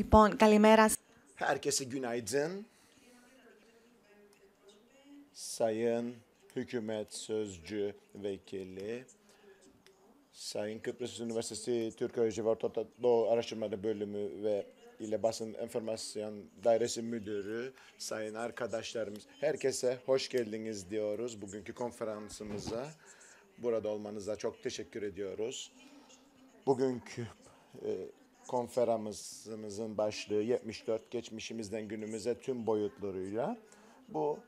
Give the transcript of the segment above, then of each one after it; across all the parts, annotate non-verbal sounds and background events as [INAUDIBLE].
Λοιπόν, καλημέρα. Herkese günaydın. Sayın hükümet sözcü vekili, Sayın Kıbrıs Üniversitesi Türk Öğrenci ve Orta Doğu Araştırmaları Bölümü ve ile Basın Enformasyon Dairesi Müdürü, sayın arkadaşlarımız, herkese hoş geldiniz diyoruz bugünkü konferansımıza. Burada olmanıza çok teşekkür ediyoruz. Bugünkü e, konferansımızın başlığı 74 geçmişimizden günümüze tüm boyutlarıyla. Bu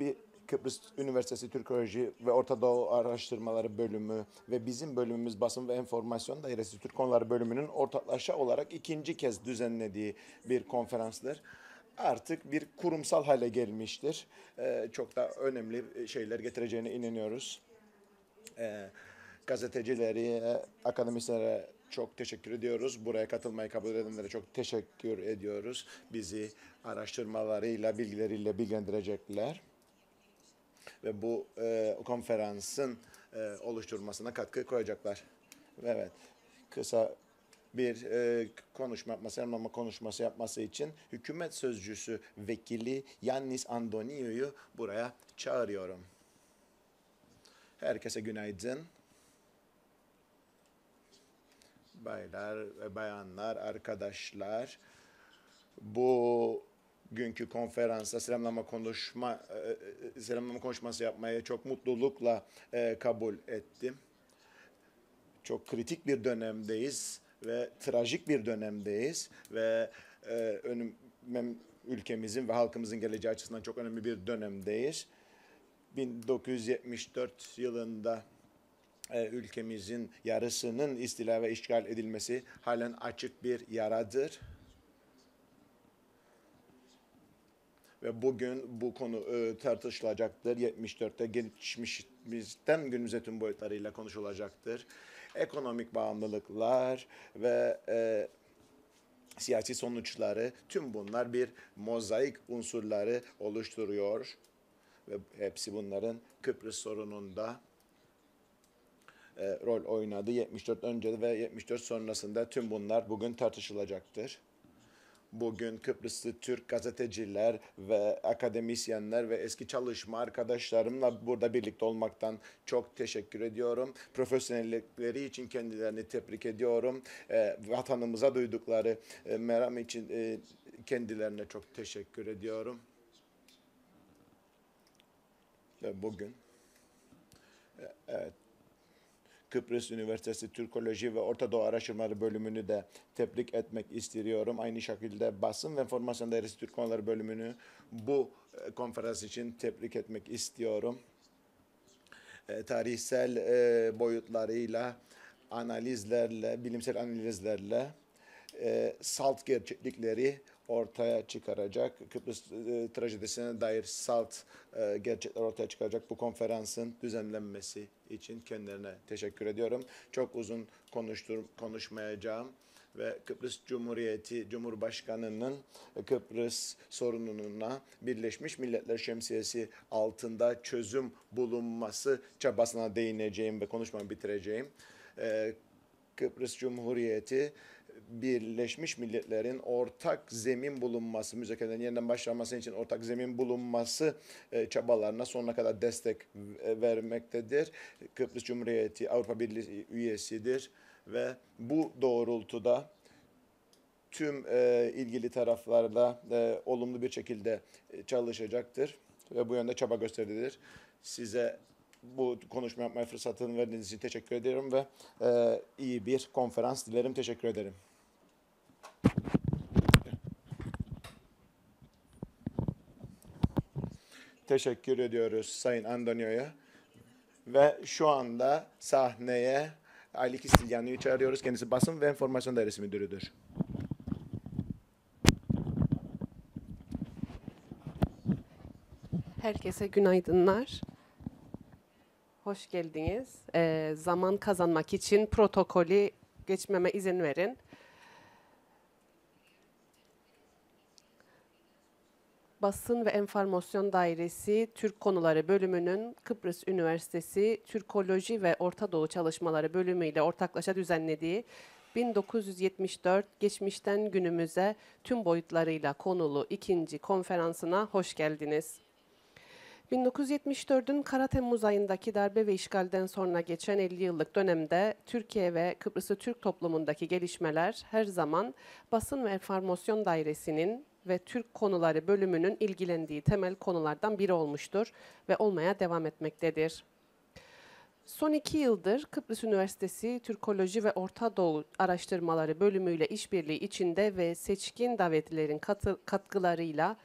bir Kıbrıs Üniversitesi Türkoloji ve Orta Doğu Araştırmaları Bölümü ve bizim bölümümüz Basın ve Enformasyon Dairesi Türk Konuları Bölümünün ortaklaşa olarak ikinci kez düzenlediği bir konferanstır. Artık bir kurumsal hale gelmiştir. Ee, çok da önemli şeyler getireceğine inanıyoruz. Ee, gazetecileri, akademisyenlere çok teşekkür ediyoruz. Buraya katılmayı kabul edenlere çok teşekkür ediyoruz. Bizi araştırmalarıyla, bilgileriyle bilgilendirecekler. Ve bu e, konferansın e, oluşturmasına katkı koyacaklar. Evet, kısa bir e, konuşma yapması, anlama konuşması yapması için hükümet sözcüsü vekili Yannis Andonio'yu buraya çağırıyorum. Herkese günaydın. baylar ve bayanlar, arkadaşlar. Bu günkü konferansta selamlama konuşma e, e, e, selamlama konuşması yapmayı çok mutlulukla kabul ettim. Çok kritik bir dönemdeyiz ve trajik bir dönemdeyiz ve önüm ülkemizin ve halkımızın geleceği açısından çok önemli bir dönemdeyiz. 1974 yılında e, ülkemizin yarısının istila ve işgal edilmesi halen açık bir yaradır. Ve bugün bu konu e, tartışılacaktır. 74'te geçmişimizden günümüze tüm boyutlarıyla konuşulacaktır. Ekonomik bağımlılıklar ve e, siyasi sonuçları tüm bunlar bir mozaik unsurları oluşturuyor. Ve hepsi bunların Kıbrıs sorununda e, rol oynadı 74 önce ve 74 sonrasında tüm bunlar bugün tartışılacaktır. Bugün Kıbrıslı Türk gazeteciler ve akademisyenler ve eski çalışma arkadaşlarımla burada birlikte olmaktan çok teşekkür ediyorum. Profesyonellikleri için kendilerini tebrik ediyorum. E, vatanımıza duydukları e, meram için e, kendilerine çok teşekkür ediyorum. Ve bugün e, evet Kıbrıs Üniversitesi Türkoloji ve Orta Doğu Araştırmaları bölümünü de tebrik etmek istiyorum. Aynı şekilde basın ve informasyon dairesi Türk konuları bölümünü bu e, konferans için tebrik etmek istiyorum. E, tarihsel e, boyutlarıyla, analizlerle, bilimsel analizlerle e, salt gerçeklikleri ortaya çıkaracak. Kıbrıs e, trajedisine dair salt e, gerçekler ortaya çıkaracak bu konferansın düzenlenmesi için kendilerine teşekkür ediyorum. Çok uzun konuştur konuşmayacağım ve Kıbrıs Cumhuriyeti Cumhurbaşkanı'nın Kıbrıs sorununa Birleşmiş Milletler Şemsiyesi altında çözüm bulunması çabasına değineceğim ve konuşmamı bitireceğim. Ee, Kıbrıs Cumhuriyeti Birleşmiş Milletler'in ortak zemin bulunması, müzakerelerin yeniden başlaması için ortak zemin bulunması e, çabalarına sonuna kadar destek vermektedir. Kıbrıs Cumhuriyeti Avrupa Birliği üyesidir ve bu doğrultuda tüm e, ilgili taraflarda e, olumlu bir şekilde çalışacaktır ve bu yönde çaba gösterilir. Size bu konuşma yapmaya fırsatını verdiğiniz için teşekkür ediyorum ve e, iyi bir konferans dilerim. Teşekkür ederim. Teşekkür ediyoruz Sayın Antonio'ya. Ve şu anda sahneye Ali Kistilyan'ı çağırıyoruz. Kendisi basın ve enformasyon dairesi müdürüdür. Herkese günaydınlar. Hoş geldiniz. Ee, zaman kazanmak için protokolü geçmeme izin verin. Basın ve Enformasyon Dairesi Türk Konuları Bölümünün Kıbrıs Üniversitesi Türkoloji ve Orta Doğu Çalışmaları Bölümü ile ortaklaşa düzenlediği 1974 Geçmişten Günümüze tüm boyutlarıyla konulu ikinci konferansına hoş geldiniz. 1974'ün Kara Temmuz ayındaki darbe ve işgalden sonra geçen 50 yıllık dönemde Türkiye ve Kıbrıs'ı Türk toplumundaki gelişmeler her zaman basın ve enformasyon dairesinin ve Türk konuları bölümünün ilgilendiği temel konulardan biri olmuştur ve olmaya devam etmektedir. Son iki yıldır Kıbrıs Üniversitesi Türkoloji ve Orta Doğu Araştırmaları Bölümü ile işbirliği içinde ve seçkin davetlilerin katı, katkılarıyla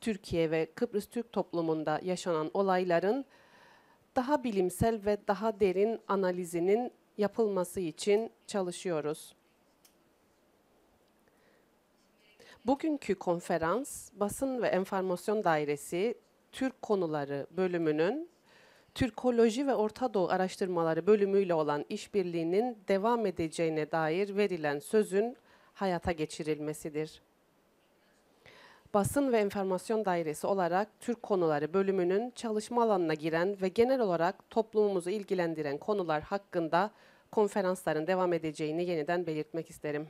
Türkiye ve Kıbrıs Türk toplumunda yaşanan olayların daha bilimsel ve daha derin analizinin yapılması için çalışıyoruz. Bugünkü konferans Basın ve Enformasyon Dairesi Türk Konuları bölümünün Türkoloji ve Orta Doğu Araştırmaları bölümüyle olan işbirliğinin devam edeceğine dair verilen sözün hayata geçirilmesidir. Basın ve Enformasyon Dairesi olarak Türk Konuları bölümünün çalışma alanına giren ve genel olarak toplumumuzu ilgilendiren konular hakkında konferansların devam edeceğini yeniden belirtmek isterim.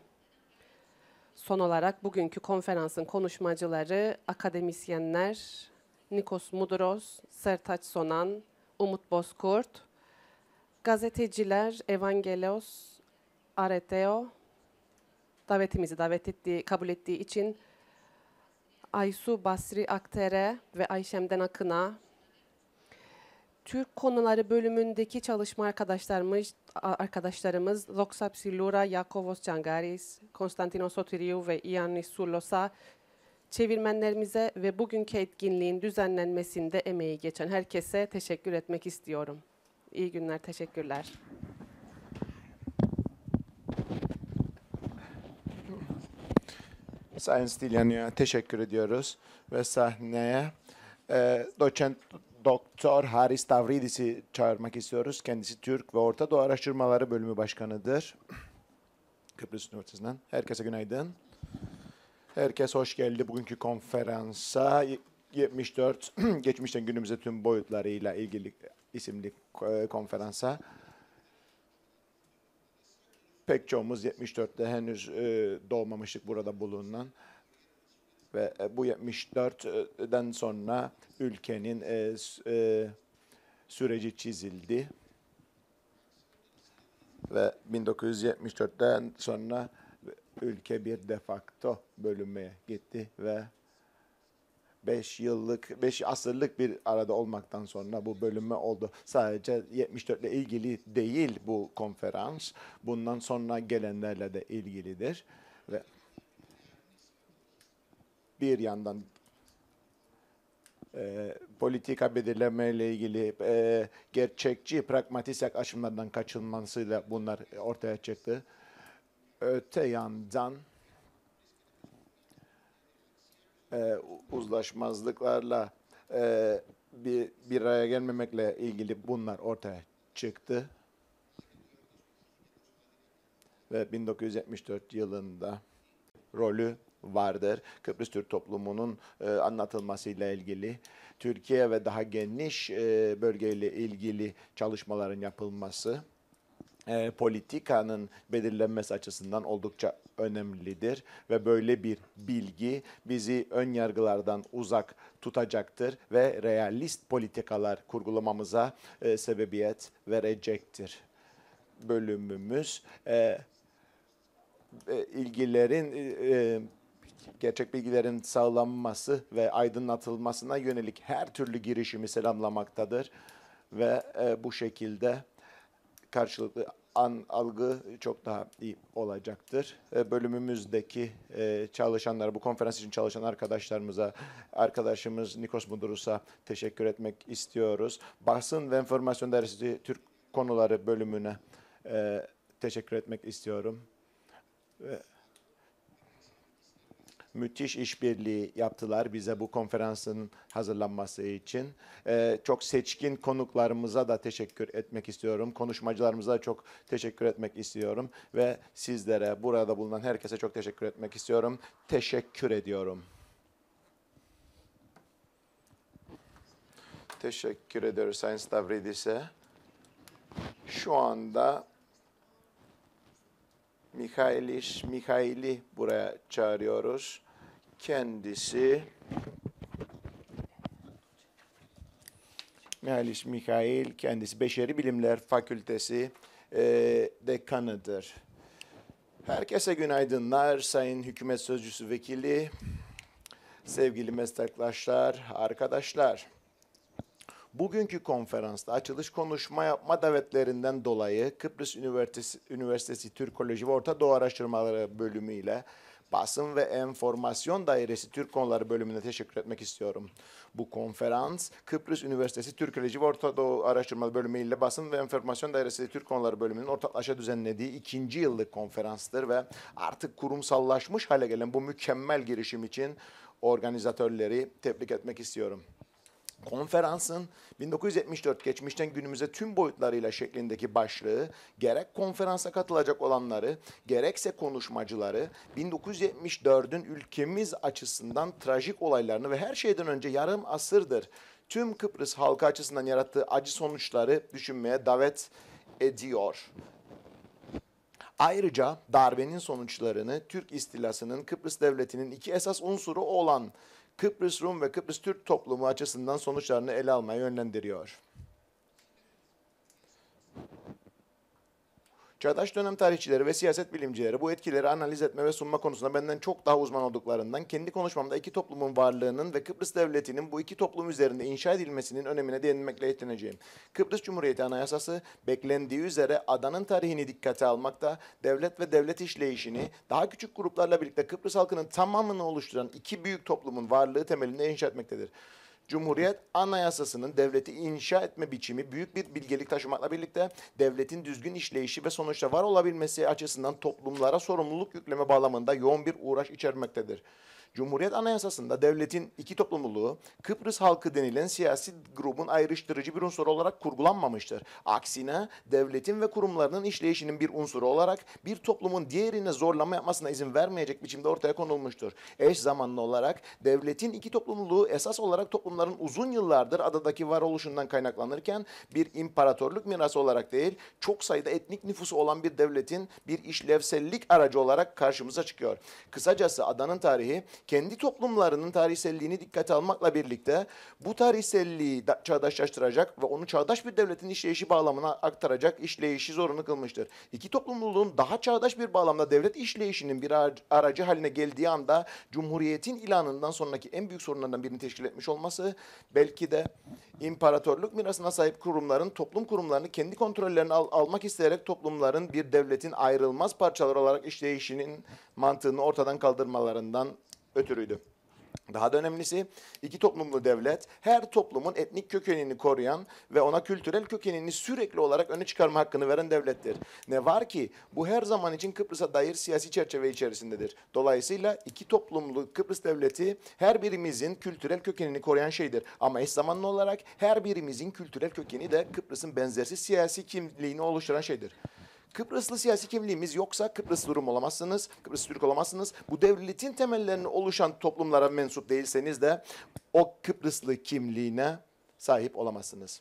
Son olarak bugünkü konferansın konuşmacıları akademisyenler Nikos Mudros, Sertaç Sonan, Umut Bozkurt, gazeteciler Evangelos Areteo davetimizi davet ettiği, kabul ettiği için Aysu Basri Aktere ve Ayşemden Akın'a Türk konuları bölümündeki çalışma arkadaşlarımız, arkadaşlarımız Loksa Silura, Yakovos Cangaris, Konstantinos Sotiriou ve Iannis Soulos'a çevirmenlerimize ve bugünkü etkinliğin düzenlenmesinde emeği geçen herkese teşekkür etmek istiyorum. İyi günler, teşekkürler. Sayın Stilyan'a teşekkür ediyoruz ve sahneye e, doçent Doktor Haris Tavridis'i çağırmak istiyoruz. Kendisi Türk ve Orta Doğu Araştırmaları Bölümü Başkanı'dır. Kıbrıs Üniversitesi'nden. Herkese günaydın. Herkes hoş geldi bugünkü konferansa. 74 [CLEARS THROAT] geçmişten günümüze tüm boyutlarıyla ilgili isimli e, konferansa. Pek çoğumuz 74'te henüz e, doğmamıştık burada bulunan ve e, bu 74'den sonra ülkenin e, e, süreci çizildi ve 1974'ten sonra ülke bir de facto bölünmeye gitti ve 5 yıllık, 5 asırlık bir arada olmaktan sonra bu bölünme oldu. Sadece 74 ile ilgili değil bu konferans. Bundan sonra gelenlerle de ilgilidir bir yandan e, politika belirleme ile ilgili e, gerçekçi, pragmatist yaklaşımlardan kaçınmasıyla bunlar ortaya çıktı. Öte yandan e, uzlaşmazlıklarla e, bir, bir araya gelmemekle ilgili bunlar ortaya çıktı. Ve 1974 yılında rolü vardır. Kıbrıs Türk toplumunun e, anlatılmasıyla ilgili. Türkiye ve daha geniş e, bölgeyle ilgili çalışmaların yapılması e, politikanın belirlenmesi açısından oldukça önemlidir ve böyle bir bilgi bizi ön yargılardan uzak tutacaktır ve realist politikalar kurgulamamıza e, sebebiyet verecektir. Bölümümüz e, e ilgilerin e, e gerçek bilgilerin sağlanması ve aydınlatılmasına yönelik her türlü girişimi selamlamaktadır ve e, bu şekilde karşılıklı an algı çok daha iyi olacaktır. E, bölümümüzdeki e, çalışanlara, bu konferans için çalışan arkadaşlarımıza, arkadaşımız Nikos Mudurus'a teşekkür etmek istiyoruz. Basın ve Enformasyon Dersi Türk Konuları bölümüne e, teşekkür etmek istiyorum. Ve müthiş işbirliği yaptılar bize bu konferansın hazırlanması için. Ee, çok seçkin konuklarımıza da teşekkür etmek istiyorum. Konuşmacılarımıza da çok teşekkür etmek istiyorum. Ve sizlere, burada bulunan herkese çok teşekkür etmek istiyorum. Teşekkür ediyorum. Teşekkür ediyoruz Sayın Stavridis'e. Şu anda Mihailiş, Mihail'i buraya çağırıyoruz. Kendisi Mihailiş Mihail, kendisi Beşeri Bilimler Fakültesi e, dekanıdır. Herkese günaydınlar Sayın Hükümet Sözcüsü Vekili, sevgili meslektaşlar, arkadaşlar. Bugünkü konferansta açılış konuşma yapma davetlerinden dolayı Kıbrıs Üniversitesi, Üniversitesi Türkoloji ve Orta Doğu Araştırmaları Bölümü ile Basın ve Enformasyon Dairesi Türk Konuları Bölümüne teşekkür etmek istiyorum. Bu konferans Kıbrıs Üniversitesi Türkoloji ve Orta Doğu Araştırmaları Bölümü ile Basın ve Enformasyon Dairesi Türk Konuları Bölümünün ortaklaşa düzenlediği ikinci yıllık konferanstır ve artık kurumsallaşmış hale gelen bu mükemmel girişim için organizatörleri tebrik etmek istiyorum. Konferansın 1974 geçmişten günümüze tüm boyutlarıyla şeklindeki başlığı gerek konferansa katılacak olanları gerekse konuşmacıları 1974'ün ülkemiz açısından trajik olaylarını ve her şeyden önce yarım asırdır tüm Kıbrıs halkı açısından yarattığı acı sonuçları düşünmeye davet ediyor. Ayrıca darbenin sonuçlarını Türk istilasının Kıbrıs Devleti'nin iki esas unsuru olan Kıbrıs Rum ve Kıbrıs Türk toplumu açısından sonuçlarını ele almaya yönlendiriyor. Çağdaş dönem tarihçileri ve siyaset bilimcileri bu etkileri analiz etme ve sunma konusunda benden çok daha uzman olduklarından kendi konuşmamda iki toplumun varlığının ve Kıbrıs Devleti'nin bu iki toplum üzerinde inşa edilmesinin önemine değinmekle yetineceğim. Kıbrıs Cumhuriyeti Anayasası beklendiği üzere adanın tarihini dikkate almakta, devlet ve devlet işleyişini daha küçük gruplarla birlikte Kıbrıs halkının tamamını oluşturan iki büyük toplumun varlığı temelinde inşa etmektedir. Cumhuriyet anayasasının devleti inşa etme biçimi büyük bir bilgelik taşımakla birlikte devletin düzgün işleyişi ve sonuçta var olabilmesi açısından toplumlara sorumluluk yükleme bağlamında yoğun bir uğraş içermektedir. Cumhuriyet Anayasası'nda devletin iki toplumluluğu Kıbrıs halkı denilen siyasi grubun ayrıştırıcı bir unsuru olarak kurgulanmamıştır. Aksine devletin ve kurumlarının işleyişinin bir unsuru olarak bir toplumun diğerine zorlama yapmasına izin vermeyecek biçimde ortaya konulmuştur. Eş zamanlı olarak devletin iki toplumluluğu esas olarak toplumların uzun yıllardır adadaki varoluşundan kaynaklanırken bir imparatorluk mirası olarak değil çok sayıda etnik nüfusu olan bir devletin bir işlevsellik aracı olarak karşımıza çıkıyor. Kısacası adanın tarihi kendi toplumlarının tarihselliğini dikkate almakla birlikte bu tarihselliği da, çağdaşlaştıracak ve onu çağdaş bir devletin işleyişi bağlamına aktaracak işleyişi zorunlu kılmıştır. İki toplumluluğun daha çağdaş bir bağlamda devlet işleyişinin bir aracı haline geldiği anda Cumhuriyet'in ilanından sonraki en büyük sorunlardan birini teşkil etmiş olması belki de imparatorluk mirasına sahip kurumların toplum kurumlarını kendi kontrollerini al almak isteyerek toplumların bir devletin ayrılmaz parçaları olarak işleyişinin mantığını ortadan kaldırmalarından ötürüydü. Daha da önemlisi iki toplumlu devlet her toplumun etnik kökenini koruyan ve ona kültürel kökenini sürekli olarak öne çıkarma hakkını veren devlettir. Ne var ki bu her zaman için Kıbrıs'a dair siyasi çerçeve içerisindedir. Dolayısıyla iki toplumlu Kıbrıs devleti her birimizin kültürel kökenini koruyan şeydir. Ama eş zamanlı olarak her birimizin kültürel kökeni de Kıbrıs'ın benzersiz siyasi kimliğini oluşturan şeydir. Kıbrıslı siyasi kimliğimiz yoksa Kıbrıs Rum olamazsınız, Kıbrıs Türk olamazsınız. Bu devletin temellerini oluşan toplumlara mensup değilseniz de o Kıbrıslı kimliğine sahip olamazsınız.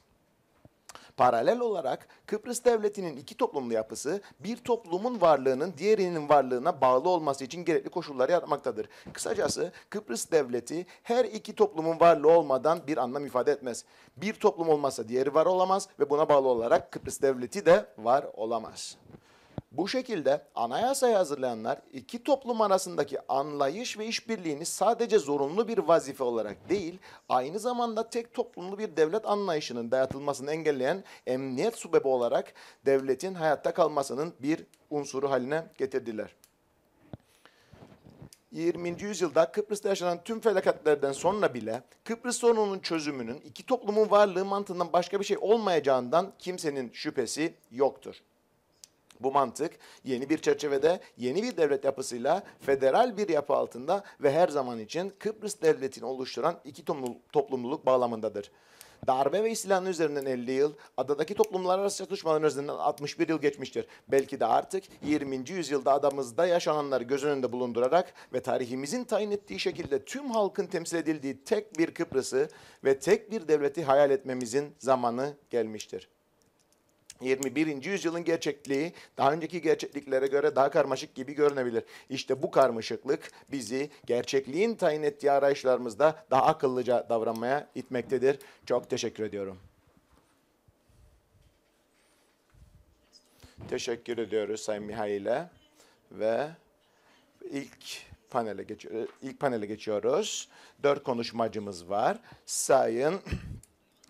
Paralel olarak Kıbrıs Devleti'nin iki toplumlu yapısı bir toplumun varlığının diğerinin varlığına bağlı olması için gerekli koşulları yaratmaktadır. Kısacası Kıbrıs Devleti her iki toplumun varlığı olmadan bir anlam ifade etmez. Bir toplum olmazsa diğeri var olamaz ve buna bağlı olarak Kıbrıs Devleti de var olamaz. Bu şekilde anayasayı hazırlayanlar iki toplum arasındaki anlayış ve işbirliğini sadece zorunlu bir vazife olarak değil, aynı zamanda tek toplumlu bir devlet anlayışının dayatılmasını engelleyen emniyet subebi olarak devletin hayatta kalmasının bir unsuru haline getirdiler. 20. yüzyılda Kıbrıs'ta yaşanan tüm felaketlerden sonra bile Kıbrıs sorununun çözümünün iki toplumun varlığı mantığından başka bir şey olmayacağından kimsenin şüphesi yoktur. Bu mantık yeni bir çerçevede, yeni bir devlet yapısıyla, federal bir yapı altında ve her zaman için Kıbrıs devletini oluşturan iki toplumluluk bağlamındadır. Darbe ve isyanın üzerinden 50 yıl, adadaki toplumlar arası çatışmaların üzerinden 61 yıl geçmiştir. Belki de artık 20. yüzyılda adamızda yaşananları göz önünde bulundurarak ve tarihimizin tayin ettiği şekilde tüm halkın temsil edildiği tek bir Kıbrıs'ı ve tek bir devleti hayal etmemizin zamanı gelmiştir. 21. yüzyılın gerçekliği daha önceki gerçekliklere göre daha karmaşık gibi görünebilir. İşte bu karmaşıklık bizi gerçekliğin tayin ettiği arayışlarımızda daha akıllıca davranmaya itmektedir. Çok teşekkür ediyorum. Teşekkür ediyoruz Sayın Mihail'e ve ilk panele geçiyoruz. İlk panele geçiyoruz. Dört konuşmacımız var. Sayın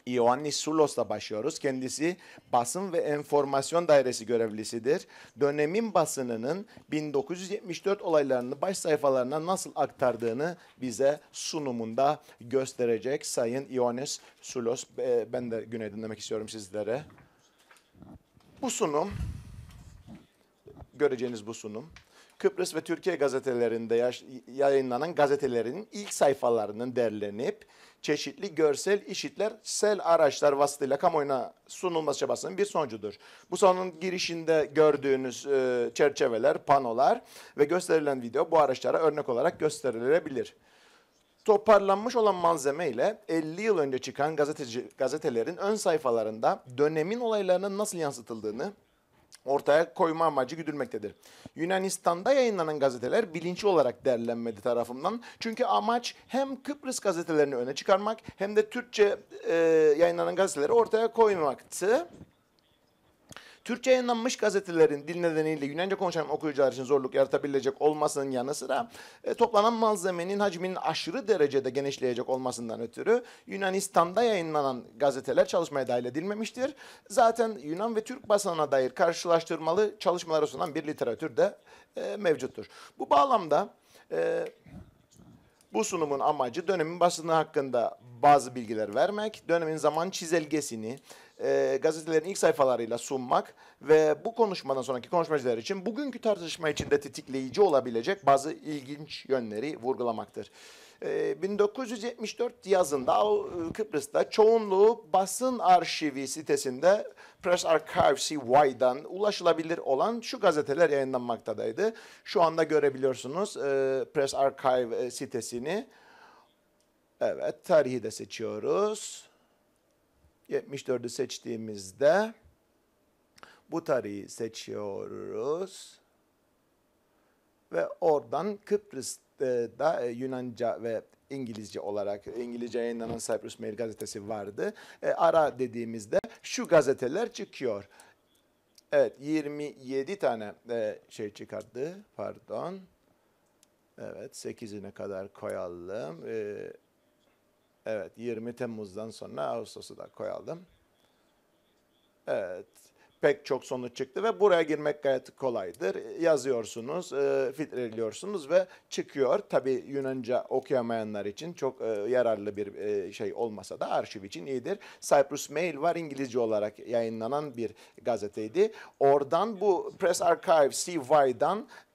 Ioannis Sulos'la başlıyoruz. Kendisi basın ve enformasyon dairesi görevlisidir. Dönemin basınının 1974 olaylarını baş sayfalarına nasıl aktardığını bize sunumunda gösterecek Sayın Ioannis Sulos. Ben de günaydın demek istiyorum sizlere. Bu sunum, göreceğiniz bu sunum, Kıbrıs ve Türkiye gazetelerinde yayınlanan gazetelerin ilk sayfalarının derlenip çeşitli görsel işitler sel araçlar vasıtıyla kamuoyuna sunulması çabasının bir sonucudur. Bu salonun girişinde gördüğünüz e, çerçeveler, panolar ve gösterilen video bu araçlara örnek olarak gösterilebilir. Toparlanmış olan malzeme ile 50 yıl önce çıkan gazeteci, gazetelerin ön sayfalarında dönemin olaylarının nasıl yansıtıldığını, ortaya koyma amacı güdülmektedir. Yunanistan'da yayınlanan gazeteler bilinçli olarak derlenmedi tarafımdan. Çünkü amaç hem Kıbrıs gazetelerini öne çıkarmak hem de Türkçe e, yayınlanan gazeteleri ortaya koymaktı. Türkçe yayınlanmış gazetelerin dil nedeniyle Yunanca konuşan okuyucular için zorluk yaratabilecek olmasının yanı sıra e, toplanan malzemenin hacminin aşırı derecede genişleyecek olmasından ötürü Yunanistan'da yayınlanan gazeteler çalışmaya dahil edilmemiştir. Zaten Yunan ve Türk basına dair karşılaştırmalı çalışmalara sunan bir literatür de e, mevcuttur. Bu bağlamda e, bu sunumun amacı dönemin basını hakkında bazı bilgiler vermek, dönemin zaman çizelgesini, e, gazetelerin ilk sayfalarıyla sunmak ve bu konuşmadan sonraki konuşmacılar için bugünkü tartışma içinde tetikleyici olabilecek bazı ilginç yönleri vurgulamaktır. 1974 e, yazında e, Kıbrıs'ta çoğunluğu basın arşivi sitesinde Press Archives CY'dan ulaşılabilir olan şu gazeteler yayınlanmaktadaydı. Şu anda görebiliyorsunuz e, Press Archive sitesini. Evet tarihi de seçiyoruz. 74'ü seçtiğimizde bu tarihi seçiyoruz. Ve oradan Kıbrıs'ta e, Yunanca ve İngilizce olarak İngilizce yayınlanan Cyprus Mail gazetesi vardı. E, ara dediğimizde şu gazeteler çıkıyor. Evet 27 tane e, şey çıkardı pardon. Evet 8'ine kadar koyalım. E, Evet 20 Temmuz'dan sonra Ağustos'u da koyalım. Evet pek çok sonuç çıktı ve buraya girmek gayet kolaydır. Yazıyorsunuz, e, filtreliyorsunuz ve çıkıyor. Tabi Yunanca okuyamayanlar için çok e, yararlı bir e, şey olmasa da arşiv için iyidir. Cyprus Mail var İngilizce olarak yayınlanan bir gazeteydi. Oradan bu Press Archive CY'dan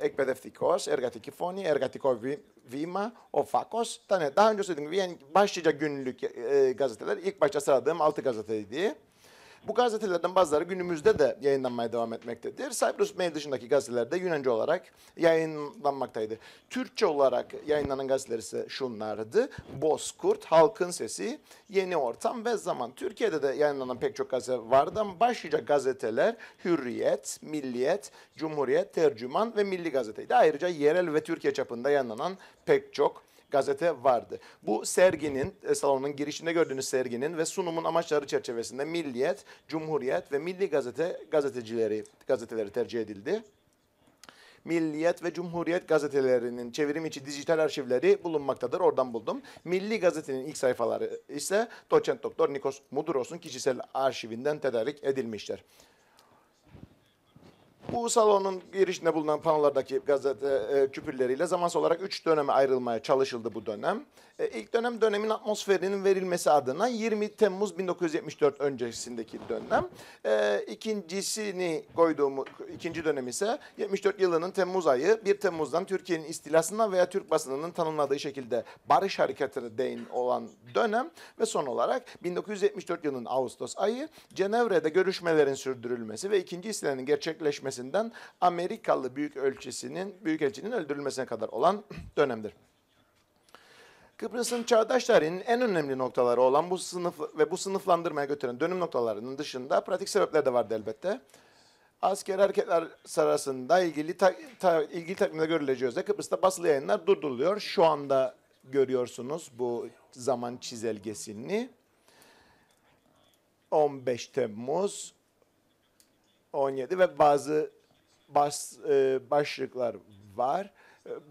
εκπαιδευτικό, εργατική φωνή, εργατικό βήμα, o Fakos. Tane daha önce söylediğim gibi yani başlıca günlük e, gazeteler ilk başta sıraladığım altı gazeteydi. Bu gazetelerden bazıları günümüzde de yayınlanmaya devam etmektedir. Cyprus Mail dışındaki gazetelerde Yunanca olarak yayınlanmaktaydı. Türkçe olarak yayınlanan gazeteler ise şunlardı. Bozkurt, Halkın Sesi, Yeni Ortam ve Zaman. Türkiye'de de yayınlanan pek çok gazete vardı ama başlayacak gazeteler Hürriyet, Milliyet, Cumhuriyet, Tercüman ve Milli Gazeteydi. Ayrıca yerel ve Türkiye çapında yayınlanan pek çok gazete vardı. Bu serginin, e, salonun girişinde gördüğünüz serginin ve sunumun amaçları çerçevesinde Milliyet, Cumhuriyet ve Milli Gazete gazetecileri gazeteleri tercih edildi. Milliyet ve Cumhuriyet gazetelerinin çevrim içi dijital arşivleri bulunmaktadır. Oradan buldum. Milli Gazete'nin ilk sayfaları ise doçent doktor Nikos Muduros'un kişisel arşivinden tedarik edilmiştir. Bu salonun girişinde bulunan panolardaki gazete e, küpürleriyle zamansal olarak üç döneme ayrılmaya çalışıldı bu dönem. E, ilk dönem dönemin atmosferinin verilmesi adına 20 Temmuz 1974 öncesindeki dönem. E, ikincisini koyduğum ikinci dönem ise 74 yılının Temmuz ayı 1 Temmuz'dan Türkiye'nin istilasına veya Türk basınının tanımladığı şekilde barış harekatına değin olan dönem ve son olarak 1974 yılının Ağustos ayı Cenevre'de görüşmelerin sürdürülmesi ve ikinci istilanın gerçekleşmesinden Amerikalı büyük ölçüsünün büyük elçinin öldürülmesine kadar olan dönemdir. Kıbrıs'ın çağdaş tarihinin en önemli noktaları olan bu sınıf ve bu sınıflandırmaya götüren dönüm noktalarının dışında pratik sebepler de vardı elbette. Asker hareketler sırasında ilgili ta, ta, ilgili takvimde görüleceği üzere Kıbrıs'ta basılı yayınlar durduruluyor. Şu anda görüyorsunuz bu zaman çizelgesini. 15 Temmuz 17 ve bazı bas, e, başlıklar var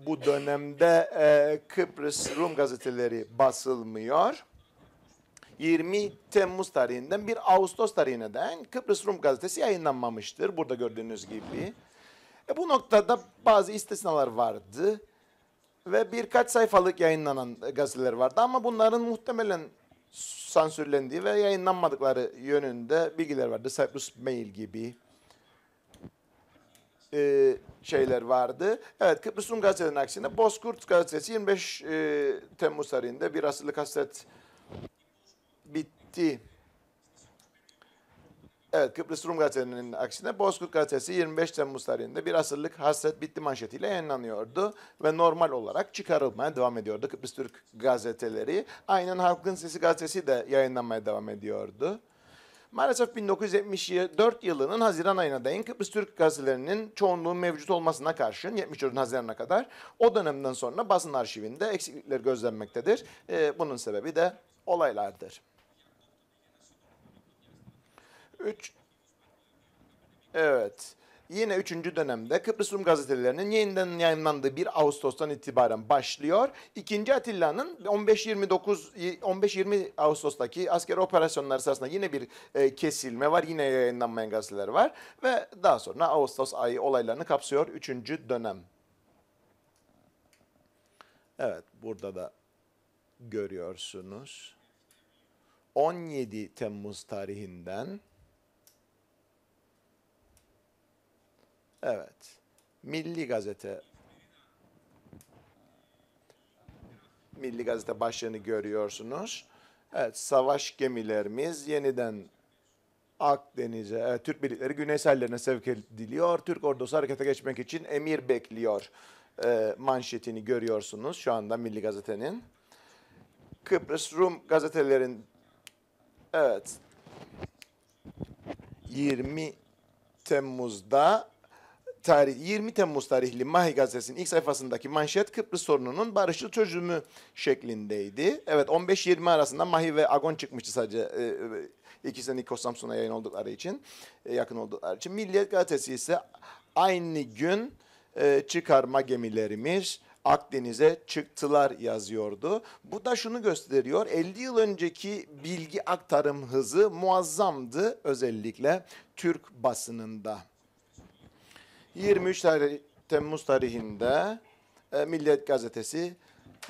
bu dönemde e, Kıbrıs Rum gazeteleri basılmıyor. 20 Temmuz tarihinden 1 Ağustos tarihine den Kıbrıs Rum gazetesi yayınlanmamıştır. Burada gördüğünüz gibi. E, bu noktada bazı istisnalar vardı ve birkaç sayfalık yayınlanan gazeteler vardı ama bunların muhtemelen sansürlendiği ve yayınlanmadıkları yönünde bilgiler vardı. Cyprus Mail gibi e, şeyler vardı. Evet Kıbrıs Rum gazetelerinin aksine Bozkurt gazetesi 25 e, Temmuz tarihinde bir asırlık hasret bitti. Evet Kıbrıs Rum gazetelerinin aksine Bozkurt gazetesi 25 Temmuz tarihinde bir asırlık hasret bitti manşetiyle yayınlanıyordu ve normal olarak çıkarılmaya devam ediyordu Kıbrıs Türk gazeteleri. Aynen Halkın Sesi gazetesi de yayınlanmaya devam ediyordu. Maalesef 1974 yılının Haziran ayına değin Kıbrıs Türk gazetelerinin çoğunluğun mevcut olmasına karşın 74'ün Haziranına kadar o dönemden sonra basın arşivinde eksiklikler gözlenmektedir. E, bunun sebebi de olaylardır. 3 Evet yine 3. dönemde Kıbrıs Rum gazetelerinin yeniden yayınlandığı 1 Ağustos'tan itibaren başlıyor. 2. Atilla'nın 15-29 15-20 Ağustos'taki asker operasyonları sırasında yine bir e, kesilme var. Yine yayınlanmayan gazeteler var ve daha sonra Ağustos ayı olaylarını kapsıyor 3. dönem. Evet, burada da görüyorsunuz. 17 Temmuz tarihinden Evet. Milli Gazete Milli Gazete başlığını görüyorsunuz. Evet, savaş gemilerimiz yeniden Akdeniz'e, e, Türk birlikleri Güney Güneysellerine sevk ediliyor. Türk ordusu harekete geçmek için emir bekliyor e, manşetini görüyorsunuz şu anda Milli Gazete'nin. Kıbrıs Rum gazetelerin evet 20 Temmuz'da tarih 20 Temmuz tarihli Mahi gazetesinin ilk sayfasındaki manşet Kıbrıs sorununun barışçıl çözümü şeklindeydi. Evet 15-20 arasında Mahi ve Agon çıkmıştı sadece e, e ikisi de Nikos Samsun'a yayın oldukları için e, yakın oldukları için. Milliyet gazetesi ise aynı gün e, çıkarma gemilerimiz Akdeniz'e çıktılar yazıyordu. Bu da şunu gösteriyor. 50 yıl önceki bilgi aktarım hızı muazzamdı özellikle Türk basınında. 23 tarih, Temmuz tarihinde e, Milliyet Gazetesi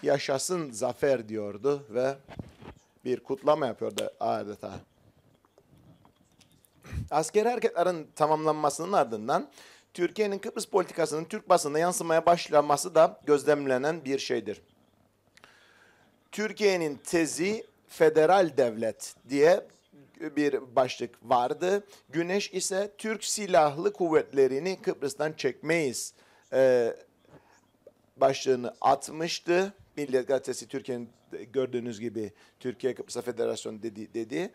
yaşasın zafer diyordu ve bir kutlama yapıyordu adeta. Asker hareketlerin tamamlanmasının ardından Türkiye'nin Kıbrıs politikasının Türk basında yansımaya başlaması da gözlemlenen bir şeydir. Türkiye'nin tezi federal devlet diye bir başlık vardı. Güneş ise Türk Silahlı Kuvvetleri'ni Kıbrıs'tan çekmeyiz e, başlığını atmıştı. Milliyet Gazetesi Türkiye'nin gördüğünüz gibi Türkiye Kıbrıs Federasyonu dedi. dedi.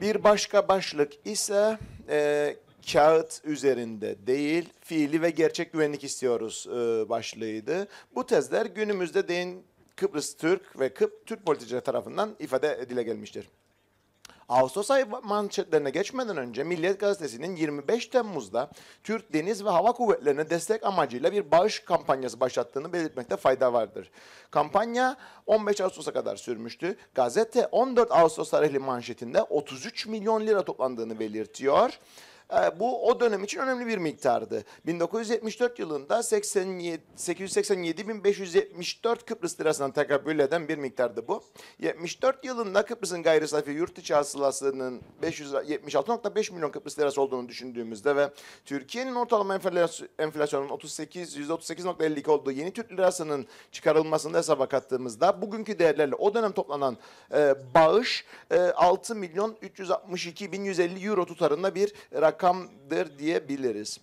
Bir başka başlık ise e, kağıt üzerinde değil, fiili ve gerçek güvenlik istiyoruz e, başlığıydı. Bu tezler günümüzde değin Kıbrıs Türk ve Kıbrıs Türk politikacıları tarafından ifade dile gelmiştir. Ağustos ayı manşetlerine geçmeden önce Milliyet Gazetesi'nin 25 Temmuz'da Türk Deniz ve Hava Kuvvetleri'ne destek amacıyla bir bağış kampanyası başlattığını belirtmekte fayda vardır. Kampanya 15 Ağustos'a kadar sürmüştü. Gazete 14 Ağustos tarihli manşetinde 33 milyon lira toplandığını belirtiyor. Ee, bu o dönem için önemli bir miktardı. 1974 yılında 887.574 Kıbrıs lirasından tekabül eden bir miktardı bu. 74 yılında Kıbrıs'ın gayri safi yurt içi hasılasının 576.5 milyon Kıbrıs lirası olduğunu düşündüğümüzde ve Türkiye'nin ortalama enflasyonun 38 %38.52 olduğu yeni Türk lirasının çıkarılmasında hesaba kattığımızda bugünkü değerlerle o dönem toplanan e, bağış e, 6 milyon 362 bin 150 euro tutarında bir rakam rakamdır diyebiliriz.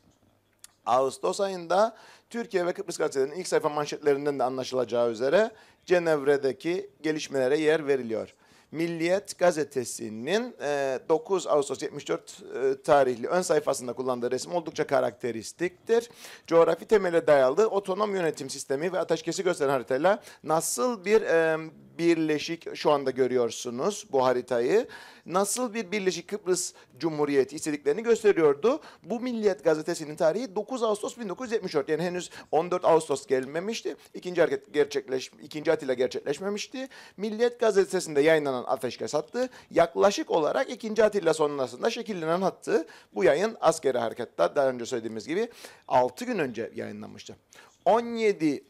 Ağustos ayında Türkiye ve Kıbrıs gazetelerinin ilk sayfa manşetlerinden de anlaşılacağı üzere Cenevre'deki gelişmelere yer veriliyor. Milliyet gazetesinin 9 e, Ağustos 74 e, tarihli ön sayfasında kullandığı resim oldukça karakteristiktir. Coğrafi temele dayalı otonom yönetim sistemi ve ateşkesi gösteren haritayla nasıl bir e, birleşik şu anda görüyorsunuz bu haritayı nasıl bir Birleşik Kıbrıs Cumhuriyeti istediklerini gösteriyordu. Bu Milliyet gazetesinin tarihi 9 Ağustos 1974. Yani henüz 14 Ağustos gelmemişti. İkinci hareket gerçekleş ikinci Atilla gerçekleşmemişti. Milliyet gazetesinde yayınlanan ateşkes hattı yaklaşık olarak ikinci Atilla sonrasında şekillenen hattı. Bu yayın askeri harekette. daha önce söylediğimiz gibi 6 gün önce yayınlanmıştı. 17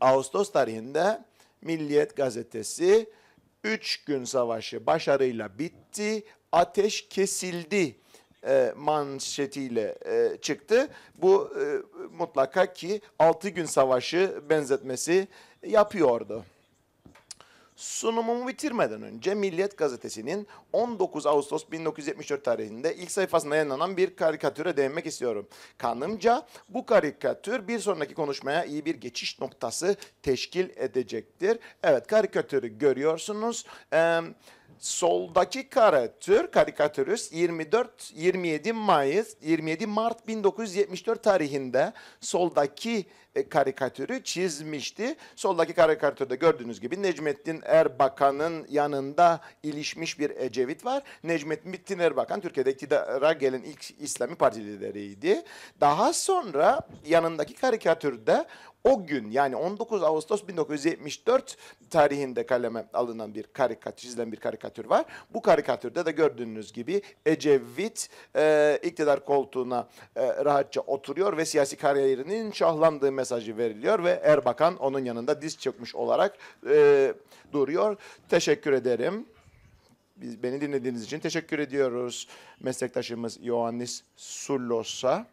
Ağustos tarihinde Milliyet gazetesi Üç gün savaşı başarıyla bitti, ateş kesildi e, manşetiyle e, çıktı. Bu e, mutlaka ki altı gün savaşı benzetmesi yapıyordu. Sunumumu bitirmeden önce Milliyet Gazetesi'nin 19 Ağustos 1974 tarihinde ilk sayfasında yayınlanan bir karikatüre değinmek istiyorum. Kanımca bu karikatür bir sonraki konuşmaya iyi bir geçiş noktası teşkil edecektir. Evet karikatürü görüyorsunuz. Ee, soldaki karikatür karikatürist 24 27 Mayıs 27 Mart 1974 tarihinde soldaki e, karikatürü çizmişti. Soldaki karikatürde gördüğünüz gibi Necmettin Erbakan'ın yanında ilişmiş bir Ecevit var. Necmettin Erbakan Türkiye'de iktidara gelen ilk İslami parti lideriydi. Daha sonra yanındaki karikatürde o gün yani 19 Ağustos 1974 tarihinde kaleme alınan bir karikatür, çizilen bir karikatür var. Bu karikatürde de gördüğünüz gibi Ecevit e, iktidar koltuğuna e, rahatça oturuyor ve siyasi kariyerinin şahlandığı mesajı veriliyor ve Erbakan onun yanında diz çıkmış olarak e, duruyor. Teşekkür ederim. Biz, beni dinlediğiniz için teşekkür ediyoruz. Meslektaşımız Ioannis Sullos'a.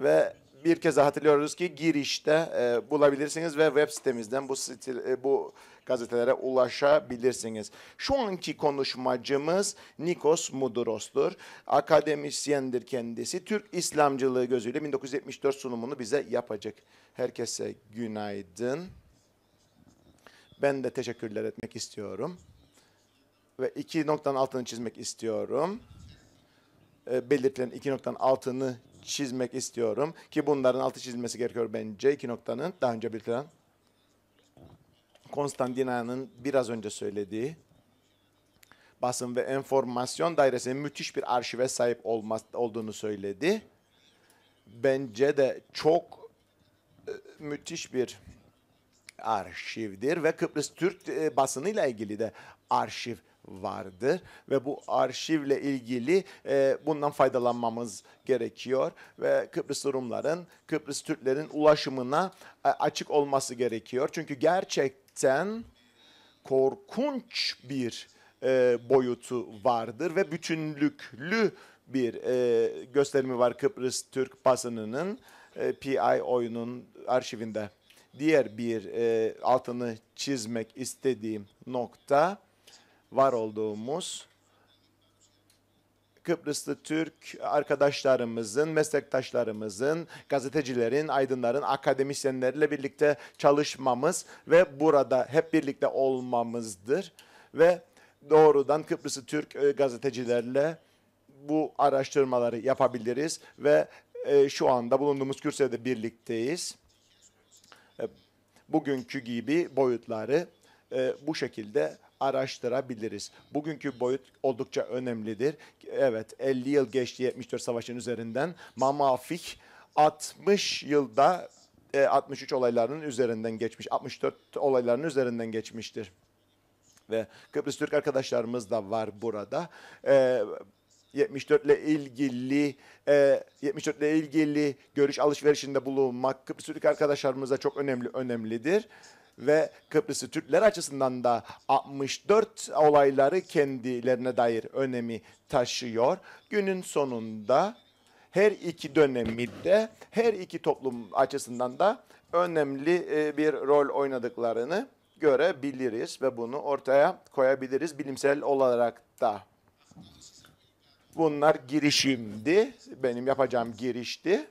Ve bir kez daha hatırlıyoruz ki girişte e, bulabilirsiniz ve web sitemizden bu stil, e, bu gazetelere ulaşabilirsiniz. Şu anki konuşmacımız Nikos Muduros'tur. Akademisyendir kendisi. Türk İslamcılığı gözüyle 1974 sunumunu bize yapacak. Herkese günaydın. Ben de teşekkürler etmek istiyorum. Ve iki noktanın altını çizmek istiyorum. E, belirtilen iki noktanın altını çizmek istiyorum. Ki bunların altı çizilmesi gerekiyor bence iki noktanın daha önce belirtilen Konstantina'nın biraz önce söylediği basın ve enformasyon dairesinin müthiş bir arşive sahip olmaz, olduğunu söyledi. Bence de çok e, müthiş bir arşivdir ve Kıbrıs Türk e, basınıyla ilgili de arşiv vardır ve bu arşivle ilgili e, bundan faydalanmamız gerekiyor ve Kıbrıs Rumların, Kıbrıs Türklerin ulaşımına e, açık olması gerekiyor. Çünkü gerçek gerçekten korkunç bir e, boyutu vardır ve bütünlüklü bir e, gösterimi var Kıbrıs Türk basınının e, PI oyunun arşivinde. Diğer bir e, altını çizmek istediğim nokta var olduğumuz Kıbrıslı Türk arkadaşlarımızın, meslektaşlarımızın, gazetecilerin, aydınların, akademisyenlerle birlikte çalışmamız ve burada hep birlikte olmamızdır. Ve doğrudan Kıbrıslı Türk e, gazetecilerle bu araştırmaları yapabiliriz ve e, şu anda bulunduğumuz kürsede birlikteyiz. E, bugünkü gibi boyutları bu şekilde araştırabiliriz. Bugünkü boyut oldukça önemlidir. Evet 50 yıl geçti 74 savaşın üzerinden. Mamafik 60 yılda 63 e, olaylarının üzerinden geçmiş. 64 olaylarının üzerinden geçmiştir. Ve Kıbrıs Türk arkadaşlarımız da var burada. Ee, 74 ile ilgili e, 74 ile ilgili görüş alışverişinde bulunmak Kıbrıs Türk arkadaşlarımıza çok önemli önemlidir ve Kıbrıs'ı Türkler açısından da 64 olayları kendilerine dair önemi taşıyor. Günün sonunda her iki dönemde her iki toplum açısından da önemli e, bir rol oynadıklarını görebiliriz ve bunu ortaya koyabiliriz bilimsel olarak da. Bunlar girişimdi, benim yapacağım girişti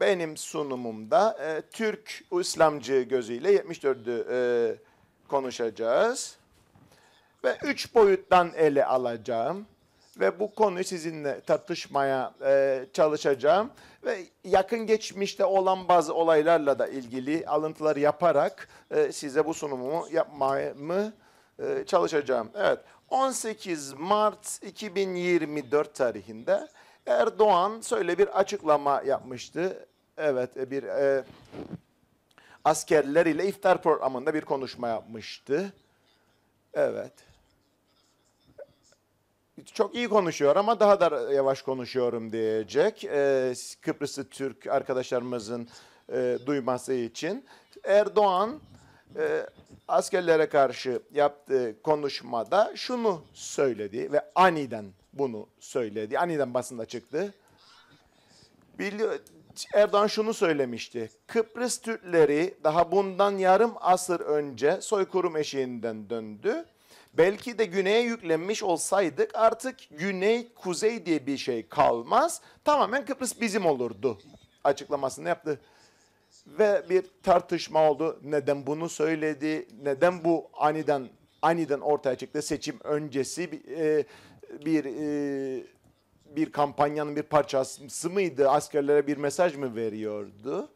benim sunumumda e, Türk İslamcı gözüyle 74'ü e, konuşacağız. Ve üç boyuttan ele alacağım ve bu konuyu sizinle tartışmaya e, çalışacağım. Ve yakın geçmişte olan bazı olaylarla da ilgili alıntılar yaparak e, size bu sunumu yapmamı e, çalışacağım. Evet, 18 Mart 2024 tarihinde Erdoğan şöyle bir açıklama yapmıştı. Evet e, bir e, askerler ile iftar programında bir konuşma yapmıştı. Evet. Çok iyi konuşuyor ama daha da yavaş konuşuyorum diyecek e, Kıbrıslı Türk arkadaşlarımızın e, duyması için. Erdoğan e, askerlere karşı yaptığı konuşmada şunu söyledi ve aniden bunu söyledi. Aniden basında çıktı. Biliyor, Erdoğan şunu söylemişti. Kıbrıs Türkleri daha bundan yarım asır önce soykırım eşiğinden döndü. Belki de güneye yüklenmiş olsaydık artık güney kuzey diye bir şey kalmaz. Tamamen Kıbrıs bizim olurdu açıklamasını yaptı. Ve bir tartışma oldu. Neden bunu söyledi? Neden bu aniden aniden ortaya çıktı? Seçim öncesi e, bir e, bir kampanyanın bir parçası mıydı? Askerlere bir mesaj mı veriyordu?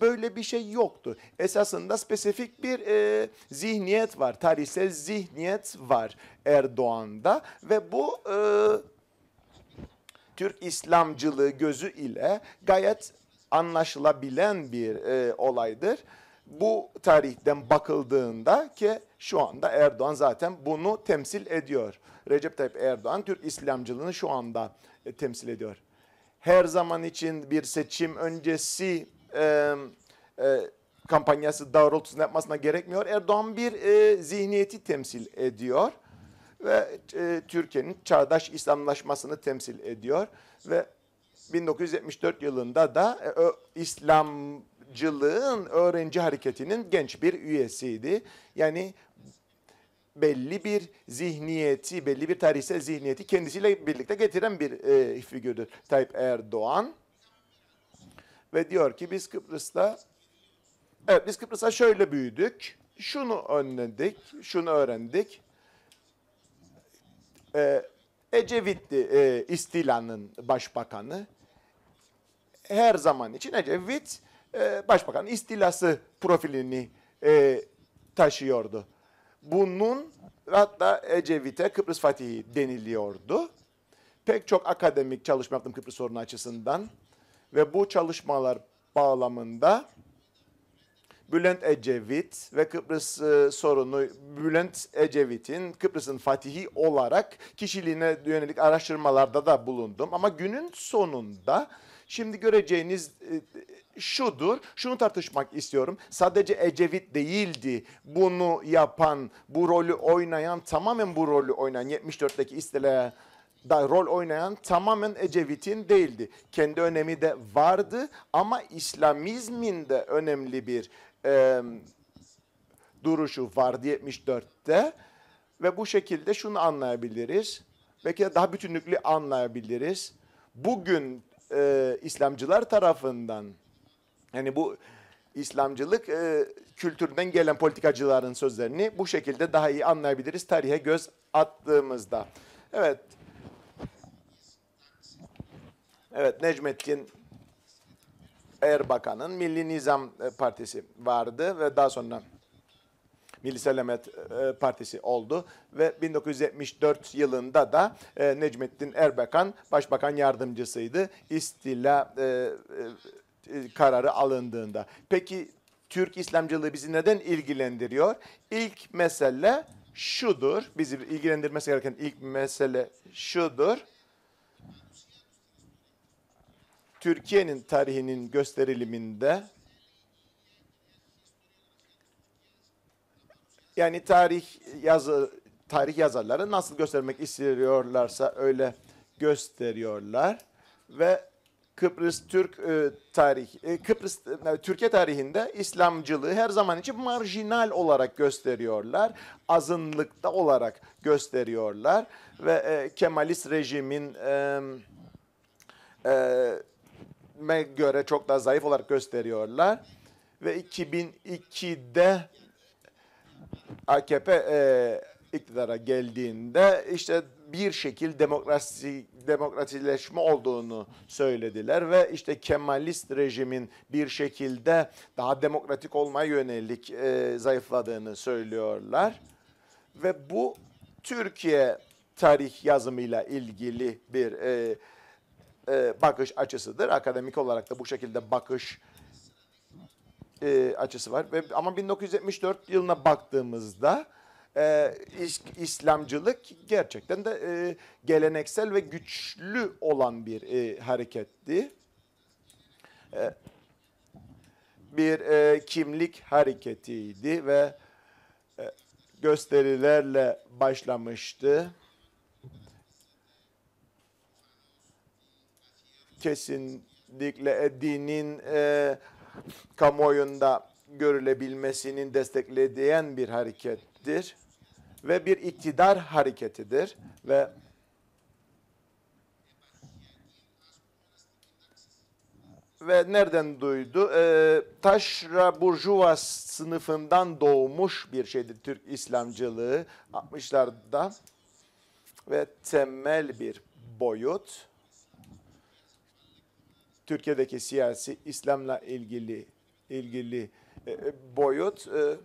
Böyle bir şey yoktu. Esasında spesifik bir e, zihniyet var, tarihsel zihniyet var Erdoğan'da ve bu e, Türk İslamcılığı gözü ile gayet anlaşılabilen bir e, olaydır bu tarihten bakıldığında ki şu anda Erdoğan zaten bunu temsil ediyor. Recep Tayyip Erdoğan Türk İslamcılığını şu anda e, temsil ediyor. Her zaman için bir seçim öncesi e, e, kampanyası doğrultusunda yapmasına gerekmiyor. Erdoğan bir e, zihniyeti temsil ediyor ve e, Türkiye'nin çağdaş İslamlaşmasını temsil ediyor ve 1974 yılında da e, İslam cılığın öğrenci hareketinin genç bir üyesiydi. Yani belli bir zihniyeti, belli bir tarihsel zihniyeti kendisiyle birlikte getiren bir e, figürdür Tayyip Erdoğan. Ve diyor ki biz Kıbrıs'ta, evet biz Kıbrıs'ta şöyle büyüdük, şunu önledik, şunu öğrendik. E, Ecevit'ti e, istilanın başbakanı. Her zaman için Ecevit e, başbakan istilası profilini e, taşıyordu. Bunun hatta Ecevit'e Kıbrıs Fatihi deniliyordu. Pek çok akademik çalışma yaptım Kıbrıs sorunu açısından ve bu çalışmalar bağlamında Bülent Ecevit ve Kıbrıs e, sorunu Bülent Ecevit'in Kıbrıs'ın fatihi olarak kişiliğine yönelik araştırmalarda da bulundum. Ama günün sonunda şimdi göreceğiniz e, şudur. Şunu tartışmak istiyorum. Sadece Ecevit değildi bunu yapan, bu rolü oynayan, tamamen bu rolü oynayan 74'teki istila da rol oynayan tamamen Ecevit'in değildi. Kendi önemi de vardı ama İslamizmin de önemli bir e, duruşu vardı 74'te. Ve bu şekilde şunu anlayabiliriz. Belki de daha bütünlüklü anlayabiliriz. Bugün e, İslamcılar tarafından yani bu İslamcılık e, kültürden gelen politikacıların sözlerini bu şekilde daha iyi anlayabiliriz tarihe göz attığımızda. Evet. Evet Necmettin Erbakan'ın Milli Nizam e, Partisi vardı ve daha sonra Milli Selamet e, Partisi oldu ve 1974 yılında da e, Necmettin Erbakan başbakan yardımcısıydı. İstila e, e, e, kararı alındığında. Peki Türk İslamcılığı bizi neden ilgilendiriyor? İlk mesele şudur. Bizi ilgilendirmesi gereken ilk mesele şudur. Türkiye'nin tarihinin gösteriliminde yani tarih yazı tarih yazarları nasıl göstermek istiyorlarsa öyle gösteriyorlar ve Kıbrıs Türk e, tarih e, Kıbrıs e, Türkiye tarihinde İslamcılığı her zaman için marjinal olarak gösteriyorlar. Azınlıkta olarak gösteriyorlar ve e, Kemalist rejimin e, e, göre çok daha zayıf olarak gösteriyorlar ve 2002'de AKP e, iktidara geldiğinde işte bir şekil demokrasi demokratileşme olduğunu söylediler ve işte Kemalist rejimin bir şekilde daha demokratik olmaya yönelik e, zayıfladığını söylüyorlar. Ve bu Türkiye tarih yazımıyla ilgili bir e, e, bakış açısıdır. Akademik olarak da bu şekilde bakış e, açısı var. Ve, ama 1974 yılına baktığımızda e, is, İslamcılık gerçekten de e, geleneksel ve güçlü olan bir e, hareketti. E, bir e, kimlik hareketiydi ve e, gösterilerle başlamıştı. Kesinlikle e, dinin e, kamuoyunda görülebilmesinin destekleyen bir harekettir ve bir iktidar hareketidir ve ve nereden duydu? E, taşra burjuva sınıfından doğmuş bir şeydir Türk İslamcılığı 60'larda ve temel bir boyut. Türkiye'deki siyasi İslam'la ilgili ilgili e, boyut e,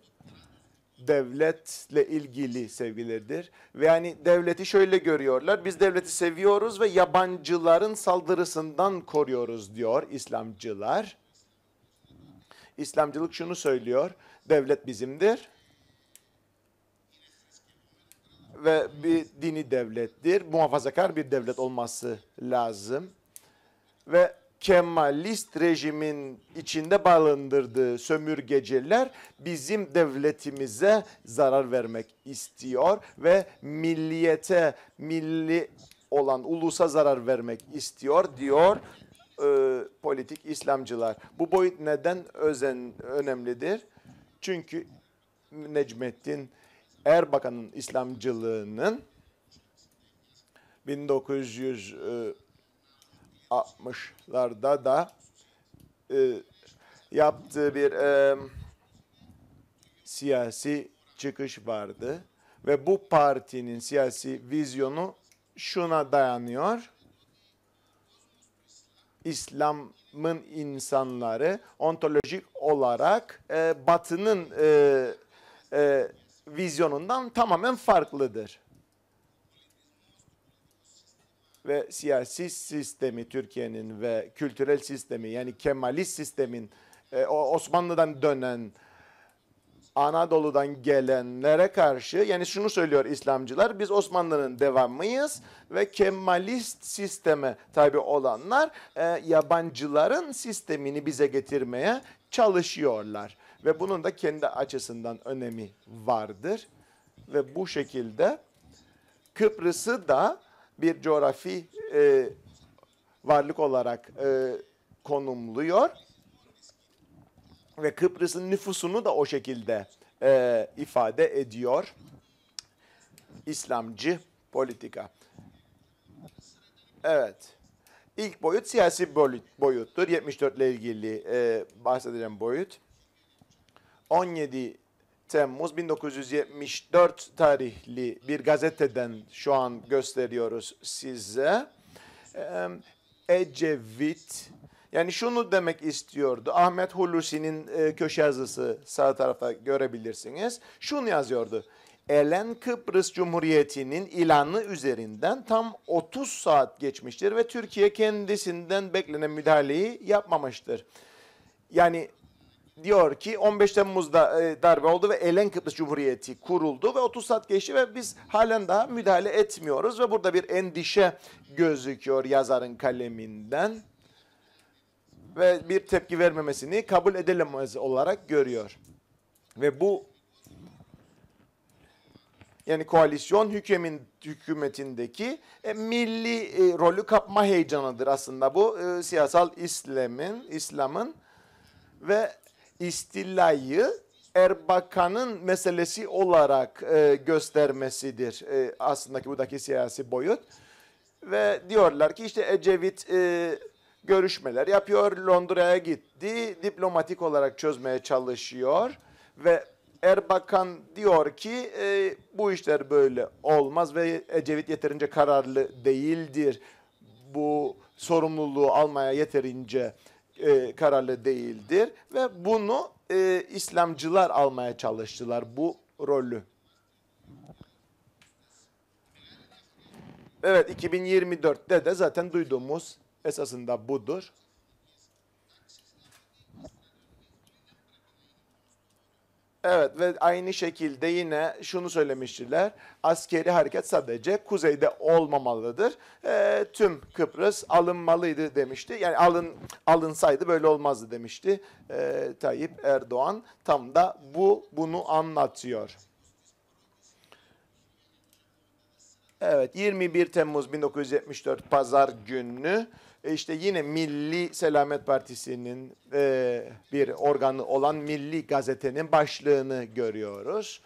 devletle ilgili sevgileridir. Ve yani devleti şöyle görüyorlar. Biz devleti seviyoruz ve yabancıların saldırısından koruyoruz diyor İslamcılar. İslamcılık şunu söylüyor. Devlet bizimdir ve bir dini devlettir. Muhafazakar bir devlet olması lazım. Ve Kemalist rejimin içinde balındırdığı sömürgeciler bizim devletimize zarar vermek istiyor ve milliyete, milli olan ulusa zarar vermek istiyor diyor e, politik İslamcılar. Bu boyut neden özen önemlidir? Çünkü Necmettin Erbakan'ın İslamcılığının 1900 e, 60'larda da e, yaptığı bir e, siyasi çıkış vardı. Ve bu partinin siyasi vizyonu şuna dayanıyor. İslam'ın insanları ontolojik olarak e, batının e, e, vizyonundan tamamen farklıdır ve siyasi sistemi Türkiye'nin ve kültürel sistemi yani Kemalist sistemin e, Osmanlı'dan dönen Anadolu'dan gelenlere karşı yani şunu söylüyor İslamcılar biz Osmanlı'nın devamıyız ve Kemalist sisteme tabi olanlar e, yabancıların sistemini bize getirmeye çalışıyorlar ve bunun da kendi açısından önemi vardır ve bu şekilde Kıbrıs'ı da bir coğrafi e, varlık olarak e, konumluyor. Ve Kıbrıs'ın nüfusunu da o şekilde e, ifade ediyor. İslamcı politika. Evet. İlk boyut siyasi boyuttur. 74 ile ilgili e, bahsedeceğim boyut. 17 Temmuz 1974 tarihli bir gazeteden şu an gösteriyoruz size. Ee, Ecevit yani şunu demek istiyordu. Ahmet Hulusi'nin e, köşe yazısı sağ tarafa görebilirsiniz. Şunu yazıyordu. Elen Kıbrıs Cumhuriyeti'nin ilanı üzerinden tam 30 saat geçmiştir ve Türkiye kendisinden beklenen müdahaleyi yapmamıştır. Yani diyor ki 15 Temmuz'da e, darbe oldu ve Elen Kıbrıs Cumhuriyeti kuruldu ve 30 saat geçti ve biz halen daha müdahale etmiyoruz ve burada bir endişe gözüküyor yazarın kaleminden ve bir tepki vermemesini kabul edilemez olarak görüyor. Ve bu yani koalisyon hükümin, hükümetindeki e, milli e, rolü kapma heyecanıdır aslında bu e, siyasal İslam'ın İslam'ın ve istilayı Erbakan'ın meselesi olarak e, göstermesidir e, aslında buradaki siyasi boyut. Ve diyorlar ki işte Ecevit e, görüşmeler yapıyor, Londra'ya gitti, diplomatik olarak çözmeye çalışıyor ve Erbakan diyor ki e, bu işler böyle olmaz ve Ecevit yeterince kararlı değildir. Bu sorumluluğu almaya yeterince e, kararlı değildir ve bunu e, İslamcılar almaya çalıştılar bu rolü. Evet 2024'te de zaten duyduğumuz esasında budur. Evet ve aynı şekilde yine şunu söylemiştiler. Askeri hareket sadece kuzeyde olmamalıdır. E, tüm Kıbrıs alınmalıydı demişti. Yani alın alınsaydı böyle olmazdı demişti e, Tayyip Erdoğan. Tam da bu bunu anlatıyor. Evet 21 Temmuz 1974 Pazar günü e işte yine Milli Selamet Partisi'nin e, bir organı olan Milli Gazete'nin başlığını görüyoruz.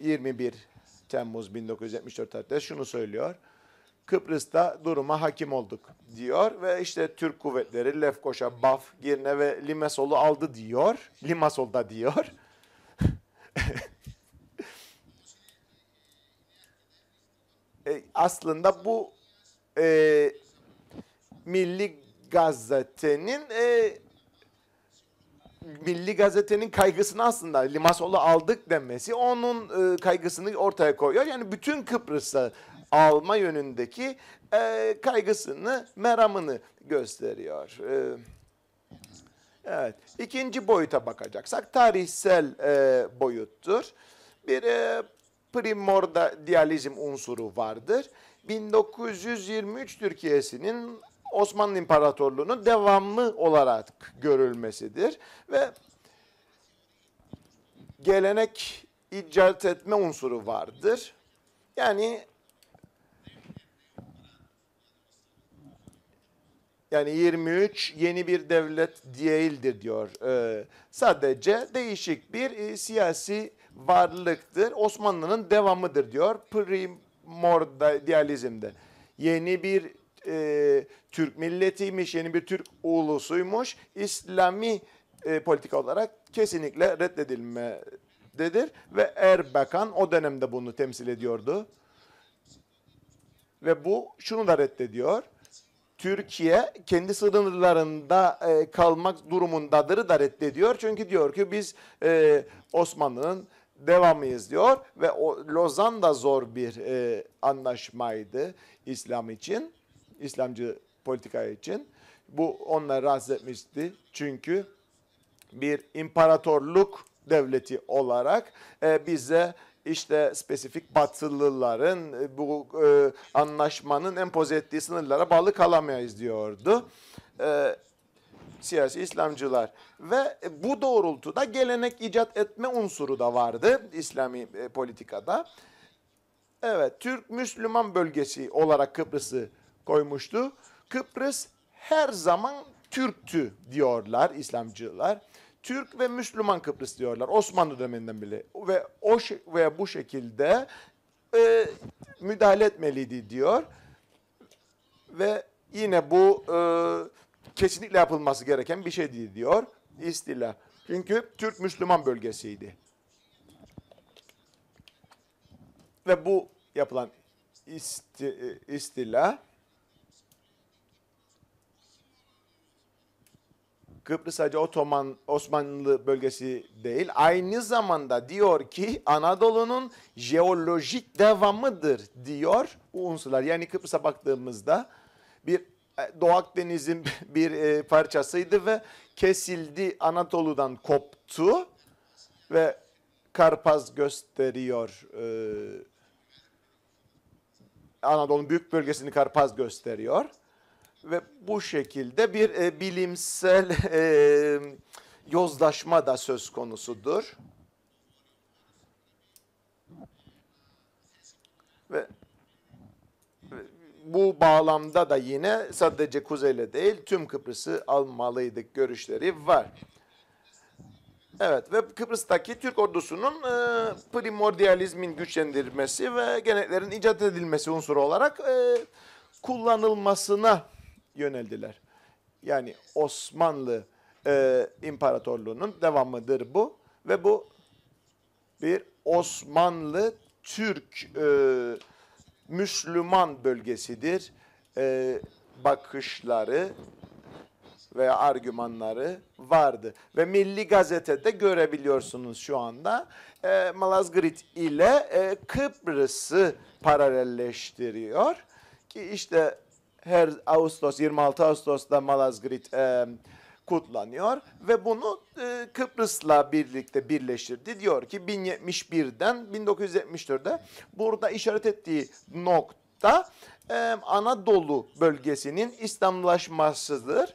21 Temmuz 1974 tarihinde şunu söylüyor. Kıbrıs'ta duruma hakim olduk diyor ve işte Türk kuvvetleri Lefkoşa, Baf, Girne ve Limasol'u aldı diyor. Limasol'da diyor. [LAUGHS] e, aslında bu e, Milli Gazete'nin e, Milli Gazete'nin kaygısını aslında Limasol'u aldık demesi onun e, kaygısını ortaya koyuyor. Yani bütün Kıbrıs'ı alma yönündeki e, kaygısını, meramını gösteriyor. E, evet, ikinci boyuta bakacaksak tarihsel e, boyuttur. Bir e, primordializm unsuru vardır. 1923 Türkiye'sinin Osmanlı İmparatorluğu'nun devamı olarak görülmesidir ve gelenek icat etme unsuru vardır. Yani yani 23 yeni bir devlet değildir diyor. Ee, sadece değişik bir e, siyasi varlıktır. Osmanlı'nın devamıdır diyor primordializmde. Yeni bir e, Türk milletiymiş, yeni bir Türk ulusuymuş. İslami e, politika olarak kesinlikle reddedilmededir. Ve Erbakan o dönemde bunu temsil ediyordu. Ve bu şunu da reddediyor. Türkiye kendi sınırlarında e, kalmak durumundadır da reddediyor. Çünkü diyor ki biz e, Osmanlı'nın devamıyız diyor ve o Lozan da zor bir e, anlaşmaydı İslam için. İslamcı politika için. Bu onları rahatsız etmişti. Çünkü bir imparatorluk devleti olarak e, bize işte spesifik batılıların e, bu e, anlaşmanın empoze ettiği sınırlara bağlı kalamayız diyordu. E, siyasi İslamcılar ve bu doğrultuda gelenek icat etme unsuru da vardı İslami e, politikada. Evet Türk Müslüman bölgesi olarak Kıbrıs'ı koymuştu. Kıbrıs her zaman Türktü diyorlar İslamcılar. Türk ve Müslüman Kıbrıs diyorlar Osmanlı döneminden bile ve o ve bu şekilde e, müdahale etmeliydi diyor ve yine bu e, kesinlikle yapılması gereken bir şeydi diyor istila çünkü Türk Müslüman bölgesiydi ve bu yapılan isti, e, istila Kıbrıs sadece Otoman, Osmanlı bölgesi değil. Aynı zamanda diyor ki Anadolu'nun jeolojik devamıdır diyor bu unsurlar. Yani Kıbrıs'a baktığımızda bir e, Doğu Akdeniz'in [LAUGHS] bir e, parçasıydı ve kesildi Anadolu'dan koptu ve Karpaz gösteriyor e, Anadolu'nun büyük bölgesini Karpaz gösteriyor. Ve bu şekilde bir e, bilimsel [LAUGHS] e, yozlaşma da söz konusudur. Ve bu bağlamda da yine sadece Kuzey'le değil tüm Kıbrıs'ı almalıydık görüşleri var. Evet ve Kıbrıs'taki Türk ordusunun e, primordializmin güçlendirmesi ve genetlerin icat edilmesi unsuru olarak e, kullanılmasına yöneldiler. Yani Osmanlı e, İmparatorluğu'nun devamıdır bu ve bu bir Osmanlı Türk e, Müslüman bölgesidir. E, bakışları veya argümanları vardı. Ve Milli Gazete'de görebiliyorsunuz şu anda e, Malazgirt ile e, Kıbrıs'ı paralelleştiriyor. Ki işte her Ağustos 26 Ağustos'ta Malazgirt e, kutlanıyor ve bunu e, Kıbrıs'la birlikte birleştirdi. Diyor ki 1071'den 1974'de burada işaret ettiği nokta e, Anadolu bölgesinin İslamlaşmasıdır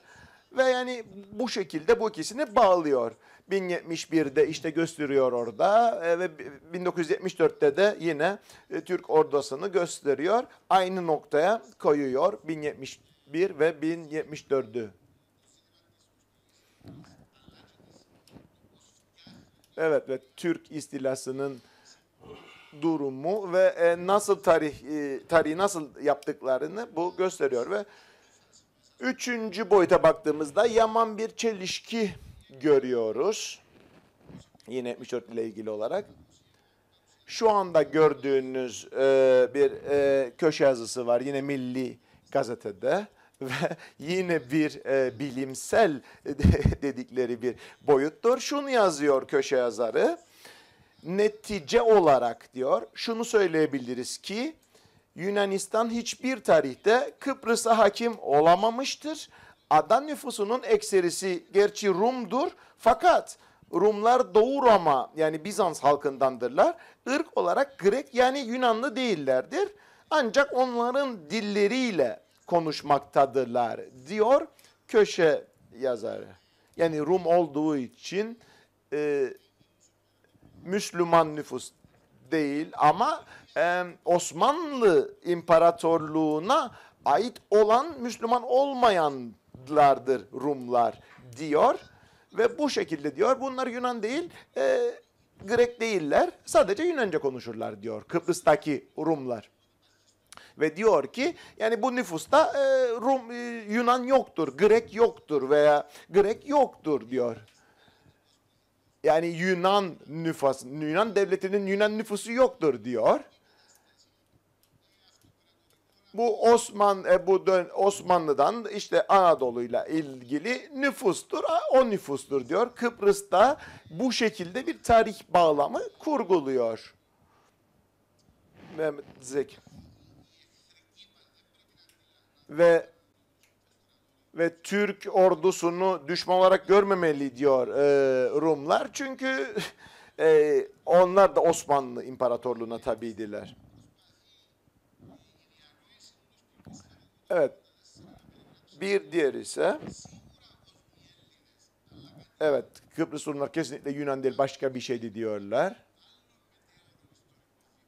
ve yani bu şekilde bu ikisini bağlıyor. 1071'de işte gösteriyor orada e, ve 1974'te de yine e, Türk ordusunu gösteriyor. Aynı noktaya koyuyor 1071 ve 1074'ü. Evet ve Türk istilasının durumu ve e, nasıl tarih e, tarihi nasıl yaptıklarını bu gösteriyor ve üçüncü boyuta baktığımızda yaman bir çelişki görüyoruz. Yine Mişot ile ilgili olarak. Şu anda gördüğünüz e, bir e, köşe yazısı var yine Milli Gazete'de [LAUGHS] ve yine bir e, bilimsel e, [LAUGHS] dedikleri bir boyuttur. Şunu yazıyor köşe yazarı. Netice olarak diyor şunu söyleyebiliriz ki Yunanistan hiçbir tarihte Kıbrıs'a hakim olamamıştır Adan nüfusunun ekserisi gerçi Rum'dur fakat Rumlar Doğu Roma yani Bizans halkındandırlar. Irk olarak Grek yani Yunanlı değillerdir. Ancak onların dilleriyle konuşmaktadırlar diyor köşe yazarı. Yani Rum olduğu için e, Müslüman nüfus değil ama e, Osmanlı İmparatorluğu'na ait olan Müslüman olmayan lardır Rumlar diyor ve bu şekilde diyor bunlar Yunan değil e, Grek değiller sadece Yunanca konuşurlar diyor Kıbrıs'taki Rumlar. Ve diyor ki yani bu nüfusta e, Rum, e, Yunan yoktur, Grek yoktur veya Grek yoktur diyor. Yani Yunan nüfus, Yunan devletinin Yunan nüfusu yoktur diyor bu Osman e, bu dön, Osmanlı'dan işte Anadolu'yla ilgili nüfustur. O nüfustur diyor. Kıbrıs'ta bu şekilde bir tarih bağlamı kurguluyor. Mehmet Zeki. Ve ve Türk ordusunu düşman olarak görmemeli diyor e, Rumlar. Çünkü [LAUGHS] e, onlar da Osmanlı İmparatorluğu'na tabidiler. Evet. Bir diğer ise evet Kıbrıs Rumlar kesinlikle Yunan değil başka bir şeydi diyorlar.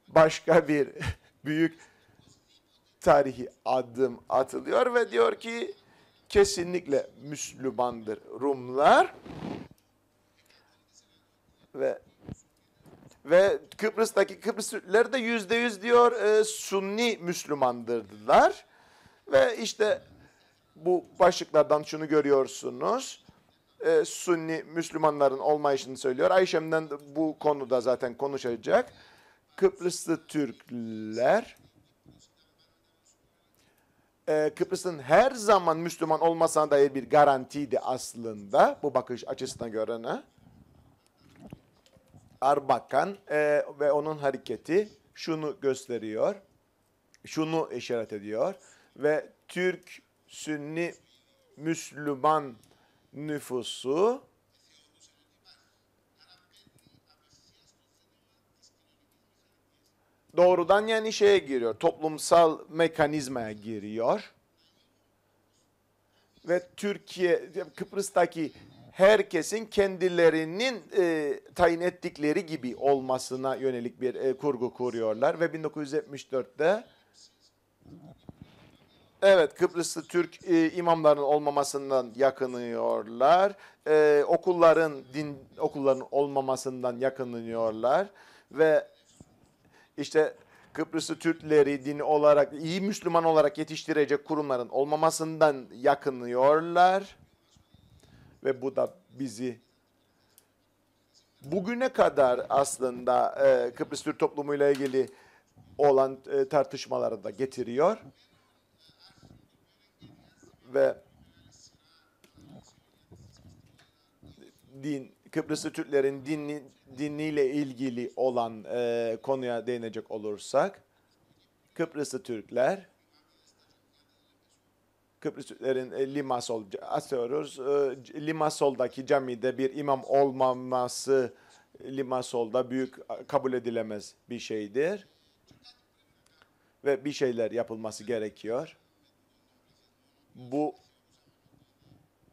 Başka bir [LAUGHS] büyük tarihi adım atılıyor ve diyor ki kesinlikle Müslümandır Rumlar ve ve Kıbrıs'taki Kıbrıslılar da yüzde yüz diyor e, Sunni Müslümandırdılar. Ve işte bu başlıklardan şunu görüyorsunuz. E, ee, Sünni Müslümanların olmayışını söylüyor. Ayşem'den bu konuda zaten konuşacak. Kıbrıslı Türkler e, Kıbrıs'ın her zaman Müslüman olmasına dair bir garantiydi aslında bu bakış açısına göre ne? Arbakan e, ve onun hareketi şunu gösteriyor, şunu işaret ediyor ve Türk Sünni Müslüman nüfusu doğrudan yani şeye giriyor, toplumsal mekanizmaya giriyor. Ve Türkiye, Kıbrıs'taki herkesin kendilerinin e, tayin ettikleri gibi olmasına yönelik bir e, kurgu kuruyorlar. Ve 1974'te Evet Kıbrıslı Türk e, imamların olmamasından yakınıyorlar. E, okulların din okulların olmamasından yakınıyorlar ve işte Kıbrıslı Türkleri din olarak iyi Müslüman olarak yetiştirecek kurumların olmamasından yakınıyorlar. Ve bu da bizi bugüne kadar aslında e, Kıbrıs Türk toplumuyla ilgili olan e, tartışmaları da getiriyor ve din Kıbrıslı Türklerin dinli, diniyle ilgili olan e, konuya değinecek olursak Kıbrıslı Türkler Kıbrıs Türklerin e, Limasol atıyoruz. E, Limasol'daki camide bir imam olmaması Limasol'da büyük kabul edilemez bir şeydir. Ve bir şeyler yapılması gerekiyor bu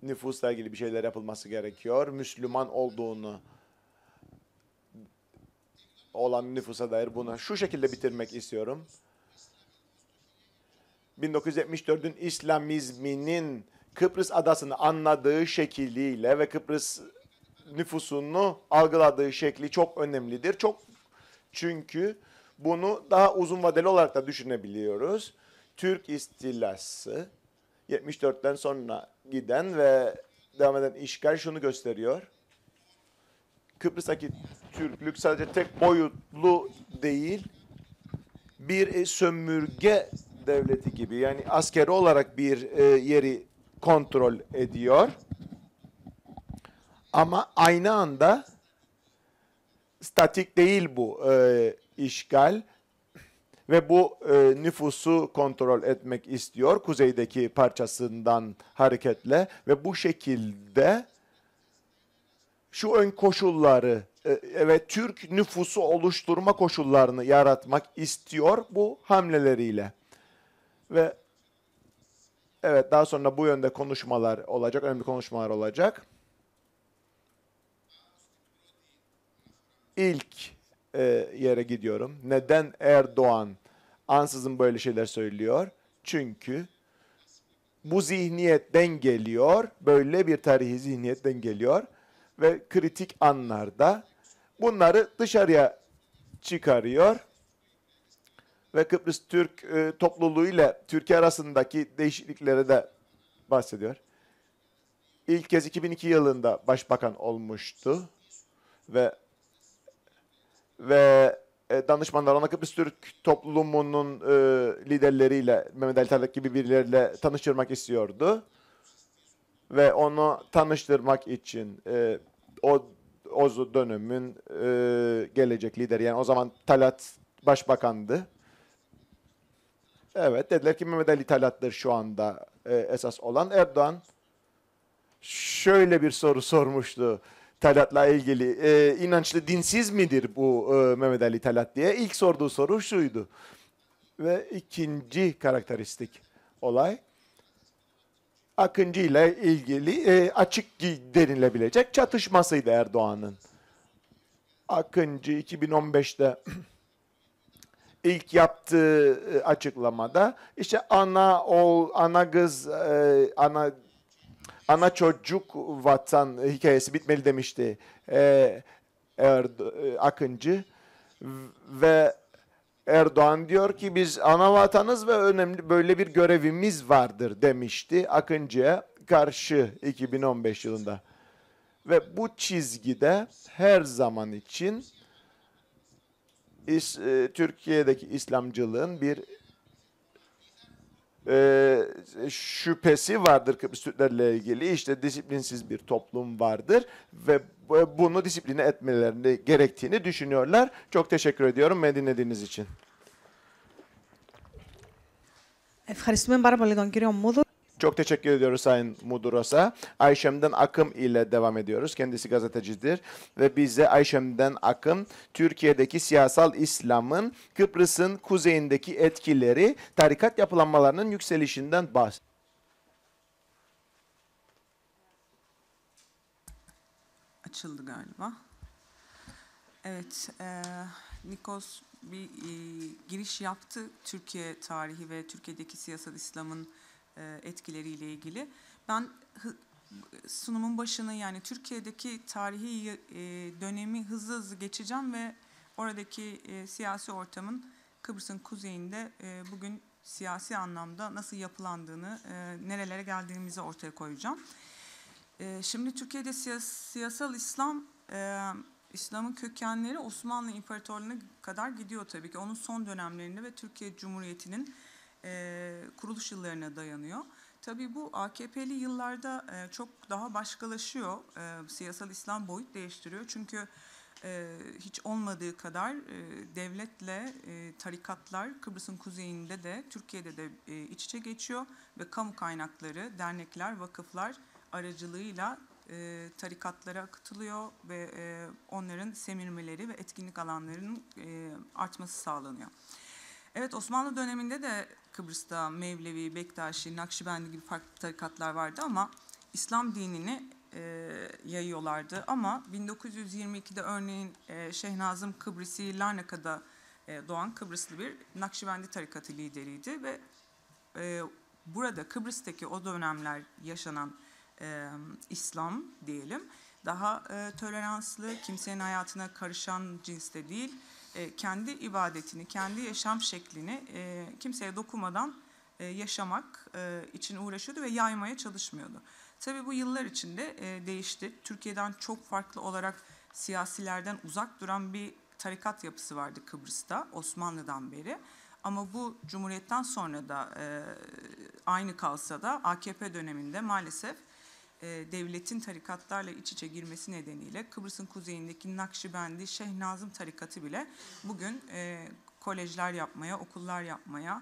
nüfusla ilgili bir şeyler yapılması gerekiyor. Müslüman olduğunu olan nüfusa dair bunu şu şekilde bitirmek istiyorum. 1974'ün İslamizminin Kıbrıs adasını anladığı şekliyle ve Kıbrıs nüfusunu algıladığı şekli çok önemlidir. Çok çünkü bunu daha uzun vadeli olarak da düşünebiliyoruz. Türk istilası 74'ten sonra giden ve devam eden işgal şunu gösteriyor. Kıbrıs'taki Türklük sadece tek boyutlu değil, bir e, sömürge devleti gibi yani askeri olarak bir e, yeri kontrol ediyor. Ama aynı anda statik değil bu e, işgal ve bu e, nüfusu kontrol etmek istiyor kuzeydeki parçasından hareketle ve bu şekilde şu ön koşulları e, ve Türk nüfusu oluşturma koşullarını yaratmak istiyor bu hamleleriyle. Ve evet daha sonra bu yönde konuşmalar olacak, önemli konuşmalar olacak. İlk e, yere gidiyorum. Neden Erdoğan ansızın böyle şeyler söylüyor? Çünkü bu zihniyetten geliyor, böyle bir tarihi zihniyetten geliyor ve kritik anlarda bunları dışarıya çıkarıyor ve Kıbrıs Türk e, topluluğu ile Türkiye arasındaki değişikliklere de bahsediyor. İlk kez 2002 yılında başbakan olmuştu ve ve e, danışmanlar ana Türk toplumunun e, liderleriyle Mehmet Ali Tarlak gibi birileriyle tanıştırmak istiyordu. Ve onu tanıştırmak için e, o o dönemin e, gelecek lideri yani o zaman Talat başbakandı. Evet dediler ki Mehmet Ali Talat'tır şu anda e, esas olan. Erdoğan şöyle bir soru sormuştu. Talat'la ilgili e, inançlı dinsiz midir bu e, Mehmet Ali Talat diye ilk sorduğu soru şuydu. Ve ikinci karakteristik olay Akıncı ile ilgili e, açık denilebilecek çatışmasıydı Erdoğan'ın. Akıncı 2015'te [CLEARS THROAT] ilk yaptığı e, açıklamada işte ana oğul ana kız e, ana ana çocuk vatan hikayesi bitmeli demişti e, Erdo e, Akıncı ve Erdoğan diyor ki biz ana vatanız ve önemli böyle bir görevimiz vardır demişti Akıncı'ya karşı 2015 yılında. Ve bu çizgide her zaman için e, Türkiye'deki İslamcılığın bir e, şüphesi vardır Kıbrıs Türklerle ilgili. İşte disiplinsiz bir toplum vardır ve bunu disipline etmelerini gerektiğini düşünüyorlar. Çok teşekkür ediyorum beni dinlediğiniz için. Ευχαριστούμε πάρα πολύ τον κύριο Μούδο. Çok teşekkür ediyoruz Sayın Muduros'a. Ayşem'den Akım ile devam ediyoruz. Kendisi gazetecidir ve bize Ayşem'den Akım Türkiye'deki siyasal İslam'ın Kıbrıs'ın kuzeyindeki etkileri tarikat yapılanmalarının yükselişinden bahsediyor. Açıldı galiba. Evet, e, Nikos bir e, giriş yaptı Türkiye tarihi ve Türkiye'deki siyasal İslam'ın e, etkileriyle ilgili. Ben sunumun başını yani Türkiye'deki tarihi e, dönemi hızlı hızlı geçeceğim ve oradaki e, siyasi ortamın Kıbrıs'ın kuzeyinde bugün siyasi anlamda nasıl yapılandığını, nerelere geldiğimizi ortaya koyacağım. Şimdi Türkiye'de siyasal İslam, İslam'ın kökenleri Osmanlı İmparatorluğu'na kadar gidiyor tabii ki. Onun son dönemlerinde ve Türkiye Cumhuriyeti'nin e, kuruluş yıllarına dayanıyor. Tabii bu AKP'li yıllarda e, çok daha başkalaşıyor. E, siyasal İslam boyut değiştiriyor. Çünkü e, hiç olmadığı kadar e, devletle e, tarikatlar Kıbrıs'ın kuzeyinde de Türkiye'de de e, iç içe geçiyor ve kamu kaynakları, dernekler, vakıflar aracılığıyla e, tarikatlara akıtılıyor ve e, onların semirmeleri ve etkinlik alanlarının e, artması sağlanıyor. Evet Osmanlı döneminde de Kıbrıs'ta Mevlevi, Bektaşi, Nakşibendi gibi farklı tarikatlar vardı ama İslam dinini e, yayıyorlardı. Ama 1922'de örneğin e, Şeyh Nazım Kıbrıs'ı Larnaka'da e, doğan Kıbrıslı bir Nakşibendi tarikatı lideriydi ve e, burada Kıbrıs'taki o dönemler yaşanan e, İslam diyelim daha e, toleranslı, kimsenin hayatına karışan cinste değil, e, kendi ibadetini, kendi yaşam şeklini e, kimseye dokunmadan e, yaşamak için uğraşıyordu ve yaymaya çalışmıyordu. Tabii bu yıllar içinde değişti. Türkiye'den çok farklı olarak siyasilerden uzak duran bir tarikat yapısı vardı Kıbrıs'ta Osmanlı'dan beri. Ama bu Cumhuriyet'ten sonra da aynı kalsa da AKP döneminde maalesef e, devletin tarikatlarla iç içe girmesi nedeniyle Kıbrıs'ın kuzeyindeki Nakşibendi Şeyh Nazım tarikatı bile bugün e, kolejler yapmaya, okullar yapmaya,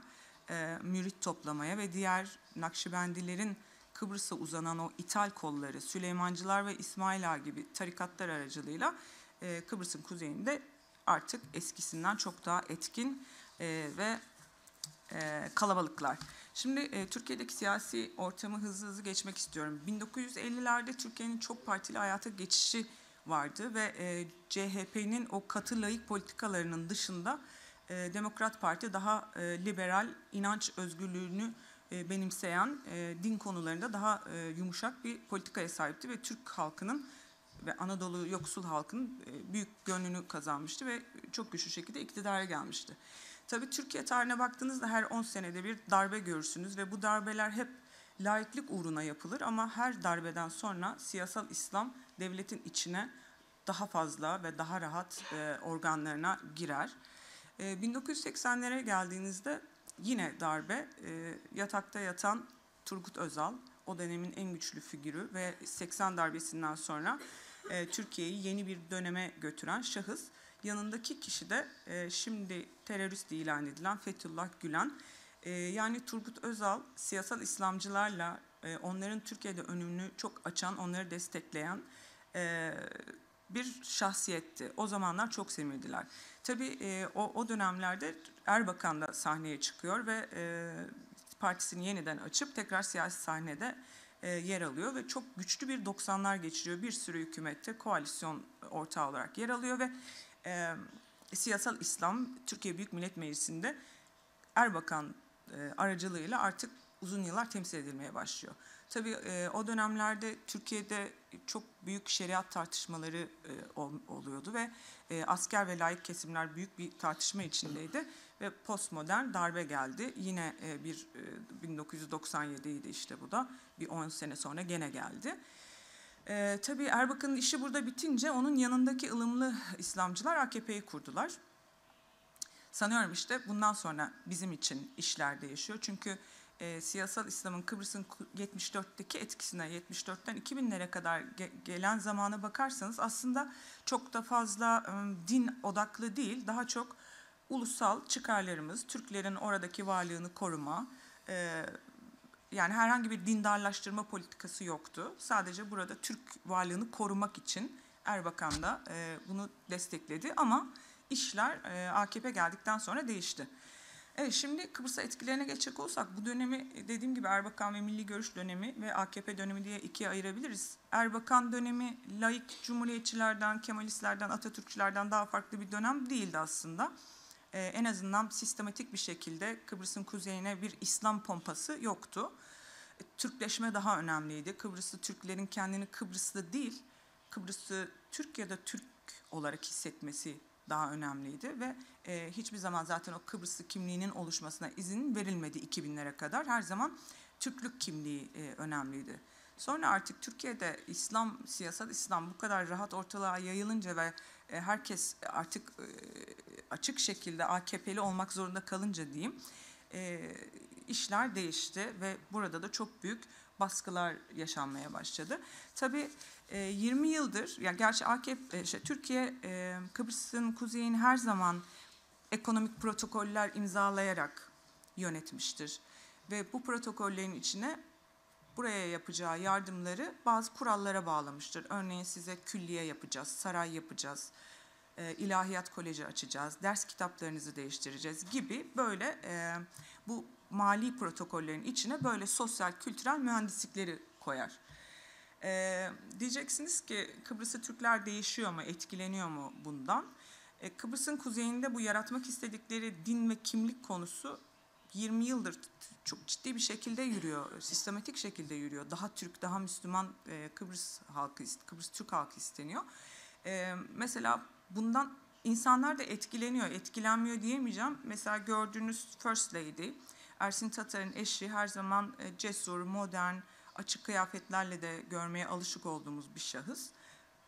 e, mürit toplamaya ve diğer Nakşibendilerin Kıbrıs'a uzanan o ithal kolları, Süleymancılar ve İsmaila gibi tarikatlar aracılığıyla Kıbrıs'ın kuzeyinde artık eskisinden çok daha etkin ve kalabalıklar. Şimdi e, Türkiye'deki siyasi ortamı hızlı hızlı geçmek istiyorum. 1950'lerde Türkiye'nin çok partili hayata geçişi vardı ve e, CHP'nin o katı layık politikalarının dışında e, Demokrat Parti daha e, liberal, inanç özgürlüğünü e, benimseyen e, din konularında daha e, yumuşak bir politikaya sahipti ve Türk halkının ve Anadolu yoksul halkının e, büyük gönlünü kazanmıştı ve çok güçlü şekilde iktidara gelmişti. Tabii Türkiye tarihine baktığınızda her 10 senede bir darbe görürsünüz ve bu darbeler hep laiklik uğruna yapılır ama her darbeden sonra siyasal İslam devletin içine daha fazla ve daha rahat e, organlarına girer. E, 1980'lere geldiğinizde yine darbe, e, yatakta yatan Turgut Özal, o dönemin en güçlü figürü ve 80 darbesinden sonra e, Türkiye'yi yeni bir döneme götüren şahıs. Yanındaki kişi de e, şimdi terörist ilan edilen Fethullah Gülen. E, yani Turgut Özal siyasal İslamcılarla e, onların Türkiye'de önünü çok açan, onları destekleyen e, bir şahsiyetti. O zamanlar çok sevildiler. Tabii e, o, o dönemlerde Erbakan da sahneye çıkıyor ve e, partisini yeniden açıp tekrar siyasi sahnede e, yer alıyor ve çok güçlü bir 90'lar geçiriyor. Bir sürü hükümette koalisyon ortağı olarak yer alıyor ve e, siyasal İslam Türkiye Büyük Millet Meclisi'nde Erbakan e, aracılığıyla artık uzun yıllar temsil edilmeye başlıyor. Tabii e, o dönemlerde Türkiye'de çok büyük şeriat tartışmaları e, ol, oluyordu ve e, asker ve layık kesimler büyük bir tartışma içindeydi ve postmodern darbe geldi. Yine e, bir e, 1997'ydi işte bu da bir 10 sene sonra gene geldi. E, tabii Erbakan'ın işi burada bitince onun yanındaki ılımlı İslamcılar AKP'yi kurdular. Sanıyorum işte bundan sonra bizim için işler değişiyor. Çünkü e, siyasal İslam'ın Kıbrıs'ın 74'teki etkisine, 74'ten 2000'lere kadar ge- gelen zamana bakarsanız aslında çok da fazla e, din odaklı değil, daha çok ulusal çıkarlarımız, Türklerin oradaki varlığını koruma, e, yani herhangi bir dindarlaştırma politikası yoktu. Sadece burada Türk varlığını korumak için Erbakan da e, bunu destekledi ama işler e, AKP geldikten sonra değişti. Evet şimdi Kıbrıs'a etkilerine geçecek olsak bu dönemi e, dediğim gibi Erbakan ve Milli Görüş dönemi ve AKP dönemi diye ikiye ayırabiliriz. Erbakan dönemi laik cumhuriyetçilerden, Kemalistlerden, Atatürkçülerden daha farklı bir dönem değildi aslında. E, en azından sistematik bir şekilde Kıbrıs'ın kuzeyine bir İslam pompası yoktu. E, Türkleşme daha önemliydi. Kıbrıslı Türklerin kendini Kıbrıslı değil, Kıbrıslı Türk ya da Türk olarak hissetmesi daha önemliydi ve e, hiçbir zaman zaten o Kıbrıslı kimliğinin oluşmasına izin verilmedi 2000'lere kadar. Her zaman Türklük kimliği e, önemliydi. Sonra artık Türkiye'de İslam, siyasal İslam bu kadar rahat ortalığa yayılınca ve e, herkes artık e, açık şekilde AKP'li olmak zorunda kalınca diyeyim e, işler değişti ve burada da çok büyük baskılar yaşanmaya başladı. Tabii 20 yıldır, yani gerçi AKP, işte şey, Türkiye Kıbrıs'ın kuzeyini her zaman ekonomik protokoller imzalayarak yönetmiştir. Ve bu protokollerin içine buraya yapacağı yardımları bazı kurallara bağlamıştır. Örneğin size külliye yapacağız, saray yapacağız, e, ilahiyat koleji açacağız, ders kitaplarınızı değiştireceğiz gibi böyle e, bu mali protokollerin içine böyle sosyal kültürel mühendislikleri koyar. E, diyeceksiniz ki Kıbrıs'ı Türkler değişiyor mu, etkileniyor mu bundan? E, Kıbrıs'ın kuzeyinde bu yaratmak istedikleri din ve kimlik konusu 20 yıldır çok ciddi bir şekilde yürüyor, e, sistematik şekilde yürüyor. Daha Türk, daha Müslüman e, Kıbrıs halkı, Kıbrıs Türk halkı isteniyor. E, mesela bundan insanlar da etkileniyor, etkilenmiyor diyemeyeceğim. Mesela gördüğünüz First Lady, Ersin Tatar'ın eşi her zaman e, cesur, modern, açık kıyafetlerle de görmeye alışık olduğumuz bir şahıs.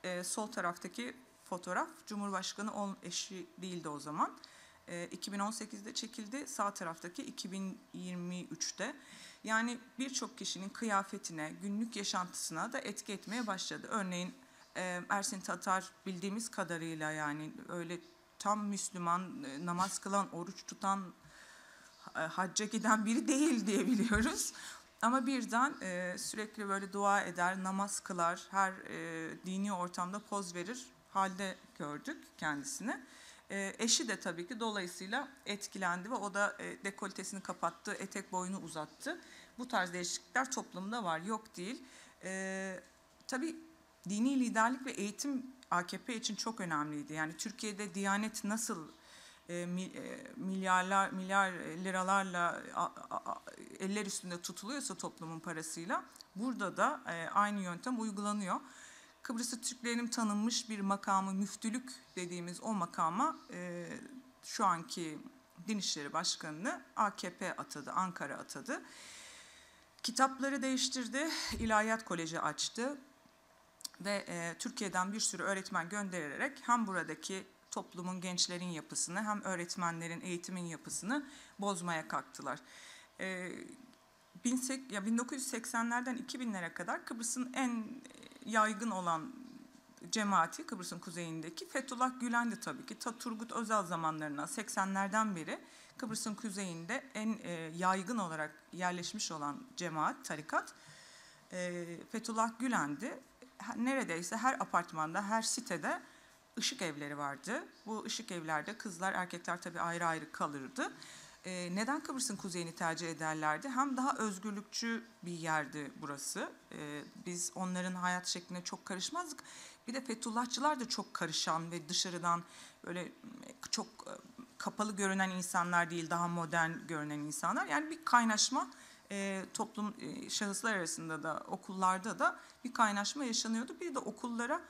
E, sol taraftaki fotoğraf Cumhurbaşkanı onun eşi değildi o zaman. 2018'de e, çekildi. Sağ taraftaki 2023'te. Yani birçok kişinin kıyafetine, günlük yaşantısına da etki etmeye başladı. Örneğin e, Ersin Tatar bildiğimiz kadarıyla yani öyle tam Müslüman, e, namaz kılan, oruç tutan, e, hacca giden biri değil diye biliyoruz. Ama birden e, sürekli böyle dua eder, namaz kılar, her dini ortamda poz verir halde gördük kendisini. E, eşi de tabii ki dolayısıyla etkilendi ve o da e, dekoltesini kapattı, etek boyunu uzattı. Bu tarz değişiklikler toplumda var, yok değil. E, tabii dini liderlik ve eğitim AKP için çok önemliydi. Yani Türkiye'de Diyanet nasıl e, e milyarlar milyar liralarla a, a, eller üstünde tutuluyorsa toplumun parasıyla burada da e, aynı yöntem uygulanıyor. Kıbrıs'ı Türklerin tanınmış bir makamı müftülük dediğimiz o makama e, şu anki Din İşleri Başkanı'nı AKP atadı, Ankara atadı. Kitapları değiştirdi, İlahiyat Koleji açtı ve e, Türkiye'den bir sürü öğretmen göndererek hem buradaki toplumun, gençlerin yapısını hem öğretmenlerin, eğitimin yapısını bozmaya kalktılar. E, 1980'lerden 2000'lere kadar Kıbrıs'ın en yaygın olan cemaati Kıbrıs'ın kuzeyindeki Fethullah Gülen'di tabii ki. Ta Turgut Özal zamanlarına 80'lerden beri Kıbrıs'ın kuzeyinde en e, yaygın olarak yerleşmiş olan cemaat, tarikat e, Fethullah Gülen'di. Neredeyse her apartmanda, her sitede ışık evleri vardı. Bu ışık evlerde kızlar, erkekler tabii ayrı ayrı kalırdı e, neden Kıbrıs'ın kuzeyini tercih ederlerdi? Hem daha özgürlükçü bir yerdi burası. E, biz onların hayat şekline çok karışmazdık. Bir de Fethullahçılar da çok karışan ve dışarıdan böyle e, çok e, kapalı görünen insanlar değil, daha modern görünen insanlar. Yani bir kaynaşma e, toplum e, şahıslar arasında da okullarda da bir kaynaşma yaşanıyordu. Bir de okullara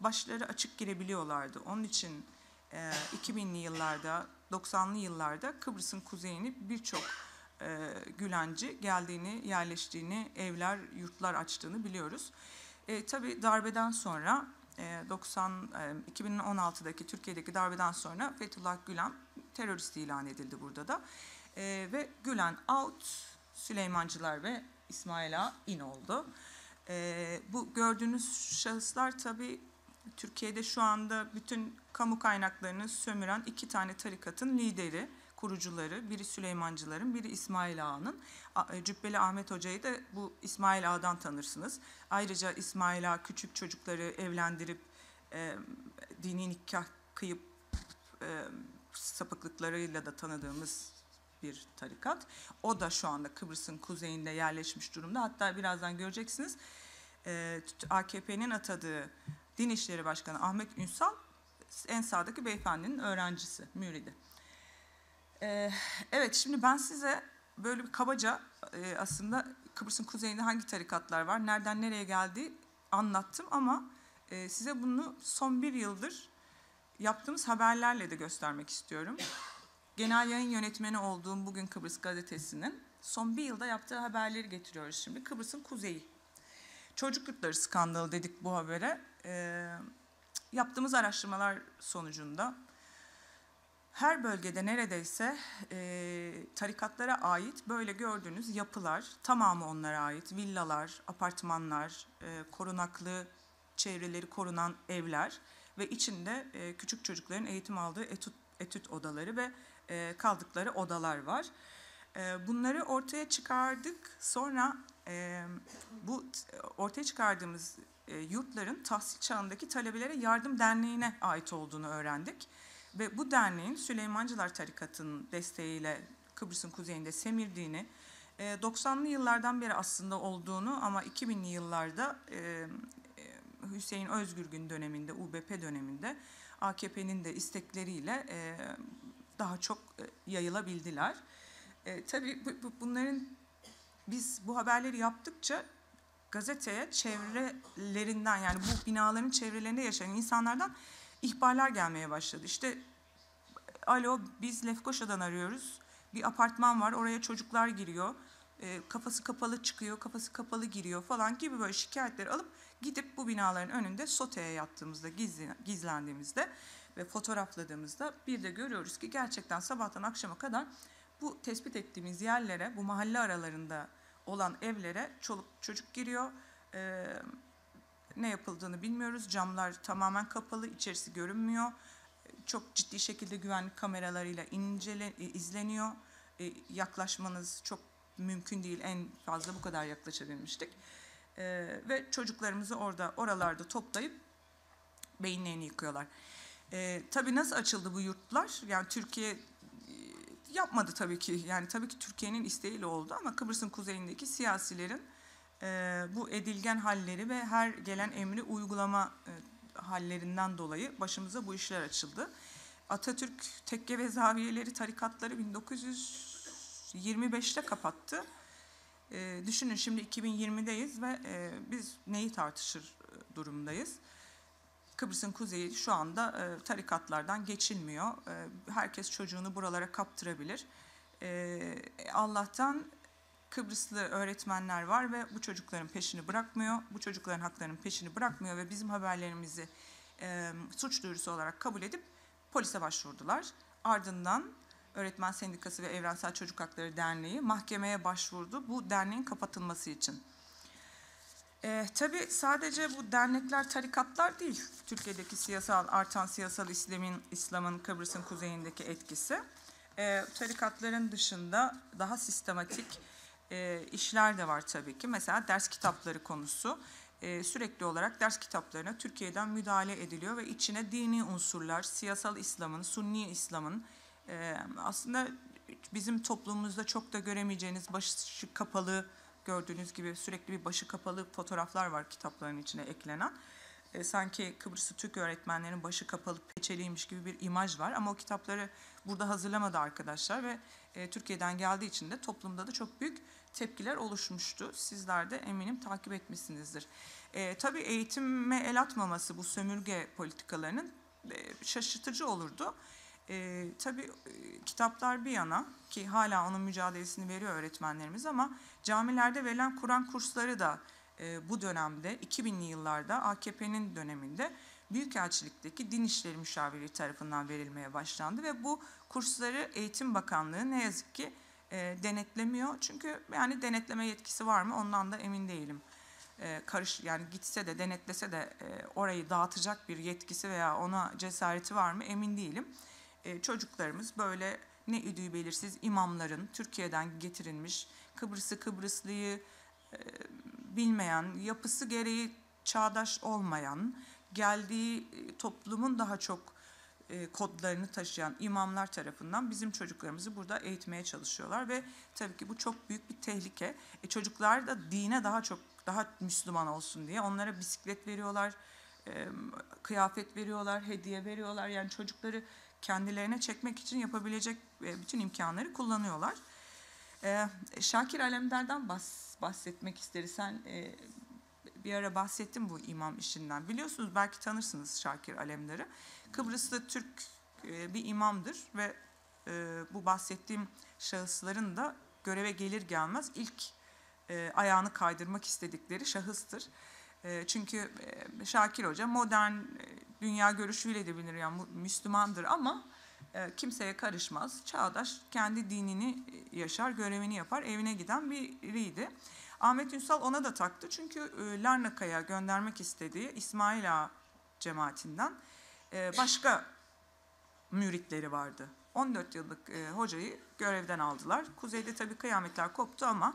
başları açık girebiliyorlardı. Onun için e, 2000'li yıllarda 90'lı yıllarda Kıbrıs'ın kuzeyini birçok e, Gülenci geldiğini, yerleştiğini, evler, yurtlar açtığını biliyoruz. E, tabii darbeden sonra 90 e, 2016'daki e, Türkiye'deki darbeden sonra Fethullah Gülen terörist ilan edildi burada da. E, ve Gülen out, Süleymancılar ve İsmaila in oldu. E, bu gördüğünüz şahıslar tabii Türkiye'de şu anda bütün kamu kaynaklarını sömüren iki tane tarikatın lideri, kurucuları. Biri Süleymancıların, biri İsmail Ağa'nın. E, Cübbeli Ahmet Hoca'yı da bu İsmail Ağa'dan tanırsınız. Ayrıca İsmail Ağa küçük çocukları evlendirip e, dini nikah kıyıp e, sapıklıklarıyla da tanıdığımız bir tarikat. O da şu anda Kıbrıs'ın kuzeyinde yerleşmiş durumda. Hatta birazdan göreceksiniz e, AKP'nin atadığı Din İşleri Başkanı Ahmet Ünsal en sağdaki beyefendinin öğrencisi, müridi. Ee, evet şimdi ben size böyle bir kabaca e, aslında Kıbrıs'ın kuzeyinde hangi tarikatlar var, nereden nereye geldi anlattım ama e, size bunu son bir yıldır yaptığımız haberlerle de göstermek istiyorum. Genel yayın yönetmeni olduğum bugün Kıbrıs gazetesinin son bir yılda yaptığı haberleri getiriyoruz şimdi. Kıbrıs'ın kuzeyi. Çocuk yurtları skandalı dedik bu habere e, yaptığımız araştırmalar sonucunda her bölgede neredeyse e, tarikatlara ait böyle gördüğünüz yapılar, tamamı onlara ait villalar, apartmanlar, e, korunaklı çevreleri korunan evler ve içinde e, küçük çocukların eğitim aldığı etüt, etüt odaları ve e, kaldıkları odalar var. E, bunları ortaya çıkardık. Sonra e, bu ortaya çıkardığımız e, yurtların tahsil çağındaki talebelere yardım derneğine ait olduğunu öğrendik. Ve bu derneğin Süleymancılar Tarikatı'nın desteğiyle Kıbrıs'ın kuzeyinde semirdiğini, 90'lı e, yıllardan beri aslında olduğunu ama 2000'li yıllarda e, e, Hüseyin Özgürgün döneminde, UBP döneminde AKP'nin de istekleriyle daha çok yayılabildiler. tabii bunların biz bu haberleri yaptıkça gazeteye çevrelerinden yani bu binaların çevrelerinde yaşayan insanlardan ihbarlar gelmeye başladı. İşte alo biz Lefkoşa'dan arıyoruz. Bir apartman var oraya çocuklar giriyor. E, kafası kapalı çıkıyor, kafası kapalı giriyor falan gibi böyle şikayetler alıp gidip bu binaların önünde soteye yattığımızda, gizli, gizlendiğimizde ve fotoğrafladığımızda bir de görüyoruz ki gerçekten sabahtan akşama kadar bu tespit ettiğimiz yerlere, bu mahalle aralarında olan evlere çoluk çocuk giriyor. E, ne yapıldığını bilmiyoruz. Camlar tamamen kapalı, içerisi görünmüyor. Çok ciddi şekilde güvenlik kameralarıyla incele, e, izleniyor. E, yaklaşmanız çok mümkün değil. En fazla bu kadar yaklaşabilmiştik. E, ve çocuklarımızı orada oralarda toplayıp beyinlerini yıkıyorlar. E, tabii nasıl açıldı bu yurtlar? Yani Türkiye yapmadı tabii ki. Yani tabii ki Türkiye'nin isteğiyle oldu ama Kıbrıs'ın kuzeyindeki siyasilerin e, bu edilgen halleri ve her gelen emri uygulama e, hallerinden dolayı başımıza bu işler açıldı. Atatürk tekke ve zaviyeleri tarikatları 1925'te kapattı. E, düşünün şimdi 2020'deyiz ve e, biz neyi tartışır e, durumdayız. Kıbrıs'ın kuzeyi şu anda e, tarikatlardan geçilmiyor. E, herkes çocuğunu buralara kaptırabilir. E, Allah'tan Kıbrıslı öğretmenler var ve bu çocukların peşini bırakmıyor. Bu çocukların haklarının peşini bırakmıyor ve bizim haberlerimizi e, suç duyurusu olarak kabul edip polise başvurdular. Ardından Öğretmen Sendikası ve Evrensel Çocuk Hakları Derneği mahkemeye başvurdu bu derneğin kapatılması için. E, tabii sadece bu dernekler, tarikatlar değil. Türkiye'deki siyasal artan siyasal İslam'ın İslam'ın Kıbrıs'ın kuzeyindeki etkisi. E, tarikatların dışında daha sistematik e, işler de var tabii ki. Mesela ders kitapları konusu e, sürekli olarak ders kitaplarına Türkiye'den müdahale ediliyor ve içine dini unsurlar, siyasal İslam'ın, Sunni İslam'ın e, aslında bizim toplumumuzda çok da göremeyeceğiniz başı kapalı gördüğünüz gibi sürekli bir başı kapalı fotoğraflar var kitapların içine eklenen. E, sanki Kıbrıslı Türk öğretmenlerin başı kapalı peçeliymiş gibi bir imaj var. Ama o kitapları burada hazırlamadı arkadaşlar ve e, Türkiye'den geldiği için de toplumda da çok büyük tepkiler oluşmuştu. Sizler de eminim takip etmişsinizdir. E, tabii eğitime el atmaması bu sömürge politikalarının e, şaşırtıcı olurdu. Ee, e, tabii kitaplar bir yana ki hala onun mücadelesini veriyor öğretmenlerimiz ama camilerde verilen Kur'an kursları da e, bu dönemde 2000'li yıllarda AKP'nin döneminde Büyükelçilikteki Din işleri Müşavirliği tarafından verilmeye başlandı ve bu kursları Eğitim Bakanlığı ne yazık ki e, denetlemiyor. Çünkü yani denetleme yetkisi var mı ondan da emin değilim. E, karış yani gitse de denetlese de e, orayı dağıtacak bir yetkisi veya ona cesareti var mı emin değilim. E, çocuklarımız böyle ne idüğü belirsiz imamların Türkiye'den getirilmiş Kıbrıs'ı Kıbrıslıyı e, bilmeyen, yapısı gereği çağdaş olmayan, geldiği e, toplumun daha çok kodlarını taşıyan imamlar tarafından bizim çocuklarımızı burada eğitmeye çalışıyorlar ve tabii ki bu çok büyük bir tehlike. E, çocuklar da dine daha çok daha Müslüman olsun diye onlara bisiklet veriyorlar, kıyafet veriyorlar, hediye veriyorlar. Yani çocukları kendilerine çekmek için yapabilecek e, bütün imkanları kullanıyorlar. E, Şakir Alemdar'dan bahsetmek istersen e, bir ara bahsettim bu imam işinden. Biliyorsunuz belki tanırsınız Şakir Alemdar'ı. Kıbrıs'ta Türk bir imamdır ve bu bahsettiğim şahısların da göreve gelir gelmez ilk ayağını kaydırmak istedikleri şahıstır. Ee, çünkü e, Şakir Hoca modern e, dünya görüşüyle de bilinir yani Müslümandır ama e, kimseye karışmaz. Çağdaş kendi dinini yaşar, görevini yapar, evine giden biriydi. Ahmet Ünsal ona da taktı çünkü Larnaka'ya göndermek istediği İsmail Ağa cemaatinden başka müritleri vardı. 14 yıllık hocayı görevden aldılar. Kuzeyde tabii kıyametler koptu ama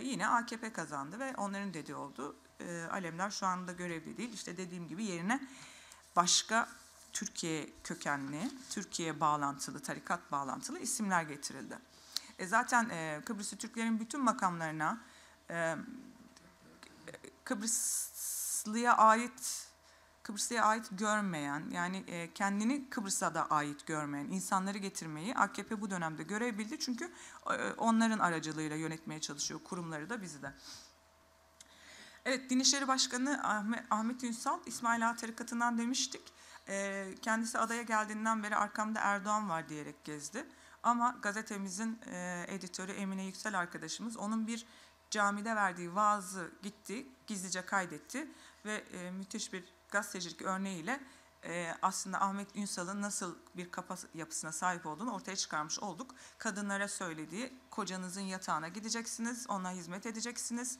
yine AKP kazandı ve onların dediği oldu e, Alemdar şu anda görevli değil. İşte dediğim gibi yerine başka Türkiye kökenli, Türkiye bağlantılı, tarikat bağlantılı isimler getirildi. E zaten e, Kıbrıslı Türklerin bütün makamlarına e, Kıbrıslıya ait Kıbrıs'a ait görmeyen yani e, kendini Kıbrıs'a da ait görmeyen insanları getirmeyi AKP bu dönemde görebildi. Çünkü e, onların aracılığıyla yönetmeye çalışıyor kurumları da bizi de. Evet Din İşleri Başkanı Ahmet, Ünsal İsmail Ağa Tarikatı'ndan demiştik. Ee, kendisi adaya geldiğinden beri arkamda Erdoğan var diyerek gezdi. Ama gazetemizin e, editörü Emine Yüksel arkadaşımız onun bir camide verdiği vaazı gitti, gizlice kaydetti ve e, müthiş bir gazetecilik örneğiyle e, aslında Ahmet Ünsal'ın nasıl bir kafa yapısına sahip olduğunu ortaya çıkarmış olduk. Kadınlara söylediği kocanızın yatağına gideceksiniz, ona hizmet edeceksiniz.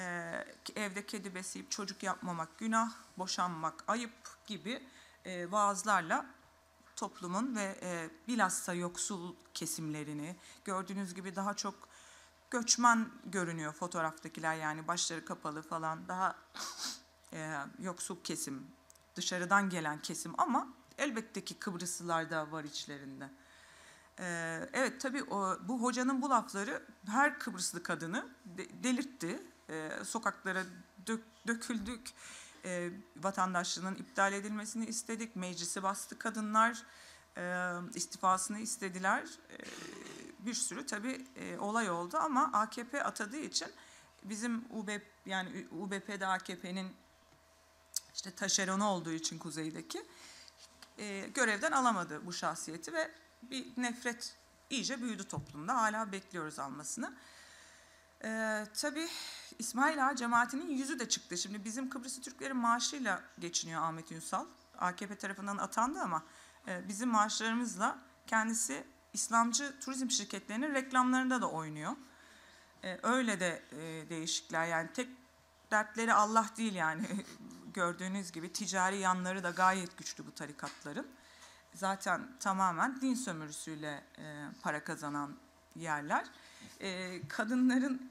E, evde kedi besleyip çocuk yapmamak günah, boşanmak ayıp gibi e, vaazlarla toplumun ve e, bilhassa yoksul kesimlerini gördüğünüz gibi daha çok göçmen görünüyor fotoğraftakiler yani başları kapalı falan daha e, yoksul kesim dışarıdan gelen kesim ama elbette ki Kıbrıslılar da var içlerinde. E, evet tabii o, bu hocanın bu lafları her Kıbrıslı kadını delirtti e, sokaklara dök, döküldük. E, vatandaşlığının iptal edilmesini istedik. Meclisi bastı kadınlar e, istifasını istediler. E, bir sürü tabii e, olay oldu ama AKP atadığı için bizim UBP e, yani UBP'de AKP'nin işte taşeronu olduğu için kuzeydeki e, görevden alamadı bu şahsiyeti ve bir nefret iyice büyüdü toplumda. Hala bekliyoruz almasını. Ee, tabii İsmail Ağa cemaatinin yüzü de çıktı. Şimdi bizim Kıbrıs Türklerin maaşıyla geçiniyor Ahmet Ünsal. AKP tarafından atandı ama e, bizim maaşlarımızla kendisi İslamcı turizm şirketlerinin reklamlarında da oynuyor. E, öyle de e, değişikler yani tek dertleri Allah değil yani [LAUGHS] gördüğünüz gibi ticari yanları da gayet güçlü bu tarikatların. Zaten tamamen din sömürüsüyle e, para kazanan yerler. E, kadınların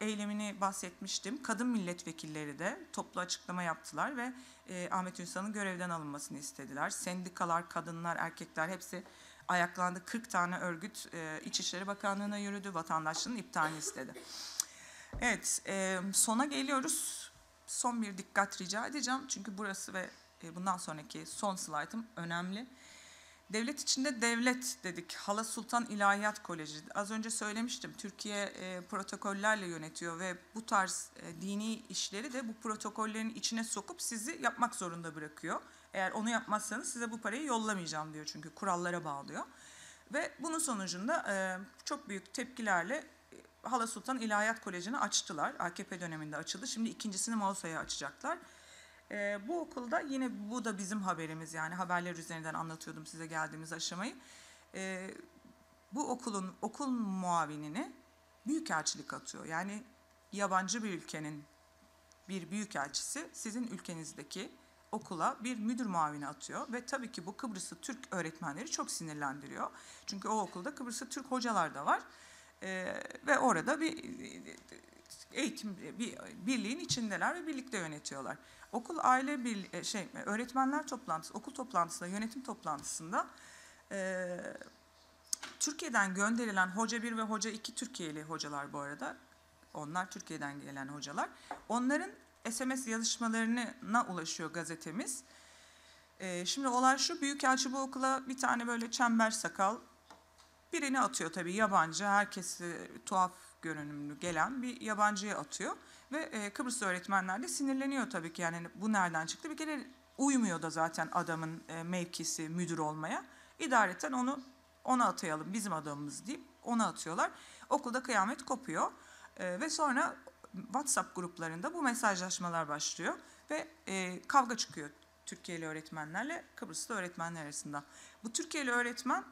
eylemini bahsetmiştim. Kadın milletvekilleri de toplu açıklama yaptılar ve e, Ahmet Ünsal'ın görevden alınmasını istediler. Sendikalar, kadınlar, erkekler hepsi ayaklandı. 40 tane örgüt e, İçişleri Bakanlığı'na yürüdü. Vatandaşlığın iptalini istedi. Evet, e, sona geliyoruz. Son bir dikkat rica edeceğim. Çünkü burası ve e, bundan sonraki son slaytım önemli. Devlet içinde devlet dedik. Hala Sultan İlahiyat Koleji. Az önce söylemiştim. Türkiye e, protokollerle yönetiyor ve bu tarz e, dini işleri de bu protokollerin içine sokup sizi yapmak zorunda bırakıyor. Eğer onu yapmazsanız size bu parayı yollamayacağım diyor çünkü kurallara bağlıyor. Ve bunun sonucunda e, çok büyük tepkilerle e, Hala Sultan İlahiyat Koleji'ni açtılar. AKP döneminde açıldı. Şimdi ikincisini Mausa'ya açacaklar. E, bu okulda yine bu da bizim haberimiz yani haberler üzerinden anlatıyordum size geldiğimiz aşamayı. E, bu okulun okul muavinini büyükelçilik atıyor. Yani yabancı bir ülkenin bir büyükelçisi sizin ülkenizdeki okula bir müdür muavini atıyor ve tabii ki bu Kıbrıslı Türk öğretmenleri çok sinirlendiriyor. Çünkü o okulda Kıbrıslı Türk hocalar da var ee, ve orada bir eğitim bir birliğin içindeler ve birlikte yönetiyorlar. Okul aile bir e, şey öğretmenler toplantısı, okul toplantısında, yönetim toplantısında e, Türkiye'den gönderilen hoca 1 ve hoca 2 Türkiye'li hocalar bu arada. Onlar Türkiye'den gelen hocalar. Onların SMS yazışmalarına ulaşıyor gazetemiz. E, şimdi olay şu büyükelçi bu okula bir tane böyle çember sakal birini atıyor tabii yabancı herkesi tuhaf görünümlü gelen bir yabancıya atıyor. Ve e, Kıbrıs öğretmenler de sinirleniyor tabii ki yani bu nereden çıktı? Bir kere uymuyor da zaten adamın e, mevkisi müdür olmaya. İdareten onu ona atayalım bizim adamımız deyip ona atıyorlar. Okulda kıyamet kopuyor e, ve sonra WhatsApp gruplarında bu mesajlaşmalar başlıyor ve e, kavga çıkıyor Türkiye'li öğretmenlerle Kıbrıs'ta öğretmenler arasında. Bu Türkiye'li öğretmen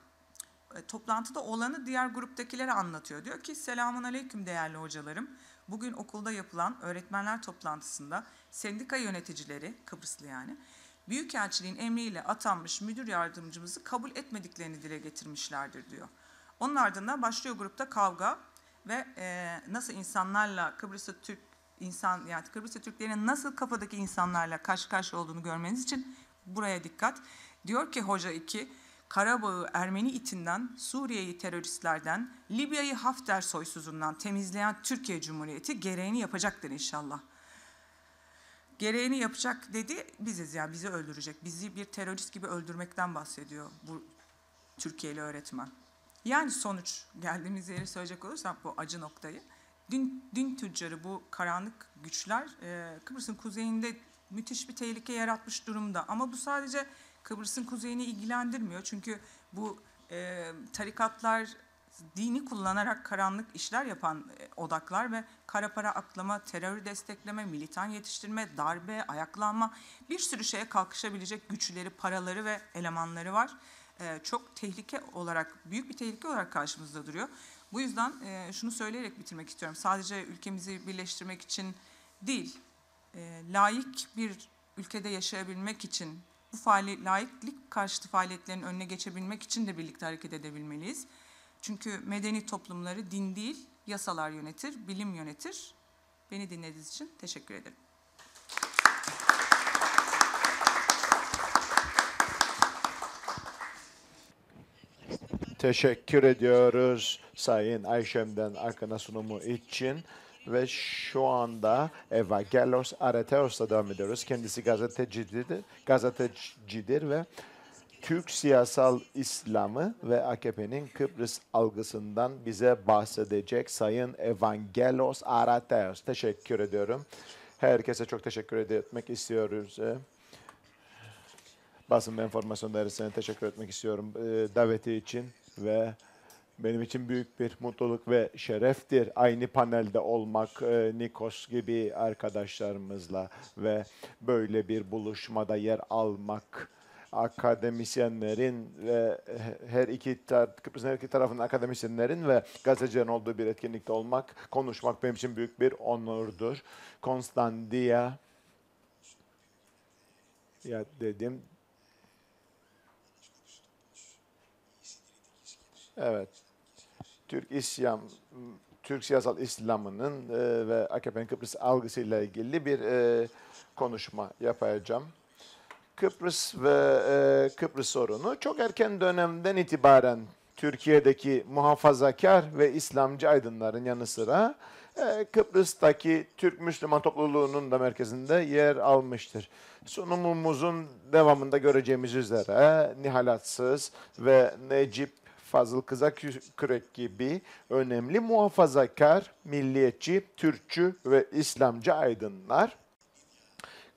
e, toplantıda olanı diğer gruptakilere anlatıyor. Diyor ki selamun aleyküm değerli hocalarım. Bugün okulda yapılan öğretmenler toplantısında sendika yöneticileri, Kıbrıslı yani, Büyükelçiliğin emriyle atanmış müdür yardımcımızı kabul etmediklerini dile getirmişlerdir diyor. Onun ardından başlıyor grupta kavga ve e, nasıl insanlarla Kıbrıs'ta Türk insan yani Kıbrıs'ta Türklerin nasıl kafadaki insanlarla karşı karşıya olduğunu görmeniz için buraya dikkat. Diyor ki hoca 2 Karabağ'ı Ermeni itinden, Suriye'yi teröristlerden, Libya'yı Hafter soysuzundan temizleyen Türkiye Cumhuriyeti gereğini yapacaktır inşallah. Gereğini yapacak dedi, biziz yani bizi öldürecek. Bizi bir terörist gibi öldürmekten bahsediyor bu Türkiye'li öğretmen. Yani sonuç geldiğimiz yeri söyleyecek olursam bu acı noktayı. Dün, dün tüccarı bu karanlık güçler e, Kıbrıs'ın kuzeyinde müthiş bir tehlike yaratmış durumda. Ama bu sadece Kıbrıs'ın kuzeyini ilgilendirmiyor. Çünkü bu e, tarikatlar dini kullanarak karanlık işler yapan e, odaklar ve kara para aklama, terörü destekleme, militan yetiştirme, darbe, ayaklanma bir sürü şeye kalkışabilecek güçleri, paraları ve elemanları var. E, çok tehlike olarak, büyük bir tehlike olarak karşımızda duruyor. Bu yüzden e, şunu söyleyerek bitirmek istiyorum. Sadece ülkemizi birleştirmek için değil, e, layık bir ülkede yaşayabilmek için bu faaliyet, laiklik karşıtı faaliyetlerin önüne geçebilmek için de birlikte hareket edebilmeliyiz. Çünkü medeni toplumları din değil, yasalar yönetir, bilim yönetir. Beni dinlediğiniz için teşekkür ederim. Teşekkür ediyoruz Sayın Ayşem'den Akın'a sunumu için ve şu anda Evangelos Areteos'la devam ediyoruz. Kendisi gazetecidir, gazetecidir ve Türk siyasal İslam'ı ve AKP'nin Kıbrıs algısından bize bahsedecek Sayın Evangelos Arateos. Teşekkür ediyorum. Herkese çok teşekkür etmek istiyoruz. Ee, basın ve enformasyon dairesine teşekkür etmek istiyorum ee, daveti için ve benim için büyük bir mutluluk ve şereftir aynı panelde olmak e, Nikos gibi arkadaşlarımızla ve böyle bir buluşmada yer almak akademisyenlerin ve her iki tar Kıbrıs'ın her iki tarafının akademisyenlerin ve gazetecilerin olduğu bir etkinlikte olmak, konuşmak benim için büyük bir onurdur. Konstantia ya dedim. Evet. Türk isyan, Türk siyasal İslam'ının e, ve AKP'nin Kıbrıs algısıyla ilgili bir e, konuşma yapacağım. Kıbrıs ve e, Kıbrıs sorunu çok erken dönemden itibaren Türkiye'deki muhafazakar ve İslamcı aydınların yanı sıra e, Kıbrıs'taki Türk Müslüman topluluğunun da merkezinde yer almıştır. Sunumumuzun devamında göreceğimiz üzere Nihalatsız ve Necip Fazıl Kızakürek gibi önemli muhafazakar, milliyetçi, Türkçü ve İslamcı aydınlar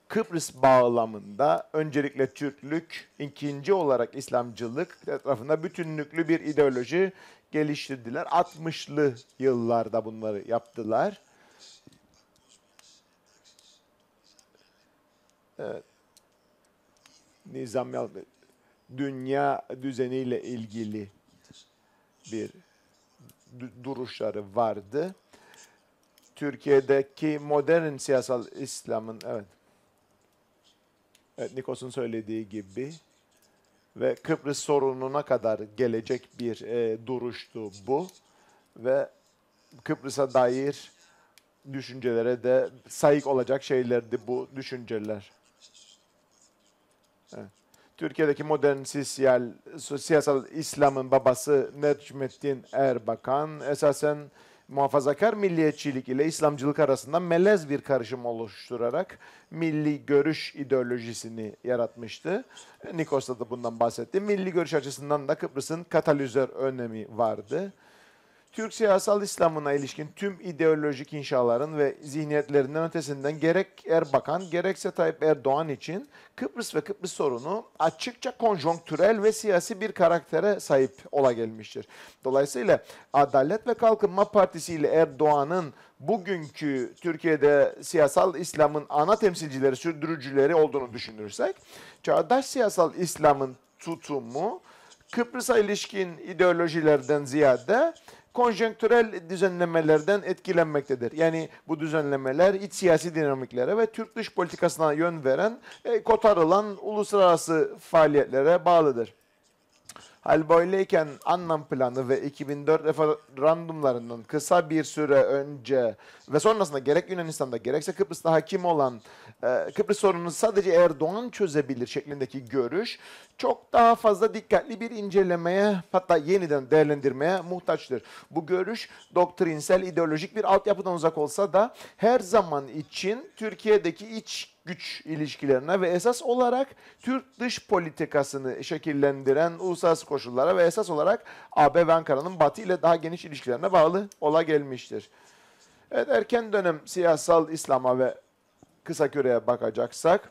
Kıbrıs bağlamında öncelikle Türklük, ikinci olarak İslamcılık etrafında bütünlüklü bir ideoloji geliştirdiler. 60'lı yıllarda bunları yaptılar. Evet. Nizam Yalbı dünya düzeniyle ilgili bir duruşları vardı. Türkiye'deki modern siyasal İslam'ın evet, evet Nikos'un söylediği gibi ve Kıbrıs sorununa kadar gelecek bir e, duruştu bu ve Kıbrıs'a dair düşüncelere de sayık olacak şeylerdi bu düşünceler. Evet. Türkiye'deki modern siyasal, siyasal İslam'ın babası Necmettin Erbakan esasen muhafazakar milliyetçilik ile İslamcılık arasında melez bir karışım oluşturarak milli görüş ideolojisini yaratmıştı. Nikos'ta da bundan bahsetti. Milli görüş açısından da Kıbrıs'ın katalizör önemi vardı. Türk siyasal İslam'ına ilişkin tüm ideolojik inşaların ve zihniyetlerinden ötesinden gerek Erbakan gerekse Tayyip Erdoğan için Kıbrıs ve Kıbrıs sorunu açıkça konjonktürel ve siyasi bir karaktere sahip ola gelmiştir. Dolayısıyla Adalet ve Kalkınma Partisi ile Erdoğan'ın bugünkü Türkiye'de siyasal İslam'ın ana temsilcileri, sürdürücüleri olduğunu düşünürsek, çağdaş siyasal İslam'ın tutumu Kıbrıs'a ilişkin ideolojilerden ziyade konjonktürel düzenlemelerden etkilenmektedir. Yani bu düzenlemeler iç siyasi dinamiklere ve Türk dış politikasına yön veren, e, kotarılan uluslararası faaliyetlere bağlıdır. Hal böyleyken Anlam Planı ve 2004 referandumlarının kısa bir süre önce ve sonrasında gerek Yunanistan'da gerekse Kıbrıs'ta hakim olan e, Kıbrıs sorununu sadece Erdoğan çözebilir şeklindeki görüş çok daha fazla dikkatli bir incelemeye hatta yeniden değerlendirmeye muhtaçtır. Bu görüş doktrinsel ideolojik bir altyapıdan uzak olsa da her zaman için Türkiye'deki iç güç ilişkilerine ve esas olarak Türk dış politikasını şekillendiren uluslararası koşullara ve esas olarak AB ve Ankara'nın Batı ile daha geniş ilişkilerine bağlı ola gelmiştir. Evet, erken dönem siyasal İslam'a ve kısa küreye bakacaksak,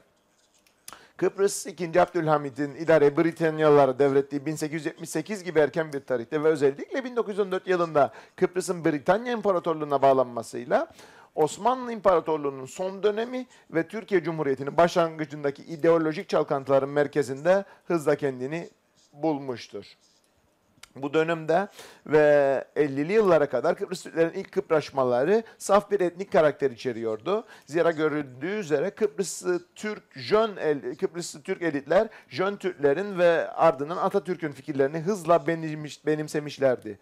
Kıbrıs 2. Abdülhamid'in idare Britanyalılara devrettiği 1878 gibi erken bir tarihte ve özellikle 1914 yılında Kıbrıs'ın Britanya İmparatorluğu'na bağlanmasıyla Osmanlı İmparatorluğu'nun son dönemi ve Türkiye Cumhuriyeti'nin başlangıcındaki ideolojik çalkantıların merkezinde hızla kendini bulmuştur. Bu dönemde ve 50'li yıllara kadar Kıbrıs Türklerin ilk kıpraşmaları saf bir etnik karakter içeriyordu. Zira görüldüğü üzere Kıbrıs Türk Jön el, Kıbrıs Türk elitler Jön Türklerin ve ardından Atatürk'ün fikirlerini hızla benimsemişlerdi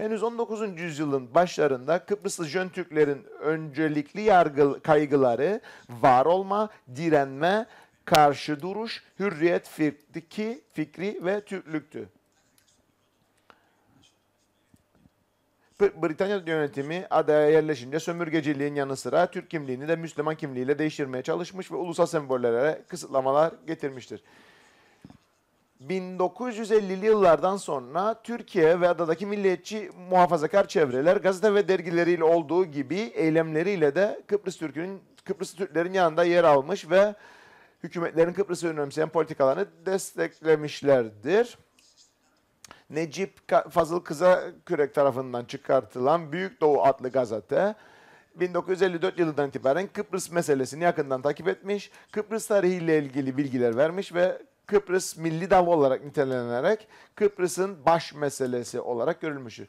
henüz 19. yüzyılın başlarında Kıbrıslı Jön Türklerin öncelikli yargı kaygıları var olma, direnme, karşı duruş, hürriyet fikri, fikri ve Türklüktü. Britanya yönetimi adaya yerleşince sömürgeciliğin yanı sıra Türk kimliğini de Müslüman kimliğiyle değiştirmeye çalışmış ve ulusal sembollere kısıtlamalar getirmiştir. 1950'li yıllardan sonra Türkiye ve adadaki milliyetçi muhafazakar çevreler gazete ve dergileriyle olduğu gibi eylemleriyle de Kıbrıs Türk'ünün Kıbrıs Türklerin yanında yer almış ve hükümetlerin Kıbrıs'ı önemseyen politikalarını desteklemişlerdir. Necip Fazıl Kızakürek tarafından çıkartılan Büyük Doğu adlı gazete 1954 yılından itibaren Kıbrıs meselesini yakından takip etmiş, Kıbrıs tarihiyle ilgili bilgiler vermiş ve Kıbrıs milli dava olarak nitelenerek Kıbrıs'ın baş meselesi olarak görülmüştür.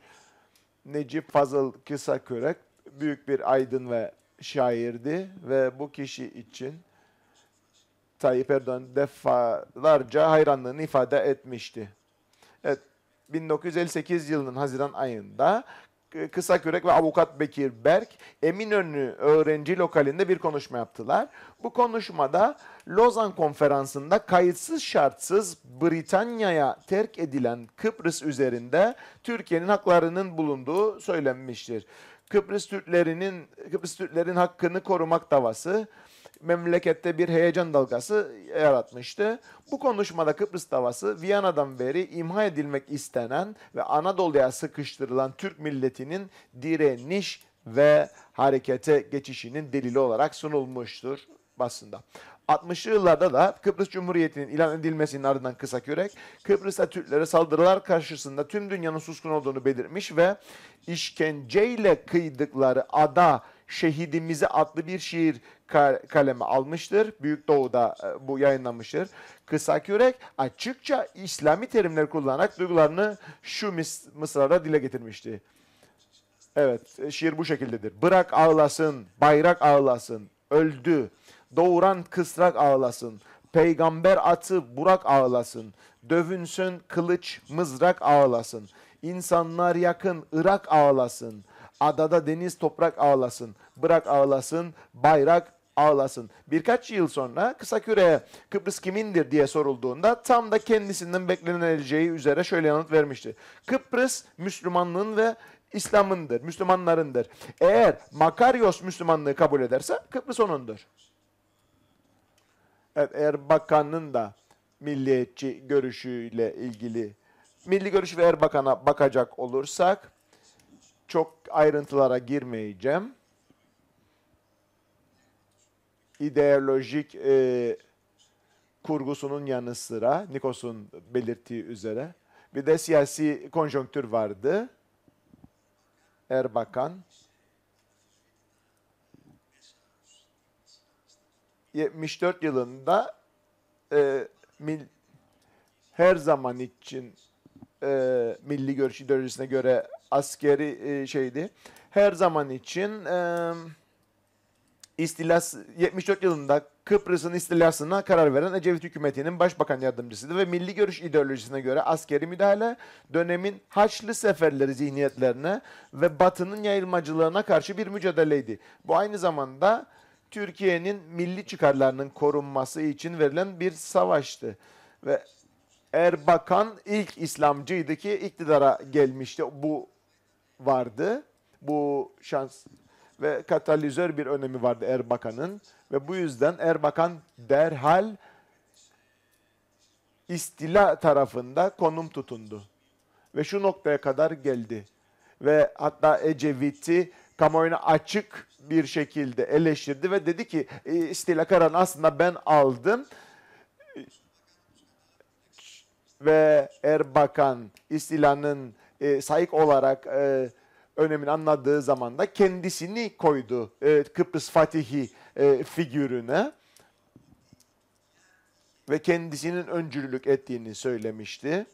Necip Fazıl Kısakörek büyük bir aydın ve şairdi ve bu kişi için Tayyip Erdoğan defalarca hayranlığını ifade etmişti. Evet, 1958 yılının Haziran ayında e, Kısakürek ve avukat Bekir Berk Eminönü öğrenci lokalinde bir konuşma yaptılar. Bu konuşmada Lozan Konferansı'nda kayıtsız şartsız Britanya'ya terk edilen Kıbrıs üzerinde Türkiye'nin haklarının bulunduğu söylenmiştir. Kıbrıs Türklerinin Kıbrıs Türklerin hakkını korumak davası memlekette bir heyecan dalgası yaratmıştı. Bu konuşmada Kıbrıs davası Viyana'dan beri imha edilmek istenen ve Anadolu'ya sıkıştırılan Türk milletinin direniş ve harekete geçişinin delili olarak sunulmuştur basında. 60'lı yıllarda da Kıbrıs Cumhuriyeti'nin ilan edilmesinin ardından kısa kürek, Kıbrıs'ta Türklere saldırılar karşısında tüm dünyanın suskun olduğunu belirtmiş ve işkenceyle kıydıkları ada Şehidimizi adlı bir şiir kaleme almıştır. Büyük Doğu'da e, bu yayınlamıştır. Kısa Kürek açıkça İslami terimler kullanarak duygularını şu mıs mısrada dile getirmişti. Evet, e, şiir bu şekildedir. Bırak ağlasın, bayrak ağlasın, öldü. Doğuran kısrak ağlasın, peygamber atı burak ağlasın. Dövünsün kılıç, mızrak ağlasın. İnsanlar yakın, Irak ağlasın. Adada deniz toprak ağlasın, bırak ağlasın, bayrak ağlasın. Birkaç yıl sonra kısa küreye Kıbrıs kimindir diye sorulduğunda tam da kendisinden beklenileceği üzere şöyle yanıt vermişti. Kıbrıs Müslümanlığın ve İslam'ındır, Müslümanlarındır. Eğer Makaryos Müslümanlığı kabul ederse Kıbrıs onundur. Evet, Erbakan'ın da milliyetçi görüşüyle ilgili milli görüş ve Erbakan'a bakacak olursak çok ayrıntılara girmeyeceğim. İdeolojik e, kurgusunun yanı sıra Nikos'un belirttiği üzere bir de siyasi konjonktür vardı. Erbakan ...74 yılında... E, mil, ...her zaman için... E, ...milli görüş ideolojisine göre askeri e, şeydi. Her zaman için e, istilas 74 yılında Kıbrıs'ın istilasına karar veren Ecevit hükümetinin başbakan yardımcısıydı ve milli görüş ideolojisine göre askeri müdahale dönemin Haçlı seferleri zihniyetlerine ve Batı'nın yayılmacılığına karşı bir mücadeleydi. Bu aynı zamanda Türkiye'nin milli çıkarlarının korunması için verilen bir savaştı. Ve Erbakan ilk İslamcıydı ki iktidara gelmişti bu vardı. Bu şans ve katalizör bir önemi vardı Erbakan'ın ve bu yüzden Erbakan derhal istila tarafında konum tutundu. Ve şu noktaya kadar geldi. Ve hatta Ecevit'i kamuoyuna açık bir şekilde eleştirdi ve dedi ki e, istila kararını aslında ben aldım. Ve Erbakan istilanın e, sahip olarak e, önemini anladığı zaman da kendisini koydu e, Kıbrıs Fatihi e, figürüne ve kendisinin öncülük ettiğini söylemişti.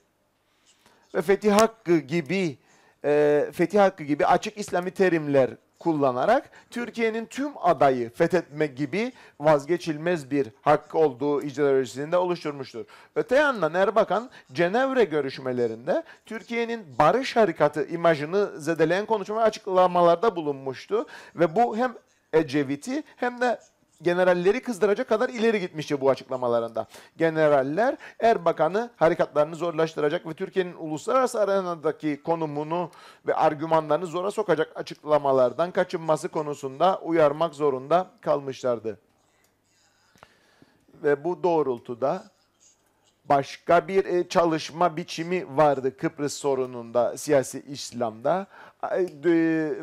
Ve fetih hakkı gibi e, fetih hakkı gibi açık İslami terimler kullanarak Türkiye'nin tüm adayı fethetme gibi vazgeçilmez bir hak olduğu ideolojisinde oluşturmuştur. Öte yandan Erbakan Cenevre görüşmelerinde Türkiye'nin barış harekatı imajını zedeleyen konuşma açıklamalarda bulunmuştu ve bu hem Ecevit'i hem de generalleri kızdıracak kadar ileri gitmişti bu açıklamalarında. Generaller Erbakan'ı harekatlarını zorlaştıracak ve Türkiye'nin uluslararası arenadaki konumunu ve argümanlarını zora sokacak açıklamalardan kaçınması konusunda uyarmak zorunda kalmışlardı. Ve bu doğrultuda başka bir e, çalışma biçimi vardı Kıbrıs sorununda, siyasi İslam'da e,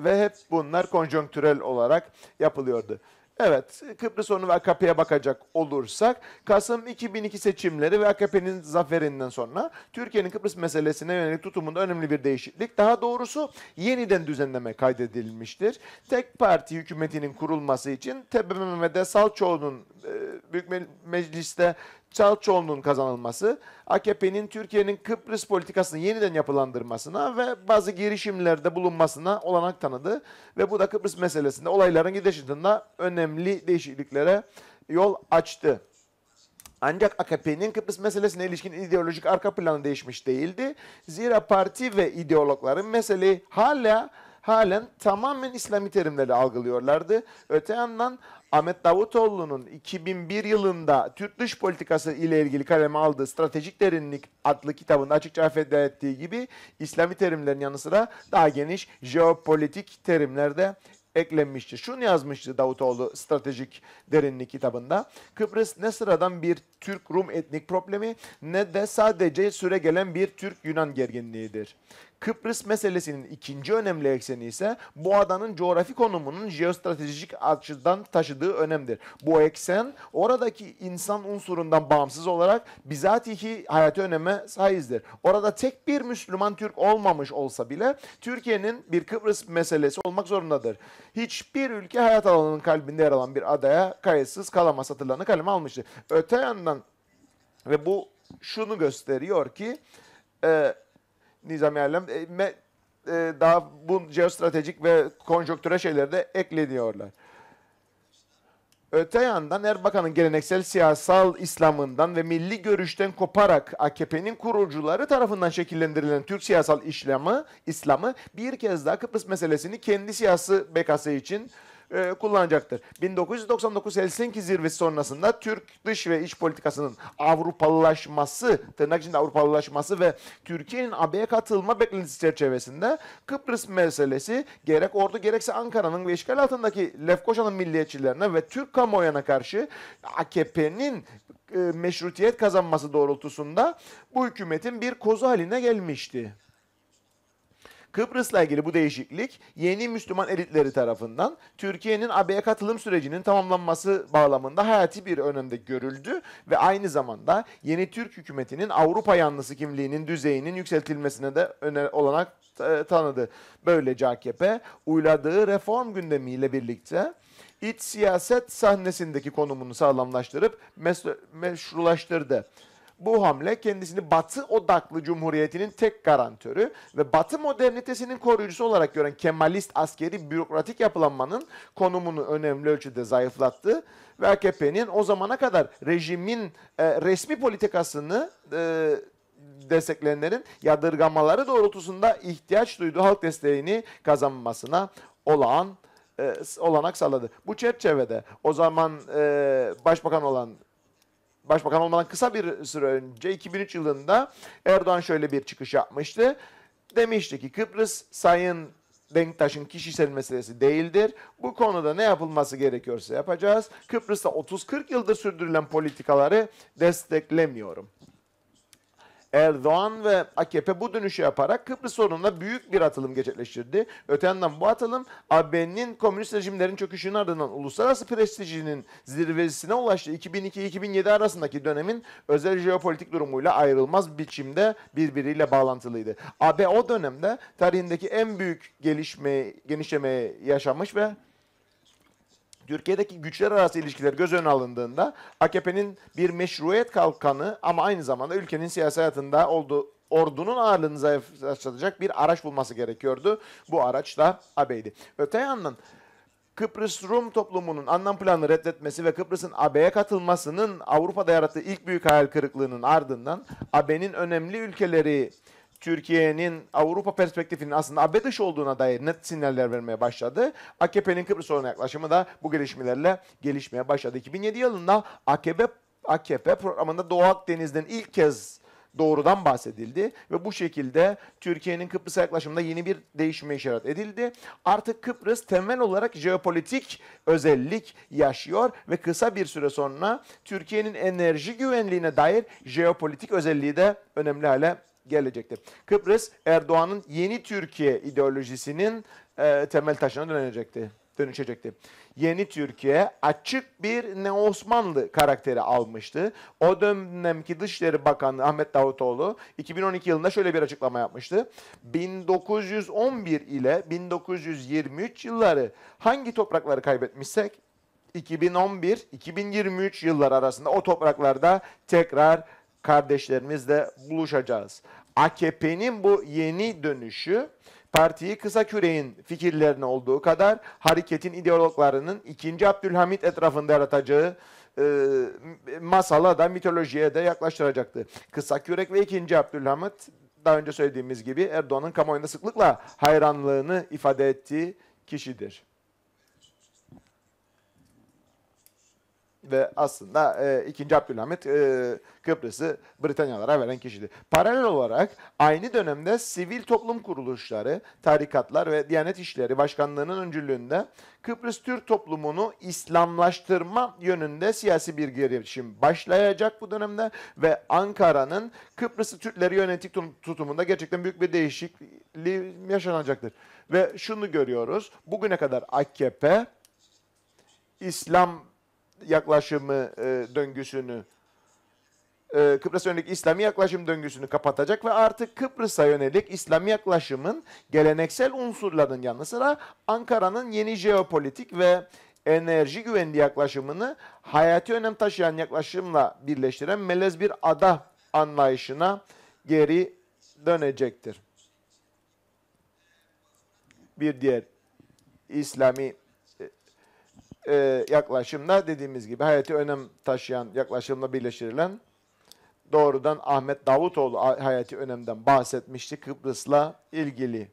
ve hep bunlar konjonktürel olarak yapılıyordu. Evet, Kıbrıs onu ve AKP'ye bakacak olursak, Kasım 2002 seçimleri ve AKP'nin zaferinden sonra Türkiye'nin Kıbrıs meselesine yönelik tutumunda önemli bir değişiklik, daha doğrusu yeniden düzenleme kaydedilmiştir. Tek parti hükümetinin kurulması için TBMM'de Salçoğlu'nun e, Büyük Meclis'te Çalçoğlu'nun kazanılması, AKP'nin Türkiye'nin Kıbrıs politikasını yeniden yapılandırmasına ve bazı girişimlerde bulunmasına olanak tanıdı. Ve bu da Kıbrıs meselesinde olayların gidişatında önemli değişikliklere yol açtı. Ancak AKP'nin Kıbrıs meselesine ilişkin ideolojik arka planı değişmiş değildi. Zira parti ve ideologların meseleyi hala halen tamamen İslami terimleri algılıyorlardı. Öte yandan Ahmet Davutoğlu'nun 2001 yılında Türk dış politikası ile ilgili kaleme aldığı Stratejik Derinlik adlı kitabında açıkça ifade ettiği gibi İslami terimlerin yanı sıra daha geniş jeopolitik terimler de eklenmişti. Şunu yazmıştı Davutoğlu Stratejik Derinlik kitabında. Kıbrıs ne sıradan bir Türk-Rum etnik problemi ne de sadece süre gelen bir Türk-Yunan gerginliğidir. Kıbrıs meselesinin ikinci önemli ekseni ise bu adanın coğrafi konumunun jeostratejik açıdan taşıdığı önemdir. Bu eksen oradaki insan unsurundan bağımsız olarak bizatihi hayati öneme sahizdir. Orada tek bir Müslüman Türk olmamış olsa bile Türkiye'nin bir Kıbrıs meselesi olmak zorundadır. Hiçbir ülke hayat alanının kalbinde yer alan bir adaya kayıtsız kalamaz hatırlarını kaleme almıştır. Öte yandan ve bu şunu gösteriyor ki e, Nizami Alem e, e, daha bu jeostratejik ve konjonktüre şeyleri de ekleniyorlar. Öte yandan Erbakan'ın geleneksel siyasal İslam'ından ve milli görüşten koparak AKP'nin kurucuları tarafından şekillendirilen Türk siyasal işlemi, İslam'ı bir kez daha Kıbrıs meselesini kendi siyasi bekası için e, kullanacaktır. 1999 Helsinki zirvesi sonrasında Türk dış ve iç politikasının Avrupalılaşması, tırnak içinde Avrupalılaşması ve Türkiye'nin AB'ye katılma beklentisi çerçevesinde Kıbrıs meselesi gerek ordu gerekse Ankara'nın ve işgal altındaki Lefkoşa'nın milliyetçilerine ve Türk kamuoyuna karşı AKP'nin e, meşrutiyet kazanması doğrultusunda bu hükümetin bir kozu haline gelmişti. Kıbrıs'la ilgili bu değişiklik yeni Müslüman elitleri tarafından Türkiye'nin AB'ye katılım sürecinin tamamlanması bağlamında hayati bir önemde görüldü ve aynı zamanda yeni Türk hükümetinin Avrupa yanlısı kimliğinin düzeyinin yükseltilmesine de öner olanak e, tanıdı. Böylece AKP uyladığı reform gündemiyle birlikte iç siyaset sahnesindeki konumunu sağlamlaştırıp meşrulaştırdı. Bu hamle kendisini batı odaklı cumhuriyetinin tek garantörü ve batı modernitesinin koruyucusu olarak gören Kemalist askeri bürokratik yapılanmanın konumunu önemli ölçüde zayıflattı ve AKP'nin o zamana kadar rejimin e, resmi politikasını e, destekleyenlerin yadırgamaları doğrultusunda ihtiyaç duyduğu halk desteğini kazanmasına olağan e, olanak sağladı. Bu çerçevede o zaman e, başbakan olan başbakan olmadan kısa bir süre önce 2003 yılında Erdoğan şöyle bir çıkış yapmıştı. Demişti ki Kıbrıs Sayın Denktaş'ın kişisel meselesi değildir. Bu konuda ne yapılması gerekiyorsa yapacağız. Kıbrıs'ta 30-40 yıldır sürdürülen politikaları desteklemiyorum. Erdoğan ve AKP bu dönüşü yaparak Kıbrıs sorununda büyük bir atılım gerçekleştirdi. Öte yandan bu atılım AB'nin komünist rejimlerin çöküşünün ardından uluslararası prestijinin zirvesine ulaştı. 2002-2007 arasındaki dönemin özel jeopolitik durumuyla ayrılmaz biçimde birbiriyle bağlantılıydı. AB o dönemde tarihindeki en büyük gelişme, genişleme yaşamış ve Türkiye'deki güçler arası ilişkiler göz önüne alındığında AKP'nin bir meşruiyet kalkanı ama aynı zamanda ülkenin siyasi hayatında olduğu ordunun ağırlığını zayıflatacak bir araç bulması gerekiyordu. Bu araç da AB'ydi. Öte yandan Kıbrıs Rum toplumunun anlam planını reddetmesi ve Kıbrıs'ın AB'ye katılmasının Avrupa'da yarattığı ilk büyük hayal kırıklığının ardından AB'nin önemli ülkeleri Türkiye'nin Avrupa perspektifinin aslında AB dışı olduğuna dair net sinyaller vermeye başladı. AKP'nin Kıbrıs soruna yaklaşımı da bu gelişmelerle gelişmeye başladı. 2007 yılında AKP, AKP programında Doğu Akdeniz'den ilk kez doğrudan bahsedildi ve bu şekilde Türkiye'nin Kıbrıs'a yaklaşımında yeni bir değişime işaret edildi. Artık Kıbrıs temel olarak jeopolitik özellik yaşıyor ve kısa bir süre sonra Türkiye'nin enerji güvenliğine dair jeopolitik özelliği de önemli hale gelecektir. Kıbrıs Erdoğan'ın yeni Türkiye ideolojisinin e, temel taşına dönecekti. Dönüşecekti. Yeni Türkiye açık bir Neosmanlı karakteri almıştı. O dönemki Dışişleri Bakanı Ahmet Davutoğlu 2012 yılında şöyle bir açıklama yapmıştı. 1911 ile 1923 yılları hangi toprakları kaybetmişsek 2011-2023 yıllar arasında o topraklarda tekrar kardeşlerimizle buluşacağız. AKP'nin bu yeni dönüşü partiyi kısa küreğin fikirlerine olduğu kadar hareketin ideologlarının 2. Abdülhamit etrafında yaratacağı e, masala da mitolojiye de yaklaştıracaktı. Kısa kürek ve 2. Abdülhamit daha önce söylediğimiz gibi Erdoğan'ın kamuoyunda sıklıkla hayranlığını ifade ettiği kişidir. ve aslında e, 2. Abdülhamit e, Kıbrıs'ı Britanyalara veren kişiydi. Paralel olarak aynı dönemde sivil toplum kuruluşları, tarikatlar ve Diyanet İşleri Başkanlığı'nın öncülüğünde Kıbrıs Türk toplumunu İslamlaştırma yönünde siyasi bir girişim başlayacak bu dönemde ve Ankara'nın Kıbrıs'ı Türkleri yönetik tutumunda gerçekten büyük bir değişiklik yaşanacaktır. Ve şunu görüyoruz, bugüne kadar AKP İslam yaklaşımı e, döngüsünü e, Kıbrıs'a yönelik İslami yaklaşım döngüsünü kapatacak ve artık Kıbrıs'a yönelik İslami yaklaşımın geleneksel unsurların yanı sıra Ankara'nın yeni jeopolitik ve enerji güvenliği yaklaşımını hayati önem taşıyan yaklaşımla birleştiren melez bir ada anlayışına geri dönecektir. Bir diğer İslami e, yaklaşımla dediğimiz gibi hayati önem taşıyan yaklaşımla birleştirilen doğrudan Ahmet Davutoğlu hayati önemden bahsetmişti Kıbrıs'la ilgili.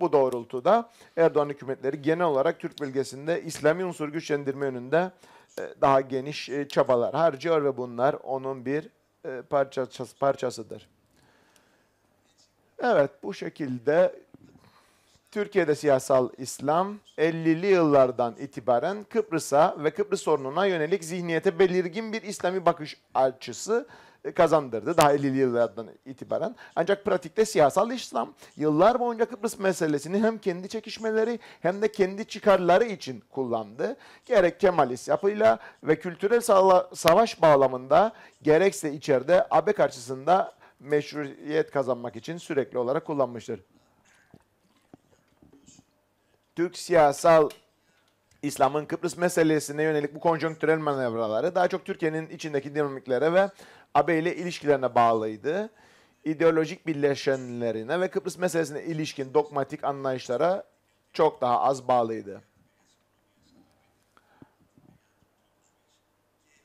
Bu doğrultuda Erdoğan hükümetleri genel olarak Türk bölgesinde İslami unsur güçlendirme yönünde e, daha geniş e, çabalar harcıyor ve bunlar onun bir e, parçası, parçasıdır. Evet bu şekilde Türkiye'de siyasal İslam 50'li yıllardan itibaren Kıbrıs'a ve Kıbrıs sorununa yönelik zihniyete belirgin bir İslami bakış açısı e, kazandırdı daha 50'li yıllardan itibaren. Ancak pratikte siyasal İslam yıllar boyunca Kıbrıs meselesini hem kendi çekişmeleri hem de kendi çıkarları için kullandı. Gerek Kemalist yapıyla ve kültürel savaş bağlamında gerekse içeride AB karşısında meşruiyet kazanmak için sürekli olarak kullanmıştır. Türk siyasal İslam'ın Kıbrıs meselesine yönelik bu konjonktürel manevraları daha çok Türkiye'nin içindeki dinamiklere ve AB ile ilişkilerine bağlıydı. İdeolojik birleşenlerine ve Kıbrıs meselesine ilişkin dogmatik anlayışlara çok daha az bağlıydı.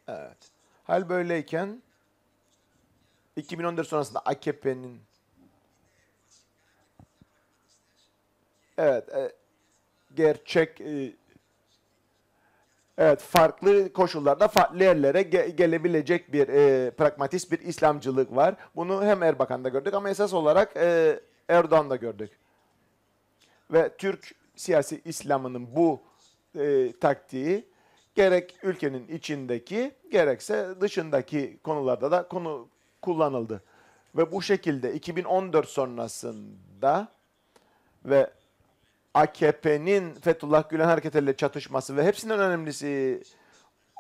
Evet. Hal böyleyken 2014 sonrasında AKP'nin Evet, e, gerçek e, evet farklı koşullarda farklı yerlere ge- gelebilecek bir e, pragmatist bir İslamcılık var. Bunu hem Erbakan'da gördük ama esas olarak e, Erdoğan'da gördük. Ve Türk siyasi İslam'ının bu e, taktiği gerek ülkenin içindeki gerekse dışındaki konularda da konu kullanıldı. Ve bu şekilde 2014 sonrasında ve AKP'nin Fethullah Gülen hareketiyle çatışması ve hepsinden önemlisi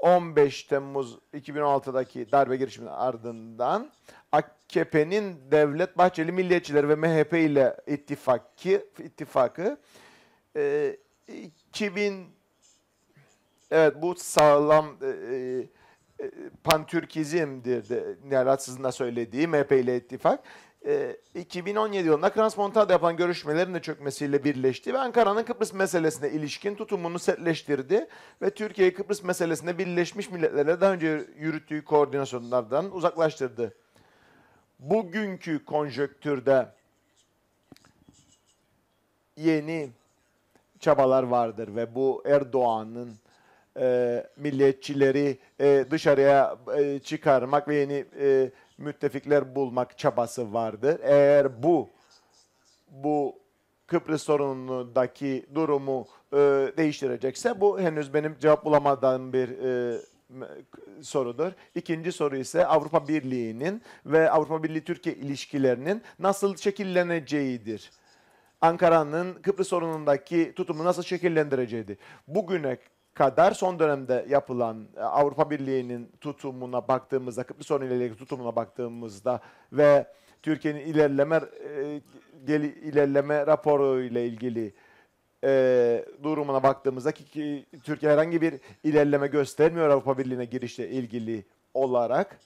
15 Temmuz 2016'daki darbe girişiminin ardından AKP'nin Devlet Bahçeli Milliyetçileri ve MHP ile ittifakı, ittifakı e, 2000 evet bu sağlam e, e, e pantürkizmdir de, da söylediği MHP ile ittifak. 2017 ee, yılında Transmonta'da yapılan görüşmelerin de çökmesiyle birleşti ve Ankara'nın Kıbrıs meselesine ilişkin tutumunu setleştirdi ve Türkiye'yi Kıbrıs meselesinde Birleşmiş Milletler'e daha önce yürüttüğü koordinasyonlardan uzaklaştırdı. Bugünkü konjöktürde yeni çabalar vardır ve bu Erdoğan'ın e, milliyetçileri e, dışarıya e, çıkarmak ve yeni e, müttefikler bulmak çabası vardır. Eğer bu bu Kıbrıs sorunundaki durumu e, değiştirecekse bu henüz benim cevap bulamadığım bir e, sorudur. İkinci soru ise Avrupa Birliği'nin ve Avrupa Birliği-Türkiye ilişkilerinin nasıl şekilleneceğidir. Ankara'nın Kıbrıs sorunundaki tutumu nasıl şekillendireceğidir. Bugüne kadar son dönemde yapılan e, Avrupa Birliği'nin tutumuna baktığımızda, Kıbrıs sorunu ile ilgili tutumuna baktığımızda ve Türkiye'nin ilerleme e, ilerleme raporu ile ilgili e, durumuna baktığımızda ki, ki Türkiye herhangi bir ilerleme göstermiyor Avrupa Birliği'ne girişle ilgili olarak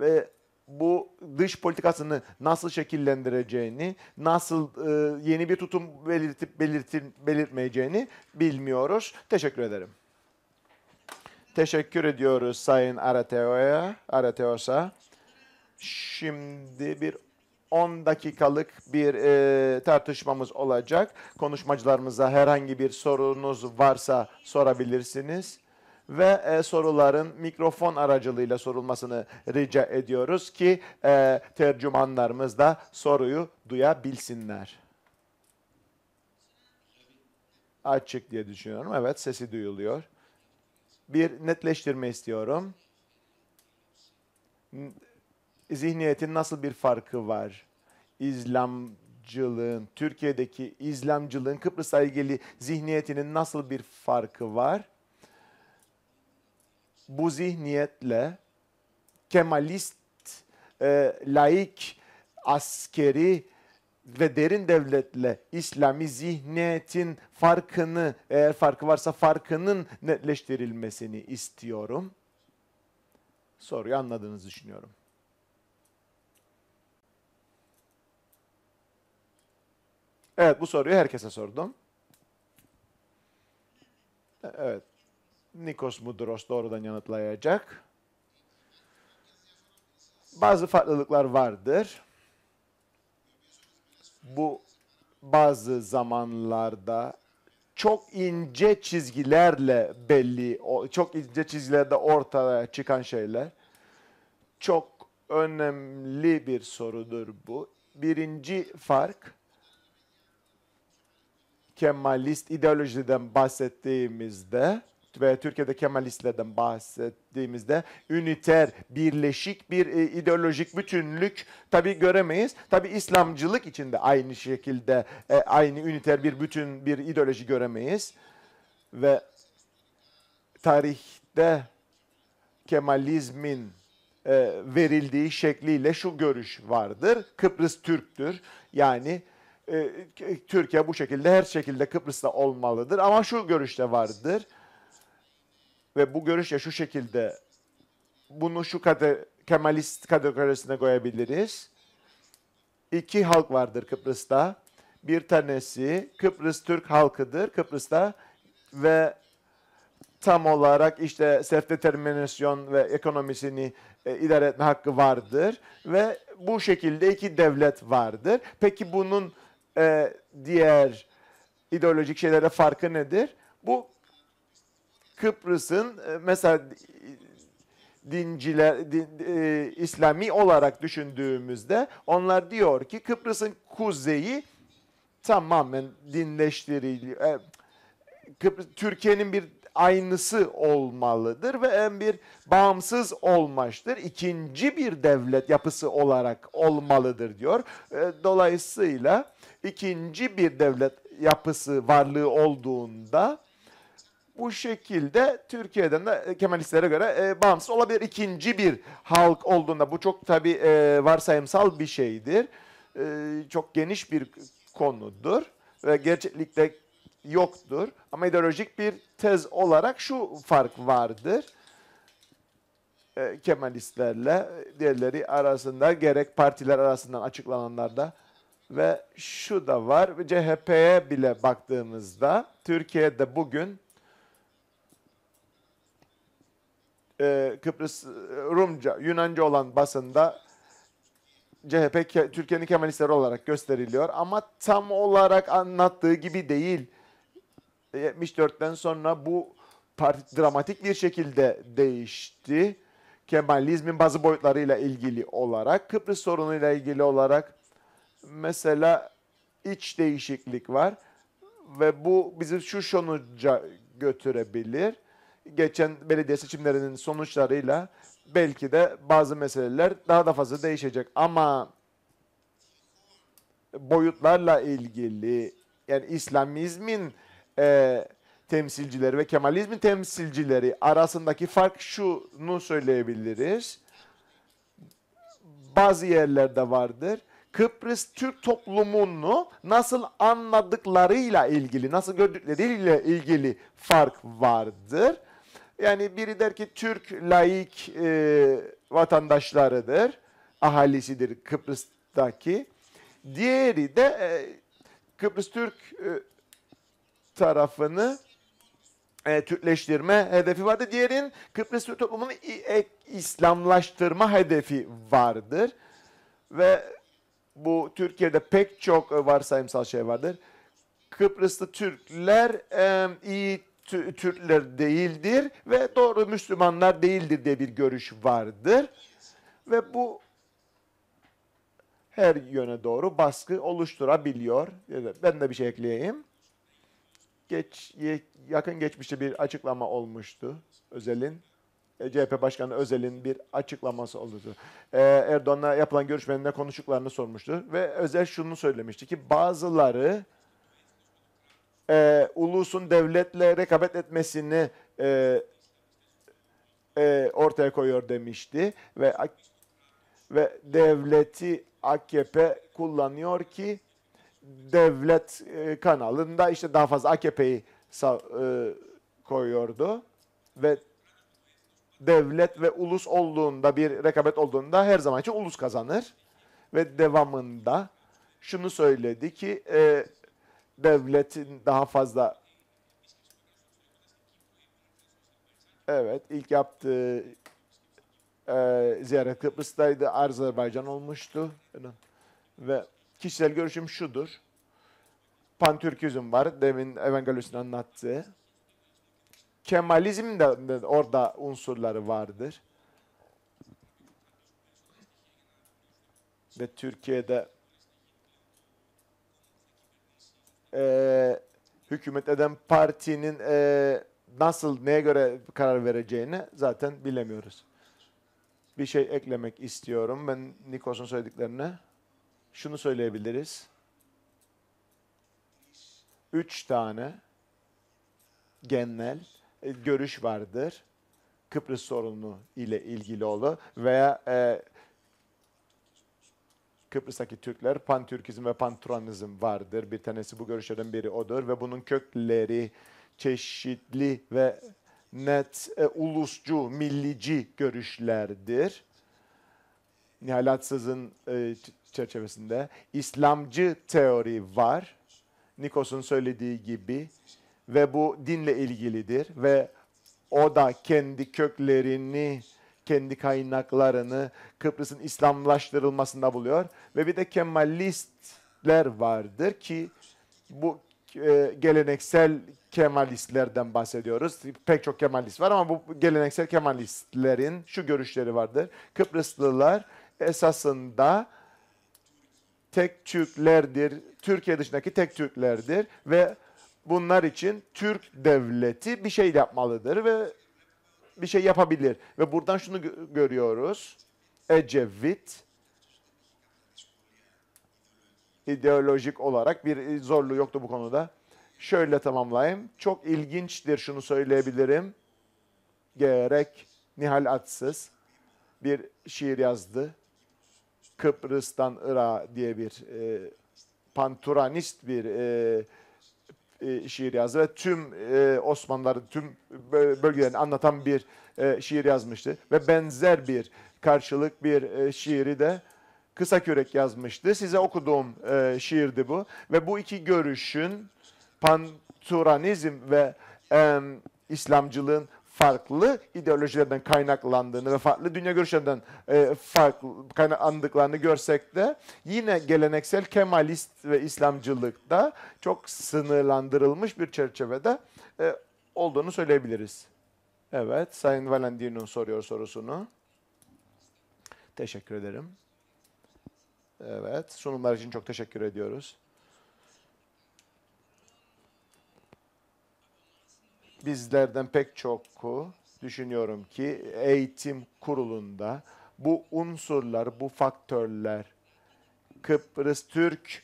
ve bu dış politikasını nasıl şekillendireceğini, nasıl e, yeni bir tutum belirtip belirtir, belirtmeyeceğini bilmiyoruz. Teşekkür ederim. Teşekkür ediyoruz Sayın Arateo'ya, Arateos'a. Şimdi bir 10 dakikalık bir e, tartışmamız olacak. Konuşmacılarımıza herhangi bir sorunuz varsa sorabilirsiniz ve e, soruların mikrofon aracılığıyla sorulmasını rica ediyoruz ki e, tercümanlarımız da soruyu duyabilsinler. Açık diye düşünüyorum. Evet sesi duyuluyor. Bir netleştirme istiyorum. Zihniyetin nasıl bir farkı var? İslam İslamcılığın, Türkiye'deki İslamcılığın Kıbrıs'a ilgili zihniyetinin nasıl bir farkı var? bu zihniyetle Kemalist, e, laik, askeri ve derin devletle İslami zihniyetin farkını, eğer farkı varsa farkının netleştirilmesini istiyorum. Soruyu anladığınızı düşünüyorum. Evet bu soruyu herkese sordum. Evet. Nikos Mudros doğrudan yanıtlayacak. Bazı farklılıklar vardır. Bu bazı zamanlarda çok ince çizgilerle belli, çok ince çizgilerde ortaya çıkan şeyler. Çok önemli bir sorudur bu. Birinci fark, Kemalist ideolojiden bahsettiğimizde ve Türkiye'de Kemalistlerden bahsettiğimizde üniter, birleşik bir e, ideolojik bütünlük tabi göremeyiz. Tabi İslamcılık içinde aynı şekilde e, aynı üniter bir bütün bir ideoloji göremeyiz. Ve tarihte Kemalizmin e, verildiği şekliyle şu görüş vardır. Kıbrıs Türktür. Yani e, Türkiye bu şekilde her şekilde Kıbrıs'ta olmalıdır. Ama şu görüşte vardır ve bu görüşle şu şekilde bunu şu kader, Kemalist kategorisine koyabiliriz. İki halk vardır Kıbrıs'ta. Bir tanesi Kıbrıs Türk halkıdır Kıbrıs'ta ve tam olarak işte self determinasyon ve ekonomisini e, idare etme hakkı vardır ve bu şekilde iki devlet vardır. Peki bunun e, diğer ideolojik şeylere farkı nedir? Bu Kıbrıs'ın e, mesela dinciler, din, e, İslami olarak düşündüğümüzde onlar diyor ki Kıbrıs'ın kuzeyi tamamen dinleştiriliyor. E, Türkiye'nin bir aynısı olmalıdır ve en bir bağımsız olmaştır. İkinci bir devlet yapısı olarak olmalıdır diyor. E, dolayısıyla ikinci bir devlet yapısı varlığı olduğunda bu şekilde Türkiye'den de e, Kemalistlere göre e, bağımsız olabilir. ikinci bir halk olduğunda bu çok tabii e, varsayımsal bir şeydir. E, çok geniş bir konudur ve gerçeklikte yoktur. Ama ideolojik bir tez olarak şu fark vardır. E, Kemalistlerle diğerleri arasında gerek partiler arasından açıklananlarda ve şu da var CHP'ye bile baktığımızda Türkiye'de bugün e, Kıbrıs e, Rumca, Yunanca olan basında CHP Türkiye'nin Kemalistleri olarak gösteriliyor ama tam olarak anlattığı gibi değil. 74'ten sonra bu parti dramatik bir şekilde değişti. Kemalizmin bazı boyutlarıyla ilgili olarak, Kıbrıs sorunuyla ilgili olarak mesela iç değişiklik var ve bu bizi şu sonuca götürebilir geçen belediye seçimlerinin sonuçlarıyla belki de bazı meseleler daha da fazla değişecek. Ama boyutlarla ilgili yani İslamizmin e, temsilcileri ve Kemalizmin temsilcileri arasındaki fark şunu söyleyebiliriz. Bazı yerlerde vardır. Kıbrıs Türk toplumunu nasıl anladıklarıyla ilgili, nasıl gördükleriyle ilgili fark vardır. Yani biri der ki Türk laik e, vatandaşlarıdır, ahalisidir Kıbrıs'taki. Diğeri de e, Kıbrıs Türk e, tarafını e, Türkleştirme hedefi vardı. Diğerin Kıbrıs Türk toplumunu e, İslamlaştırma hedefi vardır. Ve bu Türkiye'de pek çok varsayımsal şey vardır. Kıbrıslı Türkler e, iyi Türkler değildir ve doğru Müslümanlar değildir diye bir görüş vardır. Ve bu her yöne doğru baskı oluşturabiliyor. Ben de bir şey ekleyeyim. Geç, yakın geçmişte bir açıklama olmuştu Özel'in. E, CHP Başkanı Özel'in bir açıklaması oldu. Ee, Erdoğan'la yapılan görüşmelerinde ne konuştuklarını sormuştu ve Özel şunu söylemişti ki bazıları e, ulusun devletle rekabet etmesini e, e, ortaya koyuyor demişti ve ve devleti AKP kullanıyor ki devlet e, kanalında işte daha fazla AKP'yi e, koyuyordu ve devlet ve ulus olduğunda bir rekabet olduğunda her zaman için ulus kazanır ve devamında şunu söyledi ki e, devletin daha fazla Evet, ilk yaptığı e, ziyaret Kıbrıs'taydı, Azerbaycan olmuştu. Ve kişisel görüşüm şudur. Pantürkizm var, demin Evangelist'in anlattığı. Kemalizm de, de orada unsurları vardır. Ve Türkiye'de e, hükümet eden partinin e, nasıl, neye göre karar vereceğini zaten bilemiyoruz. Bir şey eklemek istiyorum ben Nikos'un söylediklerine. Şunu söyleyebiliriz. Üç tane genel e, görüş vardır. Kıbrıs sorunu ile ilgili olu veya e, Kıbrıs'taki Türkler pan-Türkizm ve pan-Turanizm vardır. Bir tanesi bu görüşlerden biri odur ve bunun kökleri çeşitli ve net e, uluscu, millici görüşlerdir. Nihal Atsız'ın e, çerçevesinde İslamcı teori var. Nikos'un söylediği gibi ve bu dinle ilgilidir ve o da kendi köklerini kendi kaynaklarını Kıbrıs'ın İslamlaştırılmasında buluyor. Ve bir de Kemalistler vardır ki bu e, geleneksel Kemalistlerden bahsediyoruz. Pek çok Kemalist var ama bu geleneksel Kemalistlerin şu görüşleri vardır. Kıbrıslılar esasında tek Türklerdir. Türkiye dışındaki tek Türklerdir ve bunlar için Türk devleti bir şey yapmalıdır ve bir şey yapabilir. Ve buradan şunu görüyoruz. Ecevit ideolojik olarak bir e, zorluğu yoktu bu konuda. Şöyle tamamlayayım. Çok ilginçtir şunu söyleyebilirim. Gerek Nihal Atsız bir şiir yazdı. Kıbrıs'tan Irak diye bir e, panturanist bir e, e, şiir yazdı ve tüm e, Osmanlıların tüm bölgelerini anlatan bir e, şiir yazmıştı. Ve benzer bir karşılık bir e, şiiri de Kısa Kürek yazmıştı. Size okuduğum şiirdi bu. Ve bu iki görüşün panturanizm ve e, İslamcılığın farklı ideolojilerden kaynaklandığını ve farklı dünya görüşlerinden e, farklı kaynaklandıklarını görsek de yine geleneksel Kemalist ve İslamcılıkta çok sınırlandırılmış bir çerçevede e, olduğunu söyleyebiliriz. Evet, Sayın Valentino soruyor sorusunu. Teşekkür ederim. Evet, sunumlar için çok teşekkür ediyoruz. bizlerden pek çoku düşünüyorum ki eğitim kurulunda bu unsurlar, bu faktörler Kıbrıs Türk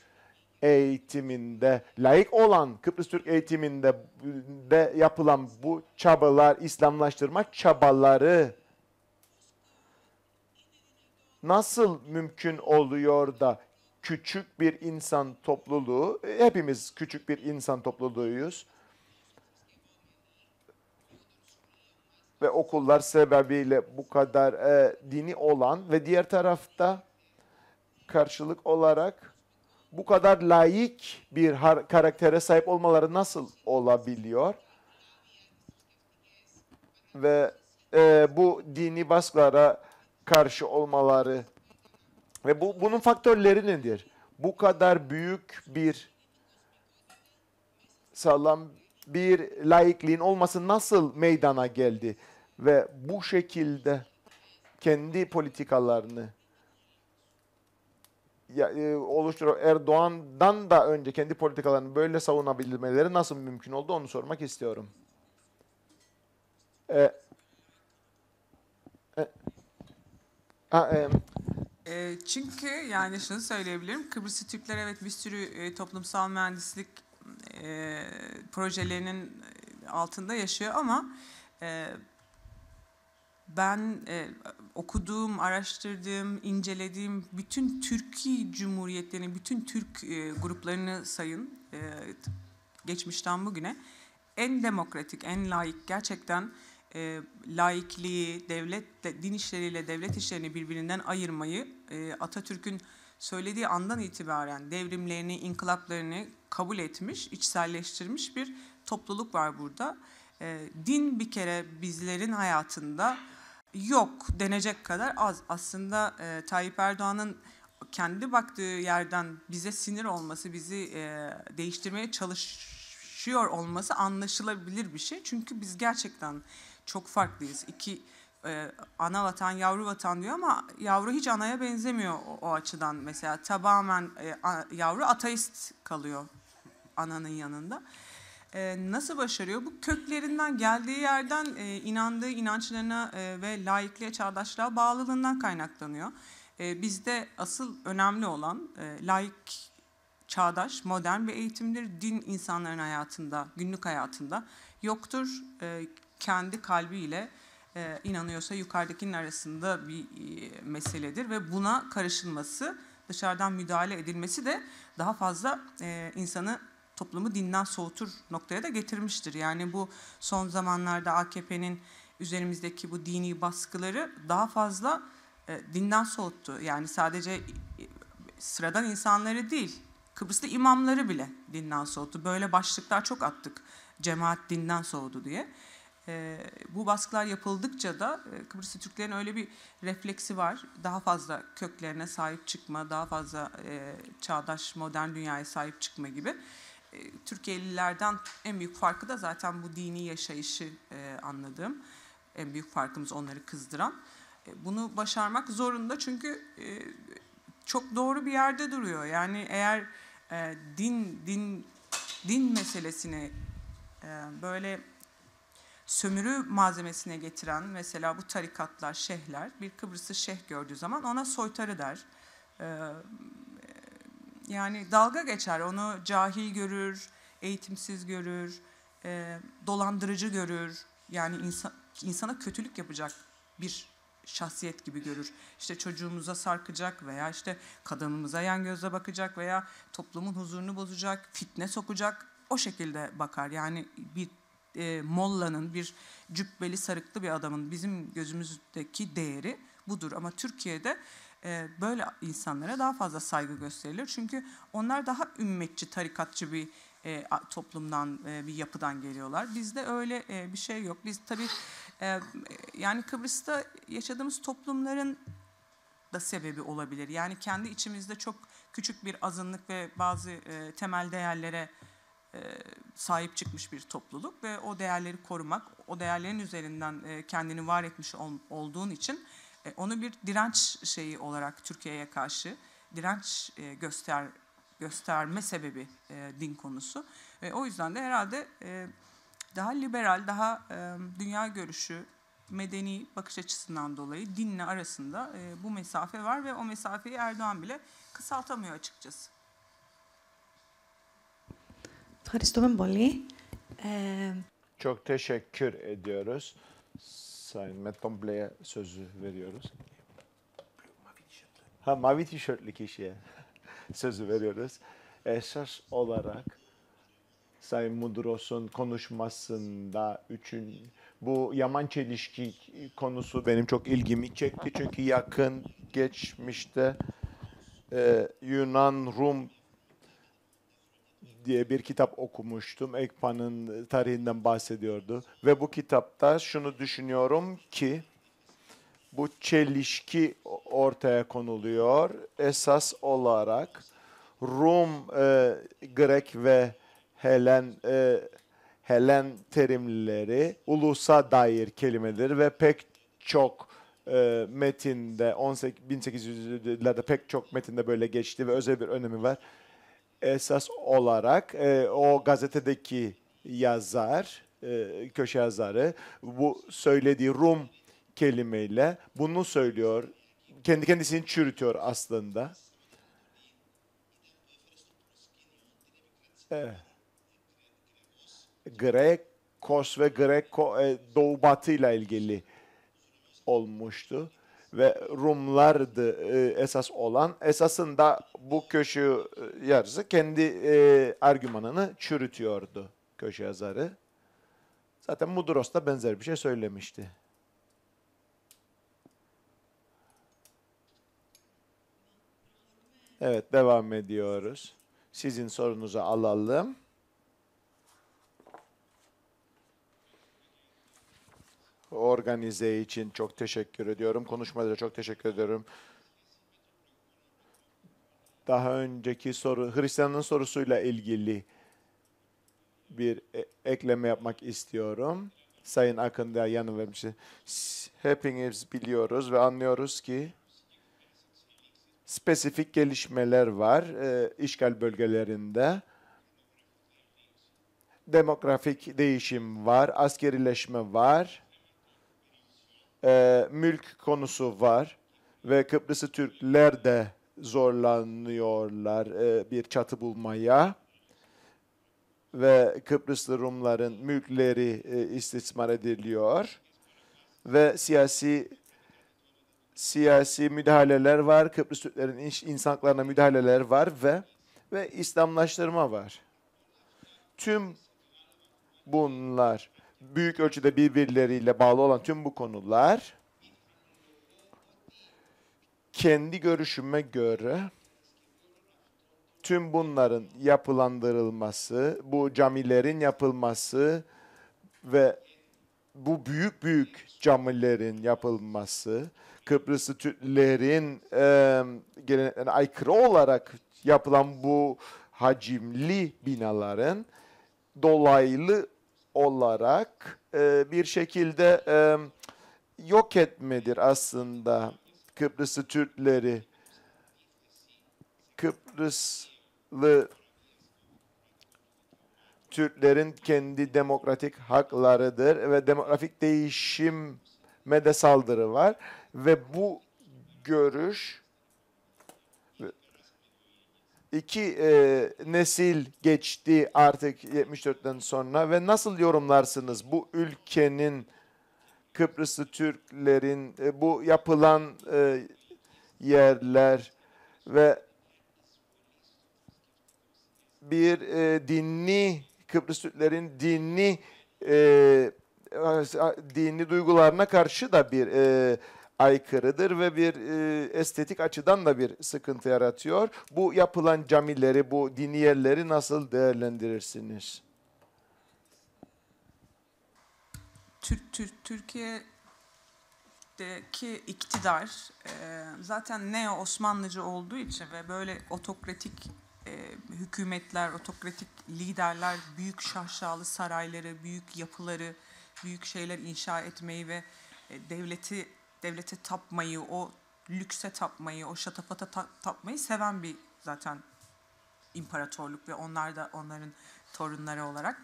eğitiminde layık olan Kıbrıs Türk eğitiminde de yapılan bu çabalar, İslamlaştırma çabaları nasıl mümkün oluyor da küçük bir insan topluluğu, hepimiz küçük bir insan topluluğuyuz. ve okullar sebebiyle bu kadar e, dini olan ve diğer tarafta karşılık olarak bu kadar layık bir karaktere sahip olmaları nasıl olabiliyor? Ve e, bu dini baskılara karşı olmaları ve bu bunun faktörleri nedir? Bu kadar büyük bir sağlam bir laikliğin olması nasıl meydana geldi? ve bu şekilde kendi politikalarını e, oluşturuyor. Erdoğan'dan da önce kendi politikalarını böyle savunabilmeleri nasıl mümkün oldu onu sormak istiyorum. Ee, e, ha, e, e, çünkü yani şunu söyleyebilirim. Kıbrıslı Türkler evet bir sürü e, toplumsal mühendislik e, projelerinin altında yaşıyor ama e, ben e, okuduğum, araştırdığım, incelediğim bütün Türkiye Cumhuriyetlerini, bütün Türk e, gruplarını sayın e, geçmişten bugüne en demokratik, en layık gerçekten e, laikliği, devlet, din işleriyle devlet işlerini birbirinden ayırmayı e, Atatürk'ün söylediği andan itibaren devrimlerini, inkılaplarını kabul etmiş, içselleştirmiş bir topluluk var burada. E, din bir kere bizlerin hayatında yok denecek kadar az. Aslında e, Tayyip Erdoğan'ın kendi baktığı yerden bize sinir olması, bizi e, değiştirmeye çalışıyor olması anlaşılabilir bir şey. Çünkü biz gerçekten çok farklıyız. İki e, ana vatan, yavru vatan diyor ama yavru hiç anaya benzemiyor o, o açıdan. Mesela tamamen e, a, yavru ateist kalıyor ananın yanında e, nasıl başarıyor? Bu köklerinden, geldiği yerden, e, inandığı inançlarına e, ve laikliğe, çağdaşlığa bağlılığından kaynaklanıyor. E, bizde asıl önemli olan laik, çağdaş, modern bir eğitimdir. Din insanların hayatında, günlük hayatında yoktur. kendi kalbiyle e, inanıyorsa yukarıdakinin arasında bir meseledir ve buna karışılması, dışarıdan müdahale edilmesi de daha fazla insanı toplumu dinden soğutur noktaya da getirmiştir. Yani bu son zamanlarda AKP'nin üzerimizdeki bu dini baskıları daha fazla e, dinden soğuttu. Yani sadece e, sıradan insanları değil, Kıbrıs'ta imamları bile dinden soğuttu. Böyle başlıklar çok attık, cemaat dinden soğudu diye. E, bu baskılar yapıldıkça da e, Kıbrıslı Türklerin öyle bir refleksi var. Daha fazla köklerine sahip çıkma, daha fazla e, çağdaş modern dünyaya sahip çıkma gibi. E, Türkiye'lilerden en büyük farkı da zaten bu dini yaşayışı e, anladığım. En büyük farkımız onları kızdıran. E, bunu başarmak zorunda çünkü çok doğru bir yerde duruyor. Yani eğer din din din meselesini böyle sömürü malzemesine getiren mesela bu tarikatlar, şehler bir Kıbrıs'ı şeyh gördüğü zaman ona soytarı der. Yani dalga geçer, onu cahil görür, eğitimsiz görür, e, dolandırıcı görür. Yani insan, insana kötülük yapacak bir şahsiyet gibi görür. İşte çocuğumuza sarkacak veya işte kadınımıza yan gözle bakacak veya toplumun huzurunu bozacak, fitne sokacak. O şekilde bakar. Yani bir e, mollanın, bir cübbeli sarıklı bir adamın bizim gözümüzdeki değeri budur. Ama Türkiye'de e, böyle insanlara daha fazla saygı gösterilir. Çünkü onlar daha ümmetçi, tarikatçı bir e, toplumdan e, bir yapıdan geliyorlar. Bizde öyle bir şey yok. Biz tabii yani Kıbrıs'ta yaşadığımız toplumların da sebebi olabilir. Yani kendi içimizde çok küçük bir azınlık ve bazı temel değerlere sahip çıkmış bir topluluk ve o değerleri korumak, o değerlerin üzerinden kendini var etmiş olduğun için e, onu bir direnç şeyi olarak Türkiye'ye karşı direnç e, göster gösterme sebebi e, din konusu. E, o yüzden de herhalde daha liberal, daha dünya görüşü, medeni bakış açısından dolayı dinle arasında bu mesafe var ve o mesafeyi Erdoğan bile kısaltamıyor açıkçası. Ευχαριστούμε πολύ. Çok teşekkür ediyoruz. Sayın Metombleye sözü veriyoruz. Ha mavi tişörtlü kişiye [LAUGHS] sözü veriyoruz. Esas olarak Sayın Mudros'un konuşmasında üçün bu yaman çelişki konusu benim çok ilgimi çekti çünkü yakın geçmişte e, Yunan Rum diye bir kitap okumuştum. Ekpan'ın tarihinden bahsediyordu. Ve bu kitapta şunu düşünüyorum ki bu çelişki ortaya konuluyor. Esas olarak Rum, e, Grek ve Helen e, Helen terimleri ulusa dair kelimedir ve pek çok e, metinde 18, 1800'lerde pek çok metinde böyle geçti ve özel bir önemi var esas olarak e, o gazetedeki yazar, e, köşe yazarı bu söylediği Rum kelimeyle bunu söylüyor. Kendi kendisini çürütüyor aslında. E, Grek, Kos ve Greko e, Doğu Batı ile ilgili olmuştu ve Rumlardı e, esas olan. Esasında bu köşe e, yarısı kendi e, argümanını çürütüyordu köşe yazarı. Zaten Mudros da benzer bir şey söylemişti. Evet devam ediyoruz. Sizin sorunuzu alalım. organize için çok teşekkür ediyorum. Konuşmada da çok teşekkür ediyorum. Daha önceki soru, Hristiyan'ın sorusuyla ilgili bir e ekleme yapmak istiyorum. Sayın Akın da yanı vermiş. Hepimiz biliyoruz ve anlıyoruz ki spesifik gelişmeler var e, işgal bölgelerinde. Demografik değişim var, askerileşme var e, mülk konusu var ve Kıbrıs'ı Türkler de zorlanıyorlar e, bir çatı bulmaya ve Kıbrıslı Rumların mülkleri e, istismar ediliyor ve siyasi siyasi müdahaleler var. Kıbrıs Türklerin insan haklarına müdahaleler var ve ve İslamlaştırma var. Tüm bunlar büyük ölçüde birbirleriyle bağlı olan tüm bu konular kendi görüşüme göre tüm bunların yapılandırılması, bu camilerin yapılması ve bu büyük büyük camilerin yapılması, Kıbrıslı Türklerin e, geleneğine aykırı olarak yapılan bu hacimli binaların dolaylı olarak e, bir şekilde e, yok etmedir aslında Kıbrıslı Türkleri. Kıbrıslı Türklerin kendi demokratik haklarıdır ve demografik değişime de saldırı var ve bu görüş iki e, nesil geçti artık 74'ten sonra ve nasıl yorumlarsınız bu ülkenin Kıbrıslı Türklerin e, bu yapılan e, yerler ve bir e, dinli Kıbrıs Türklerin dinli e, dini duygularına karşı da bir e, aykırıdır ve bir e, estetik açıdan da bir sıkıntı yaratıyor. Bu yapılan camileri, bu dini yerleri nasıl değerlendirirsiniz? Türk, Türk, Türkiye'deki iktidar e, zaten neo Osmanlıcı olduğu için ve böyle otokratik e, hükümetler, otokratik liderler büyük şahşalı sarayları, büyük yapıları, büyük şeyler inşa etmeyi ve e, devleti devlete tapmayı, o lükse tapmayı, o şatafata ta- tapmayı seven bir zaten imparatorluk ve onlar da onların torunları olarak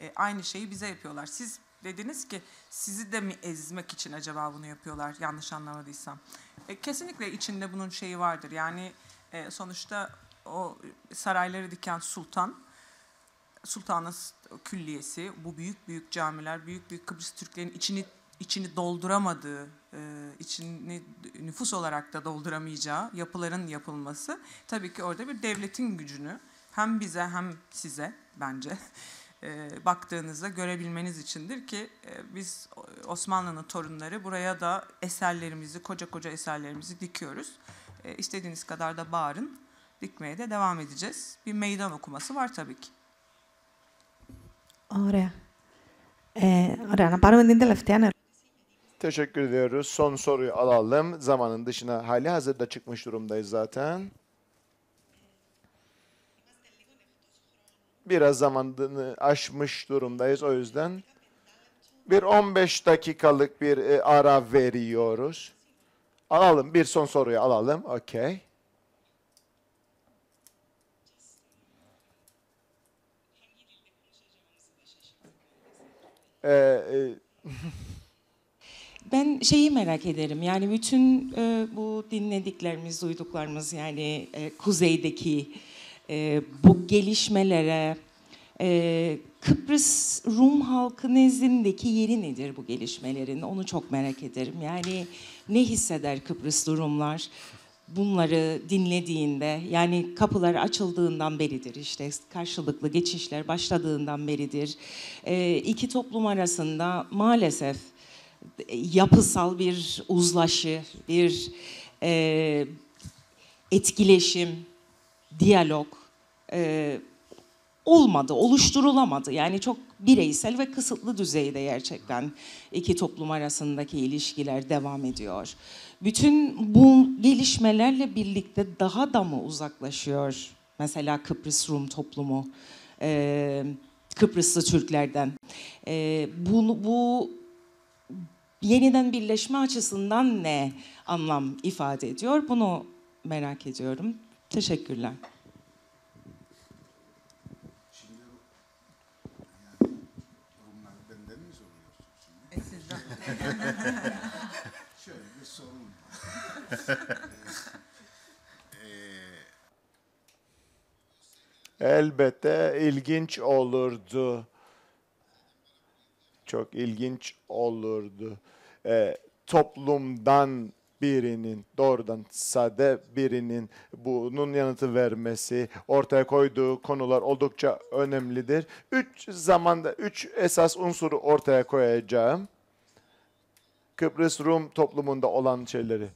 e, aynı şeyi bize yapıyorlar. Siz dediniz ki sizi de mi ezmek için acaba bunu yapıyorlar yanlış anlamadıysam. E, kesinlikle içinde bunun şeyi vardır. Yani e, sonuçta o sarayları diken sultan sultanın Külliyesi, bu büyük büyük camiler, büyük büyük Kıbrıs Türklerin içini içini dolduramadığı, e, içini nüfus olarak da dolduramayacağı yapıların yapılması tabii ki orada bir devletin gücünü hem bize hem size bence [LAUGHS] e, baktığınızda görebilmeniz içindir ki e, biz Osmanlı'nın torunları buraya da eserlerimizi, koca koca eserlerimizi dikiyoruz. İstediğiniz kadar da bağırın, dikmeye de devam edeceğiz. Bir meydan okuması var tabii ki. Ωραία. Ε, ωραία, να πάρουμε την τελευταία Teşekkür ediyoruz. Son soruyu alalım. Zamanın dışına hali hazırda çıkmış durumdayız zaten. Biraz zamanını aşmış durumdayız. O yüzden bir 15 dakikalık bir e, ara veriyoruz. Alalım. Bir son soruyu alalım. Okey. Ee, [LAUGHS] Ben şeyi merak ederim. Yani bütün e, bu dinlediklerimiz, duyduklarımız yani e, kuzeydeki e, bu gelişmelere e, Kıbrıs Rum halkı nezdindeki yeri nedir bu gelişmelerin? Onu çok merak ederim. Yani ne hisseder Kıbrıslı Rumlar bunları dinlediğinde? Yani kapılar açıldığından beridir işte karşılıklı geçişler başladığından beridir. E, iki toplum arasında maalesef yapısal bir uzlaşı, bir e, etkileşim, diyalog e, olmadı, oluşturulamadı. Yani çok bireysel ve kısıtlı düzeyde gerçekten iki toplum arasındaki ilişkiler devam ediyor. Bütün bu gelişmelerle birlikte daha da mı uzaklaşıyor mesela Kıbrıs Rum toplumu? Ee, Kıbrıslı Türklerden. Ee, bunu, bu yeniden birleşme açısından ne anlam ifade ediyor? Bunu merak ediyorum. Teşekkürler. Şöyle bir sorun Elbette ilginç olurdu. Çok ilginç olurdu e, toplumdan birinin doğrudan sade birinin bunun yanıtı vermesi ortaya koyduğu konular oldukça önemlidir. Üç zamanda üç esas unsuru ortaya koyacağım. Kıbrıs Rum toplumunda olan şeyleri.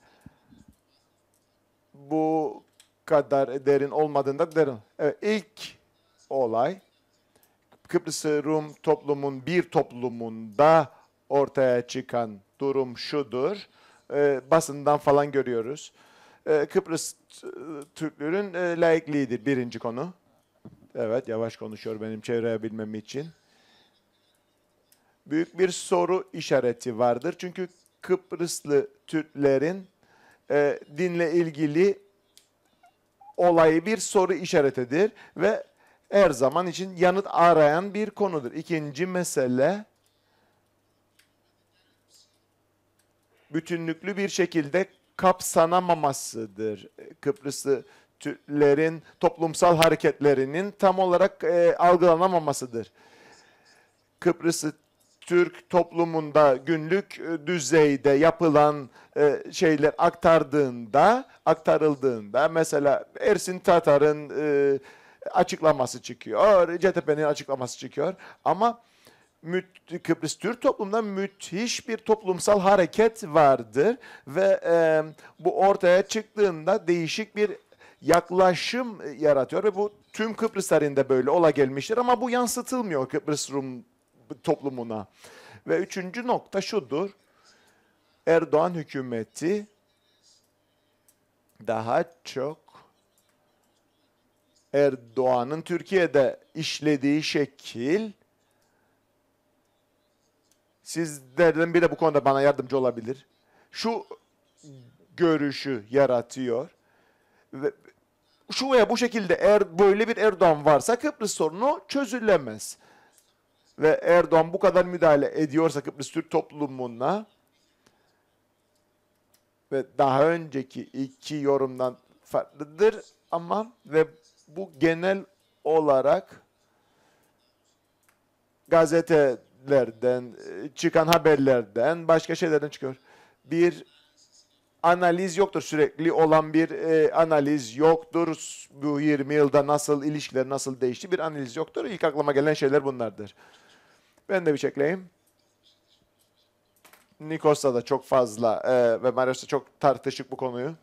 Bu kadar derin olmadığında derin. Evet, ilk olay Kıbrıs Rum toplumun bir toplumunda ortaya çıkan durum şudur. E, basından falan görüyoruz. E, Kıbrıs Türklerin e, laikliğidir birinci konu. Evet yavaş konuşuyor benim çevirebilmem için. Büyük bir soru işareti vardır. Çünkü Kıbrıslı Türklerin e, dinle ilgili olayı bir soru işaretidir ve her zaman için yanıt arayan bir konudur. İkinci mesele bütünlüklü bir şekilde kapsanamamasıdır. Kıbrıslı Türklerin toplumsal hareketlerinin tam olarak e, algılanamamasıdır. Kıbrıslı Türk toplumunda günlük e, düzeyde yapılan e, şeyler aktardığında, aktarıldığında mesela Ersin Tatar'ın e, açıklaması çıkıyor, CTP'nin açıklaması çıkıyor ama Kıbrıs Türk toplumunda müthiş bir toplumsal hareket vardır ve e, bu ortaya çıktığında değişik bir yaklaşım e, yaratıyor ve bu tüm Kıbrıs böyle ola gelmiştir ama bu yansıtılmıyor Kıbrıs Rum toplumuna. Ve üçüncü nokta şudur. Erdoğan hükümeti daha çok Erdoğan'ın Türkiye'de işlediği şekil Sizlerden biri bu konuda bana yardımcı olabilir. Şu görüşü yaratıyor. Ve şu veya bu şekilde eğer böyle bir Erdoğan varsa Kıbrıs sorunu çözülemez. Ve Erdoğan bu kadar müdahale ediyorsa Kıbrıs Türk toplumuna ve daha önceki iki yorumdan farklıdır ama ve bu genel olarak gazete haberlerden, e, çıkan haberlerden, başka şeylerden çıkıyor. Bir analiz yoktur. Sürekli olan bir e, analiz yoktur. Bu 20 yılda nasıl ilişkiler nasıl değişti bir analiz yoktur. İlk aklıma gelen şeyler bunlardır. Ben de bir çekleyeyim. Nikos'ta da çok fazla e, ve Marios'ta çok tartışık bu konuyu.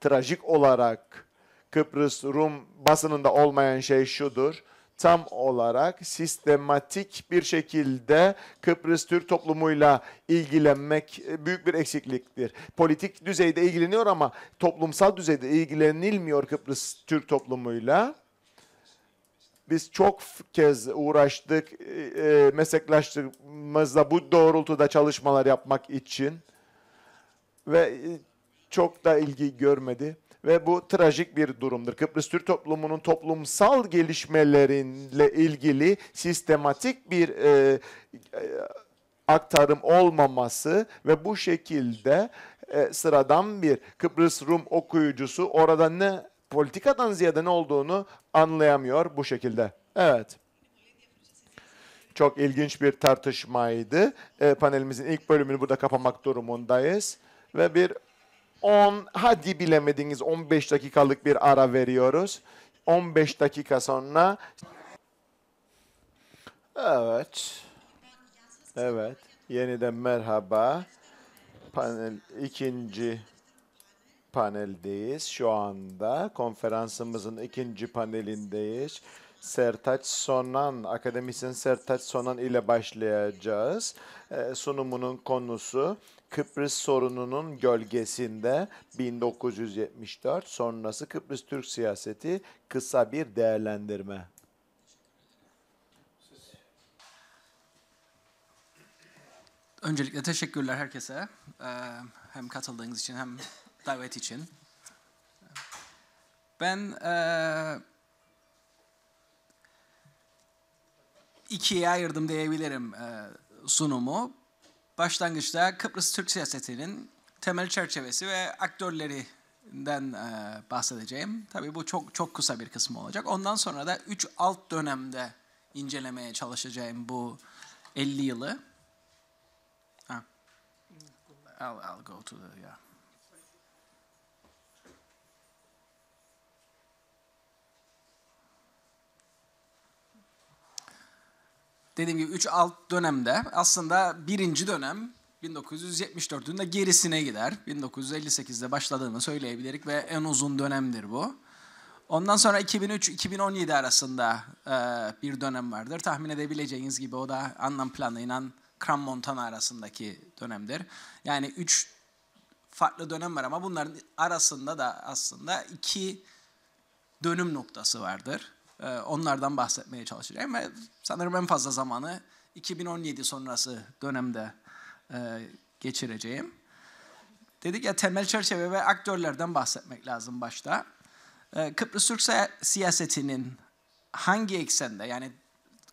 Trajik olarak Kıbrıs Rum basınında olmayan şey şudur tam olarak sistematik bir şekilde Kıbrıs Türk toplumuyla ilgilenmek e, büyük bir eksikliktir. Politik düzeyde ilgileniyor ama toplumsal düzeyde ilgilenilmiyor Kıbrıs Türk toplumuyla. Biz çok kez uğraştık, e, e, mesleklaştığımızda bu doğrultuda çalışmalar yapmak için ve çok da ilgi görmedi ve bu trajik bir durumdur. Kıbrıs Türk toplumunun toplumsal gelişmelerinle ilgili sistematik bir e, e, aktarım olmaması ve bu şekilde e, sıradan bir Kıbrıs Rum okuyucusu orada ne politikadan ziyade ne olduğunu anlayamıyor bu şekilde. Evet. Çok ilginç bir tartışmaydı. E, panelimizin ilk bölümünü burada kapamak durumundayız ve bir 10 hadi bilemediniz 15 dakikalık bir ara veriyoruz. 15 dakika sonra Evet. Evet. Yeniden merhaba. Panel ikinci paneldeyiz şu anda. Konferansımızın ikinci panelindeyiz. Sertaç Sonan, akademisyen Sertaç Sonan ile başlayacağız. E, sunumunun konusu Kıbrıs sorununun gölgesinde 1974 sonrası Kıbrıs Türk siyaseti kısa bir değerlendirme. Öncelikle teşekkürler herkese. E, hem katıldığınız için hem davet için. Ben e, ikiye ayırdım diyebilirim e, sunumu başlangıçta Kıbrıs Türk siyasetinin temel çerçevesi ve aktörlerinden e, bahsedeceğim. Tabii bu çok çok kısa bir kısmı olacak. Ondan sonra da 3 alt dönemde incelemeye çalışacağım bu 50 yılı. Ha. I'll, I'll go to the yeah. dediğim gibi 3 alt dönemde aslında birinci dönem 1974'ün de gerisine gider. 1958'de başladığını söyleyebilirik ve en uzun dönemdir bu. Ondan sonra 2003-2017 arasında e, bir dönem vardır. Tahmin edebileceğiniz gibi o da anlam planıyla Kram Montana arasındaki dönemdir. Yani 3 farklı dönem var ama bunların arasında da aslında iki dönüm noktası vardır. Ee, onlardan bahsetmeye çalışacağım. Ve sanırım en fazla zamanı 2017 sonrası dönemde e, geçireceğim. Dedik ya temel çerçeve ve aktörlerden bahsetmek lazım başta. Ee, Kıbrıs Türk siyasetinin hangi eksende yani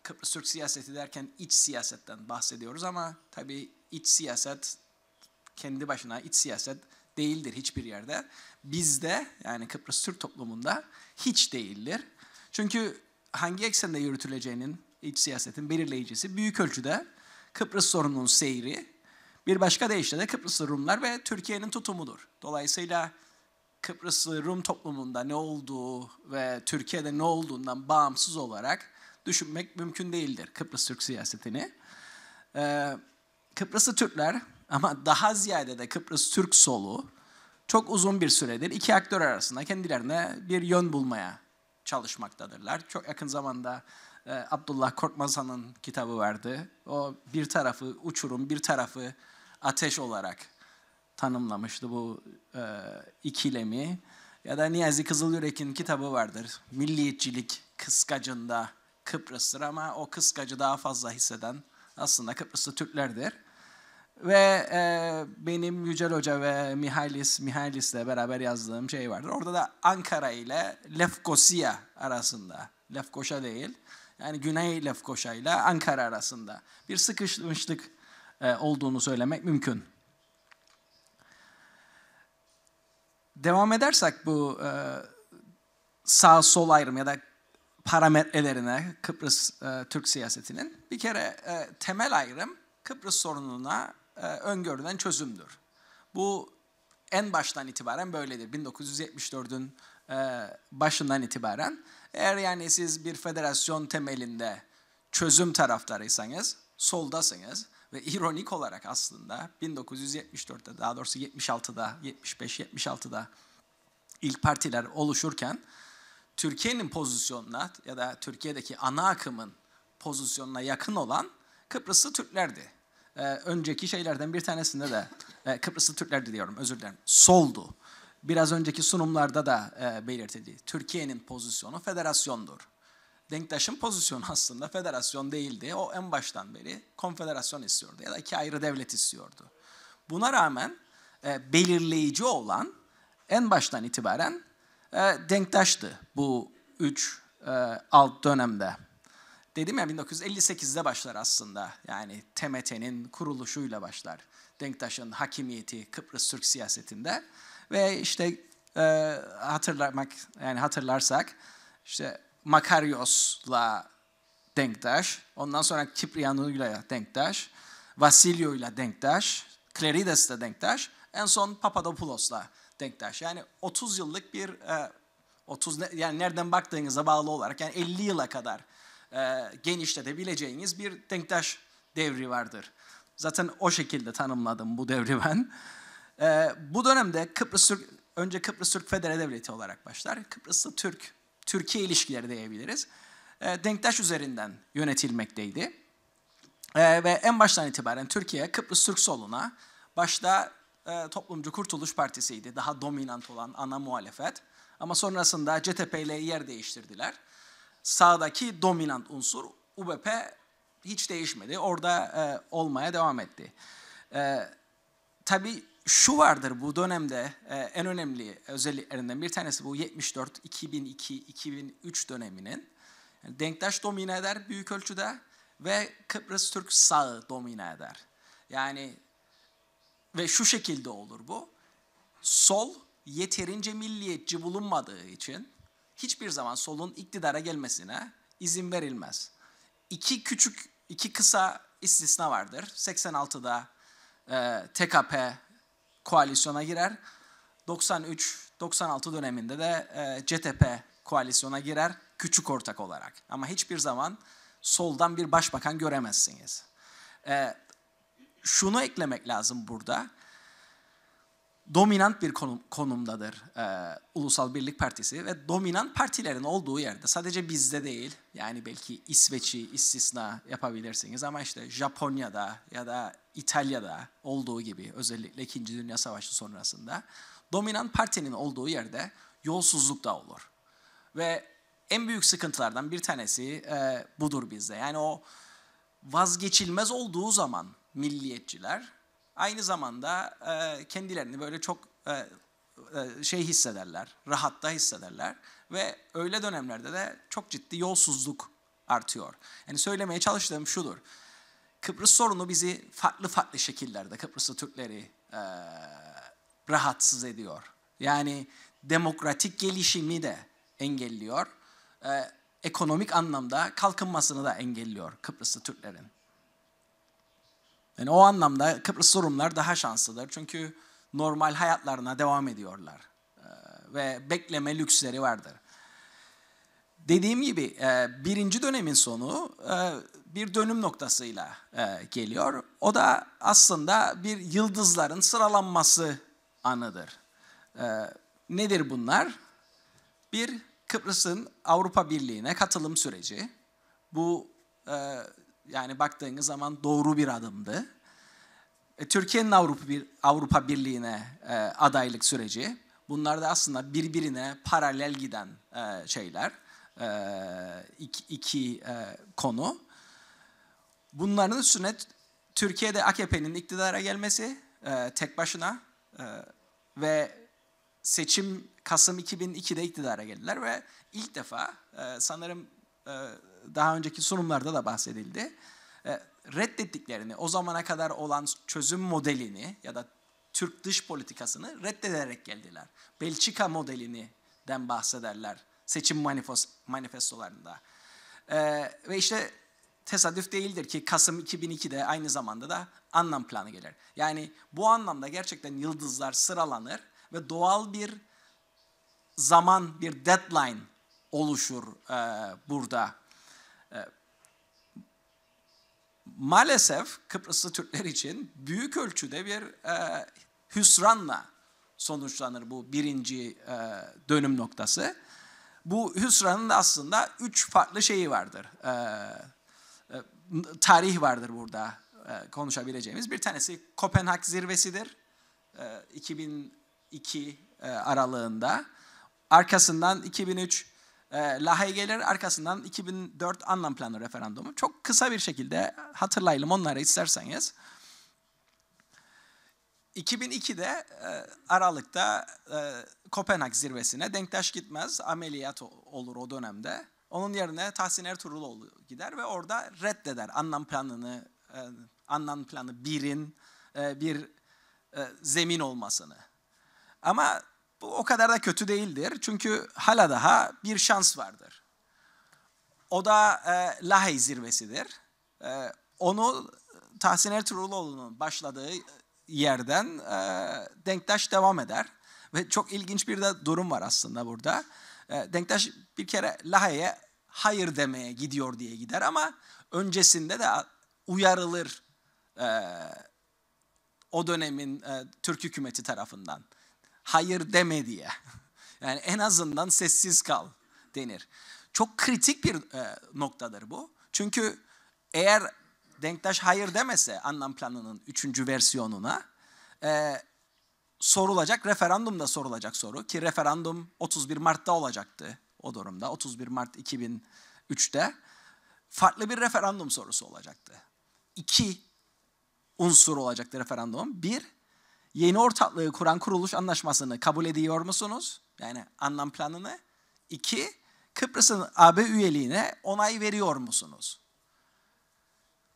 Kıbrıs Türk siyaseti derken iç siyasetten bahsediyoruz ama tabii iç siyaset kendi başına iç siyaset değildir hiçbir yerde. Bizde yani Kıbrıs Türk toplumunda hiç değildir. Çünkü hangi eksende yürütüleceğinin iç siyasetin belirleyicisi büyük ölçüde Kıbrıs sorununun seyri, bir başka deyişle de Kıbrıslı Rumlar ve Türkiye'nin tutumudur. Dolayısıyla Kıbrıslı Rum toplumunda ne olduğu ve Türkiye'de ne olduğundan bağımsız olarak düşünmek mümkün değildir Kıbrıs Türk siyasetini. Ee, Kıbrıslı Türkler ama daha ziyade de Kıbrıs Türk solu çok uzun bir süredir iki aktör arasında kendilerine bir yön bulmaya çalışmaktadırlar. Çok yakın zamanda e, Abdullah Korkmazan'ın kitabı vardı. O bir tarafı uçurum, bir tarafı ateş olarak tanımlamıştı bu e, ikilemi. Ya da Niyazi Kızılyürek'in kitabı vardır. Milliyetçilik kıskacında Kıbrıs'tır ama o kıskacı daha fazla hisseden aslında Kıbrıslı Türklerdir. Ve e, benim Yücel Hoca ve Mihalis Mihailis'le beraber yazdığım şey vardır. Orada da Ankara ile Lefkosia arasında. Lefkoşa değil. Yani Güney Lefkoşa ile Ankara arasında bir sıkışmışlık e, olduğunu söylemek mümkün. Devam edersek bu e, sağ sol ayrım ya da parametrelerine Kıbrıs e, Türk siyasetinin bir kere e, temel ayrım Kıbrıs sorununa e, öngörülen çözümdür. Bu en baştan itibaren böyledir. 1974'ün e, başından itibaren. Eğer yani siz bir federasyon temelinde çözüm taraftarıysanız soldasınız ve ironik olarak aslında 1974'te daha doğrusu 76'da 75 76'da ilk partiler oluşurken Türkiye'nin pozisyonuna ya da Türkiye'deki ana akımın pozisyonuna yakın olan Kıbrıslı Türklerdi e, önceki şeylerden bir tanesinde de e, Kıbrıslı Türkler diyorum özür dilerim soldu. Biraz önceki sunumlarda da e, belirtildi. Türkiye'nin pozisyonu federasyondur. Denktaş'ın pozisyonu aslında federasyon değildi. O en baştan beri konfederasyon istiyordu ya da iki ayrı devlet istiyordu. Buna rağmen e, belirleyici olan en baştan itibaren e, Denktaş'tı bu üç e, alt dönemde. Dedim ya 1958'de başlar aslında. Yani TMT'nin kuruluşuyla başlar. Denktaş'ın hakimiyeti Kıbrıs Türk siyasetinde. Ve işte e, hatırlamak yani hatırlarsak işte Makaryos'la Denktaş, ondan sonra Kipriano'yla Denktaş, Vasilio'yla Denktaş, Clarides'le Denktaş, en son Papadopoulos'la Denktaş. Yani 30 yıllık bir 30 e, yani nereden baktığınıza bağlı olarak yani 50 yıla kadar e, genişletebileceğiniz bir denktaş devri vardır. Zaten o şekilde tanımladım bu devri ben. E, bu dönemde Kıbrıs Türk, önce Kıbrıs Türk Federe Devleti olarak başlar. Kıbrıslı Türk, Türkiye ilişkileri diyebiliriz. E, denktaş üzerinden yönetilmekteydi. E, ve en baştan itibaren Türkiye Kıbrıs Türk soluna başta Toplumcu Kurtuluş Partisi'ydi. Daha dominant olan ana muhalefet. Ama sonrasında CTP ile yer değiştirdiler sağdaki dominant unsur UBP hiç değişmedi. Orada e, olmaya devam etti. E, tabii şu vardır bu dönemde e, en önemli özelliklerinden bir tanesi bu 74, 2002, 2003 döneminin yani denktaş domine eder büyük ölçüde ve Kıbrıs Türk sağı domine eder. Yani ve şu şekilde olur bu. Sol yeterince milliyetçi bulunmadığı için hiçbir zaman solun iktidara gelmesine izin verilmez. İki küçük, iki kısa istisna vardır. 86'da e, TKP koalisyona girer. 93-96 döneminde de e, CTP koalisyona girer küçük ortak olarak. Ama hiçbir zaman soldan bir başbakan göremezsiniz. E, şunu eklemek lazım burada dominant bir konum, konumdadır e, Ulusal Birlik Partisi ve dominant partilerin olduğu yerde sadece bizde değil yani belki İsveç'i istisna yapabilirsiniz ama işte Japonya'da ya da İtalya'da olduğu gibi özellikle 2. Dünya Savaşı sonrasında dominant partinin olduğu yerde yolsuzluk da olur. Ve en büyük sıkıntılardan bir tanesi e, budur bizde. Yani o vazgeçilmez olduğu zaman milliyetçiler aynı zamanda e, kendilerini böyle çok e, e, şey hissederler, rahatta hissederler ve öyle dönemlerde de çok ciddi yolsuzluk artıyor. Yani söylemeye çalıştığım şudur. Kıbrıs sorunu bizi farklı farklı şekillerde Kıbrıslı Türkleri e, rahatsız ediyor. Yani demokratik gelişimi de engelliyor. E, ekonomik anlamda kalkınmasını da engelliyor Kıbrıslı Türklerin. Yani o anlamda Kıbrıs Rumlar daha şanslıdır. Çünkü normal hayatlarına devam ediyorlar. Ee, ve bekleme lüksleri vardır. Dediğim gibi e, birinci dönemin sonu e, bir dönüm noktasıyla e, geliyor. O da aslında bir yıldızların sıralanması anıdır. Nedir bunlar? Bir Kıbrıs'ın Avrupa Birliği'ne katılım süreci. Bu yani baktığınız zaman doğru bir adımdı. E, Türkiye'nin Avrupa, Avrupa Birliği'ne e, adaylık süreci. Bunlar da aslında birbirine paralel giden e, şeyler. E, iki iki e, konu. Bunların üstüne Türkiye'de AKP'nin iktidara gelmesi e, tek başına e, ve seçim Kasım 2002'de iktidara geldiler ve ilk defa e, sanırım e, daha önceki sunumlarda da bahsedildi. E, reddettiklerini, o zamana kadar olan çözüm modelini ya da Türk dış politikasını reddederek geldiler. Belçika modelinden bahsederler seçim manifest, manifestolarında. Ee, ve işte tesadüf değildir ki Kasım 2002'de aynı zamanda da anlam planı gelir. Yani bu anlamda gerçekten yıldızlar sıralanır ve doğal bir zaman, bir deadline oluşur e, burada. Ee, maalesef Kıbrıslı Türkler için büyük ölçüde bir e, hüsranla sonuçlanır bu birinci e, dönüm noktası. Bu hüsranın aslında üç farklı şeyi vardır. e, e tarih vardır burada e, konuşabileceğimiz. Bir tanesi Kopenhag zirvesidir. E, 2002 e, aralığında. Arkasından 2003 e, ee, LHG'lerin arkasından 2004 anlam planı referandumu. Çok kısa bir şekilde hatırlayalım onları isterseniz. 2002'de e, Aralık'ta e, Kopenhag zirvesine Denktaş gitmez ameliyat olur o dönemde. Onun yerine Tahsin Ertuğruloğlu gider ve orada reddeder anlam planını, e, anlam planı birin bir zemin olmasını. Ama bu o kadar da kötü değildir. Çünkü hala daha bir şans vardır. O da e, Lahey zirvesidir. E, onu Tahsin Ertuğruluoğlu'nun başladığı yerden e, Denktaş devam eder. Ve çok ilginç bir de durum var aslında burada. E, Denktaş bir kere Lahey'e hayır demeye gidiyor diye gider ama öncesinde de uyarılır e, o dönemin e, Türk hükümeti tarafından hayır deme diye. [LAUGHS] Yani en azından sessiz kal denir. Çok kritik bir e, noktadır bu. Çünkü eğer Denktaş hayır demese anlam planının üçüncü versiyonuna e, sorulacak, referandumda sorulacak soru ki referandum 31 Mart'ta olacaktı o durumda. 31 Mart 2003'te farklı bir referandum sorusu olacaktı. İki unsur olacaktı referandum Bir, yeni ortaklığı kuran kuruluş anlaşmasını kabul ediyor musunuz? Yani anlam planını. İki, Kıbrıs'ın AB üyeliğine onay veriyor musunuz?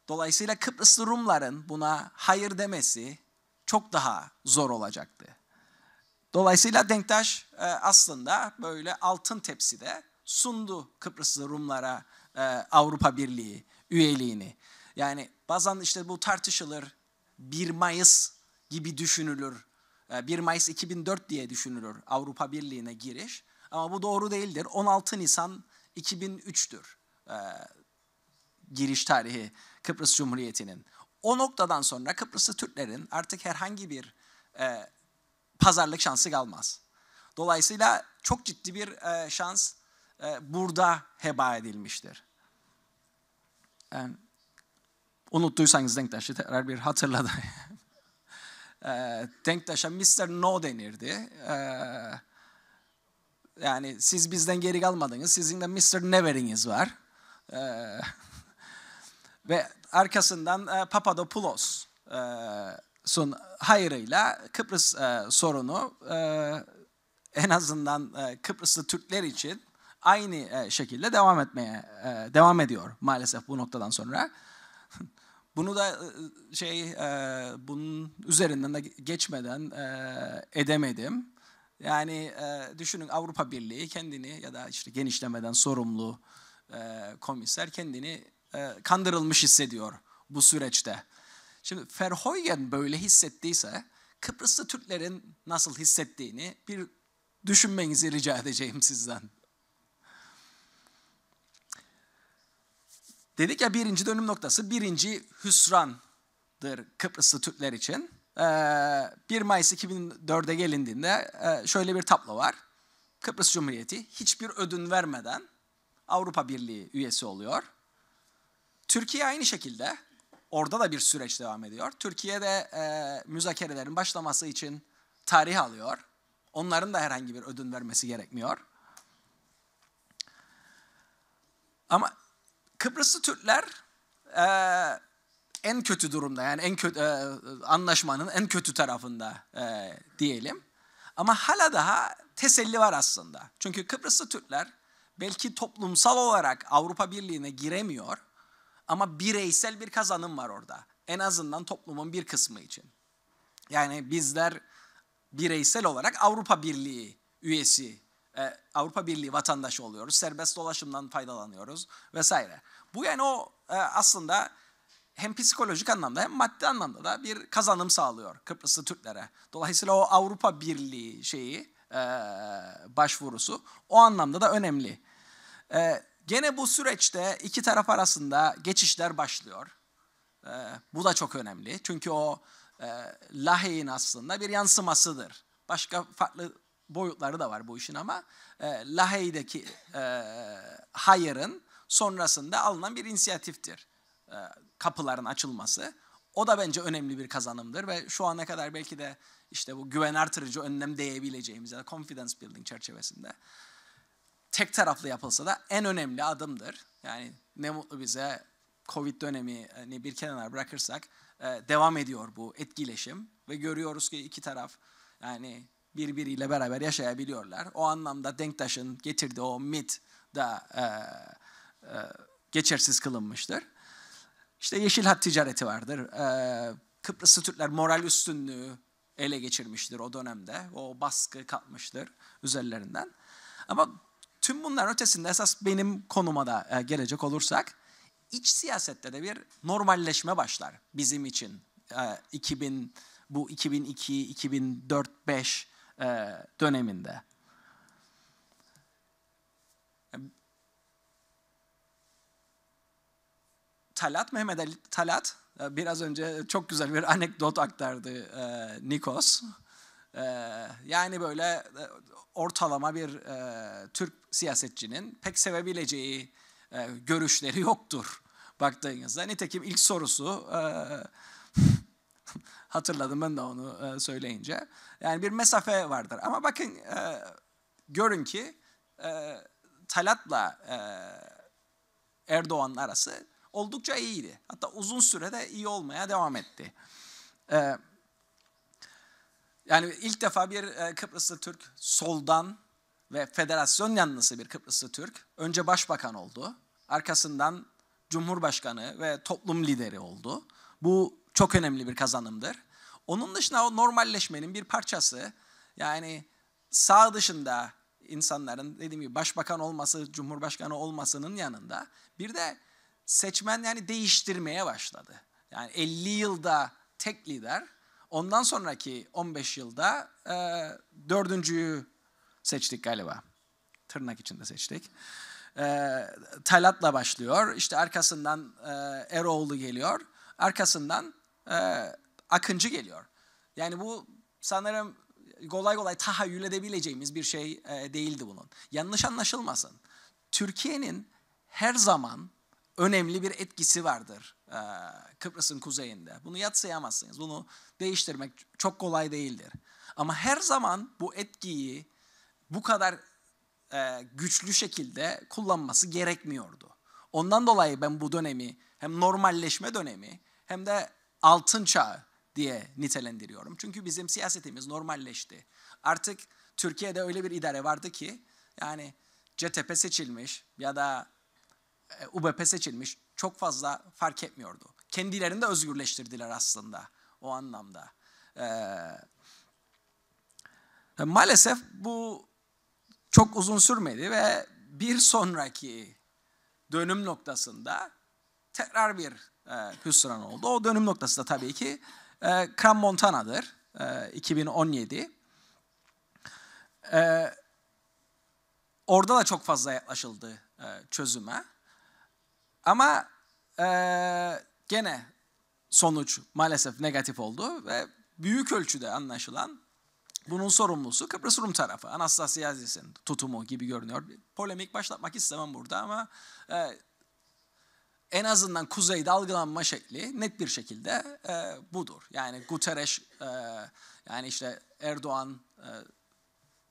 Dolayısıyla Kıbrıslı Rumların buna hayır demesi çok daha zor olacaktı. Dolayısıyla Denktaş e, aslında böyle altın tepside sundu Kıbrıslı Rumlara e, Avrupa Birliği üyeliğini. Yani bazen işte bu tartışılır 1 Mayıs gibi düşünülür. 1 ee, Mayıs 2004 diye düşünülür Avrupa Birliği'ne giriş. Ama bu doğru değildir. 16 Nisan 2003'tür ee, giriş tarihi Kıbrıs Cumhuriyeti'nin. O noktadan sonra Kıbrıslı Türklerin artık herhangi bir e, pazarlık şansı kalmaz. Dolayısıyla çok ciddi bir e, şans e, burada heba edilmiştir. Yani, ee, unuttuysanız denktaşı tekrar bir hatırladı. [LAUGHS] e, ee, denktaşa Mr. No denirdi. Ee, yani siz bizden geri kalmadınız. Sizin de Mr. Never'iniz var. Ee, [LAUGHS] ve arkasından e, Papadopoulos e, sun hayrıyla Kıbrıs e, sorunu e, en azından e, Kıbrıslı Türkler için aynı e, şekilde devam etmeye devam ediyor maalesef bu noktadan sonra. Bunu da ıı, ıı, şey e, bunun üzerinden de geçmeden e, edemedim. Yani e, düşünün Avrupa Birliği kendini ya da işte genişlemeden sorumlu e, komiser kendini e, kandırılmış hissediyor bu süreçte. Şimdi Ferhoyen böyle hissettiyse Kıbrıslı Türklerin nasıl hissettiğini bir düşünmenizi rica edeceğim sizden. Dedik ya birinci dönüm noktası birinci hüsrandır Kıbrıslı Türkler için. 1 ee, Mayıs 2004'e gelindiğinde e, şöyle bir tablo var. Kıbrıs Cumhuriyeti hiçbir ödün vermeden Avrupa Birliği üyesi oluyor. Türkiye aynı şekilde. Orada da bir süreç devam ediyor. Türkiye de e, müzakerelerin başlaması için tarih alıyor. Onların da herhangi bir ödün vermesi gerekmiyor. Ama Kıbrıslı Türkler e, en kötü durumda yani en kötü e, anlaşmanın en kötü tarafında e, diyelim. Ama hala daha teselli var aslında. Çünkü Kıbrıslı Türkler belki toplumsal olarak Avrupa Birliği'ne giremiyor ama bireysel bir kazanım var orada. En azından toplumun bir kısmı için. Yani bizler bireysel olarak Avrupa Birliği üyesi e, Avrupa Birliği vatandaşı oluyoruz, serbest dolaşımdan faydalanıyoruz vesaire. Bu yani o e, aslında hem psikolojik anlamda hem maddi anlamda da bir kazanım sağlıyor Kıbrıslı Türklere. Dolayısıyla o Avrupa Birliği şeyi e, başvurusu o anlamda da önemli. gene bu süreçte iki taraf arasında geçişler başlıyor. bu da çok önemli çünkü o e, Lahey'in aslında bir yansımasıdır. Başka farklı boyutları da var bu işin ama e, Lahey'deki e, hayırın sonrasında alınan bir inisiyatiftir e, kapıların açılması. O da bence önemli bir kazanımdır ve şu ana kadar belki de işte bu güven artırıcı önlem diyebileceğimiz ya da confidence building çerçevesinde tek taraflı yapılsa da en önemli adımdır. Yani ne mutlu bize Covid dönemini e, bir kenara bırakırsak e, devam ediyor bu etkileşim ve görüyoruz ki iki taraf yani birbiriyle beraber yaşayabiliyorlar. O anlamda Denktaş'ın getirdiği o mit da e, e, geçersiz kılınmıştır. İşte yeşil hat ticareti vardır. E, Kıbrıslı Türkler moral üstünlüğü ele geçirmiştir o dönemde. O baskı kalkmıştır üzerlerinden. Ama tüm bunların ötesinde esas benim konuma da e, gelecek olursak iç siyasette de bir normalleşme başlar bizim için. E, 2000 bu 2002, 2004, 5 e, döneminde. Talat Mehmet Ali, Talat e, biraz önce çok güzel bir [LAUGHS] anekdot aktardı e, Nikos. Yani böyle ortalama bir Türk siyasetçinin pek sevebileceği görüşleri yoktur baktığınızda. Nitekim ilk sorusu [LAUGHS] Hatırladım ben de onu e, söyleyince. Yani bir mesafe vardır. Ama bakın e, görün ki e, Talat'la Erdoğan'ın arası oldukça iyiydi. Hatta uzun sürede iyi olmaya devam etti. Yani ilk defa bir Kıbrıslı Türk soldan ve federasyon yanlısı bir Kıbrıslı Türk önce başbakan oldu. Arkasından cumhurbaşkanı ve toplum lideri oldu. Bu çok önemli bir kazanımdır. Onun dışında o normalleşmenin bir parçası yani sağ dışında insanların dediğim gibi başbakan olması, cumhurbaşkanı olmasının yanında bir de seçmen yani değiştirmeye başladı. Yani 50 yılda tek lider, ondan sonraki 15 yılda e, dördüncüyü seçtik galiba. Tırnak içinde seçtik. E, Talat'la başlıyor, işte arkasından e, Eroğlu geliyor, arkasından e, akıncı geliyor. Yani bu sanırım kolay kolay tahayyül edebileceğimiz bir şey e, değildi bunun. Yanlış anlaşılmasın. Türkiye'nin her zaman önemli bir etkisi vardır e, Kıbrıs'ın kuzeyinde. Bunu yatsıyamazsınız. Bunu değiştirmek çok kolay değildir. Ama her zaman bu etkiyi bu kadar e, güçlü şekilde kullanması gerekmiyordu. Ondan dolayı ben bu dönemi hem normalleşme dönemi hem de altın çağı diye nitelendiriyorum. Çünkü bizim siyasetimiz normalleşti. Artık Türkiye'de öyle bir idare vardı ki yani CTP seçilmiş ya da e, UBP seçilmiş çok fazla fark etmiyordu. Kendilerini de özgürleştirdiler aslında o anlamda. Ee, maalesef bu çok uzun sürmedi ve bir sonraki dönüm noktasında tekrar bir e, ee, hüsran oldu. O dönüm noktası da tabii ki e, Cram Montana'dır. E, 2017. E, orada da çok fazla yaklaşıldı e, çözüme. Ama e, gene sonuç maalesef negatif oldu ve büyük ölçüde anlaşılan bunun sorumlusu Kıbrıs Rum tarafı. Anastasiyazis'in tutumu gibi görünüyor. Polemik başlatmak istemem burada ama e, en azından kuzeyde algılanma şekli net bir şekilde e, budur. Yani Guterres, e, yani işte Erdoğan e,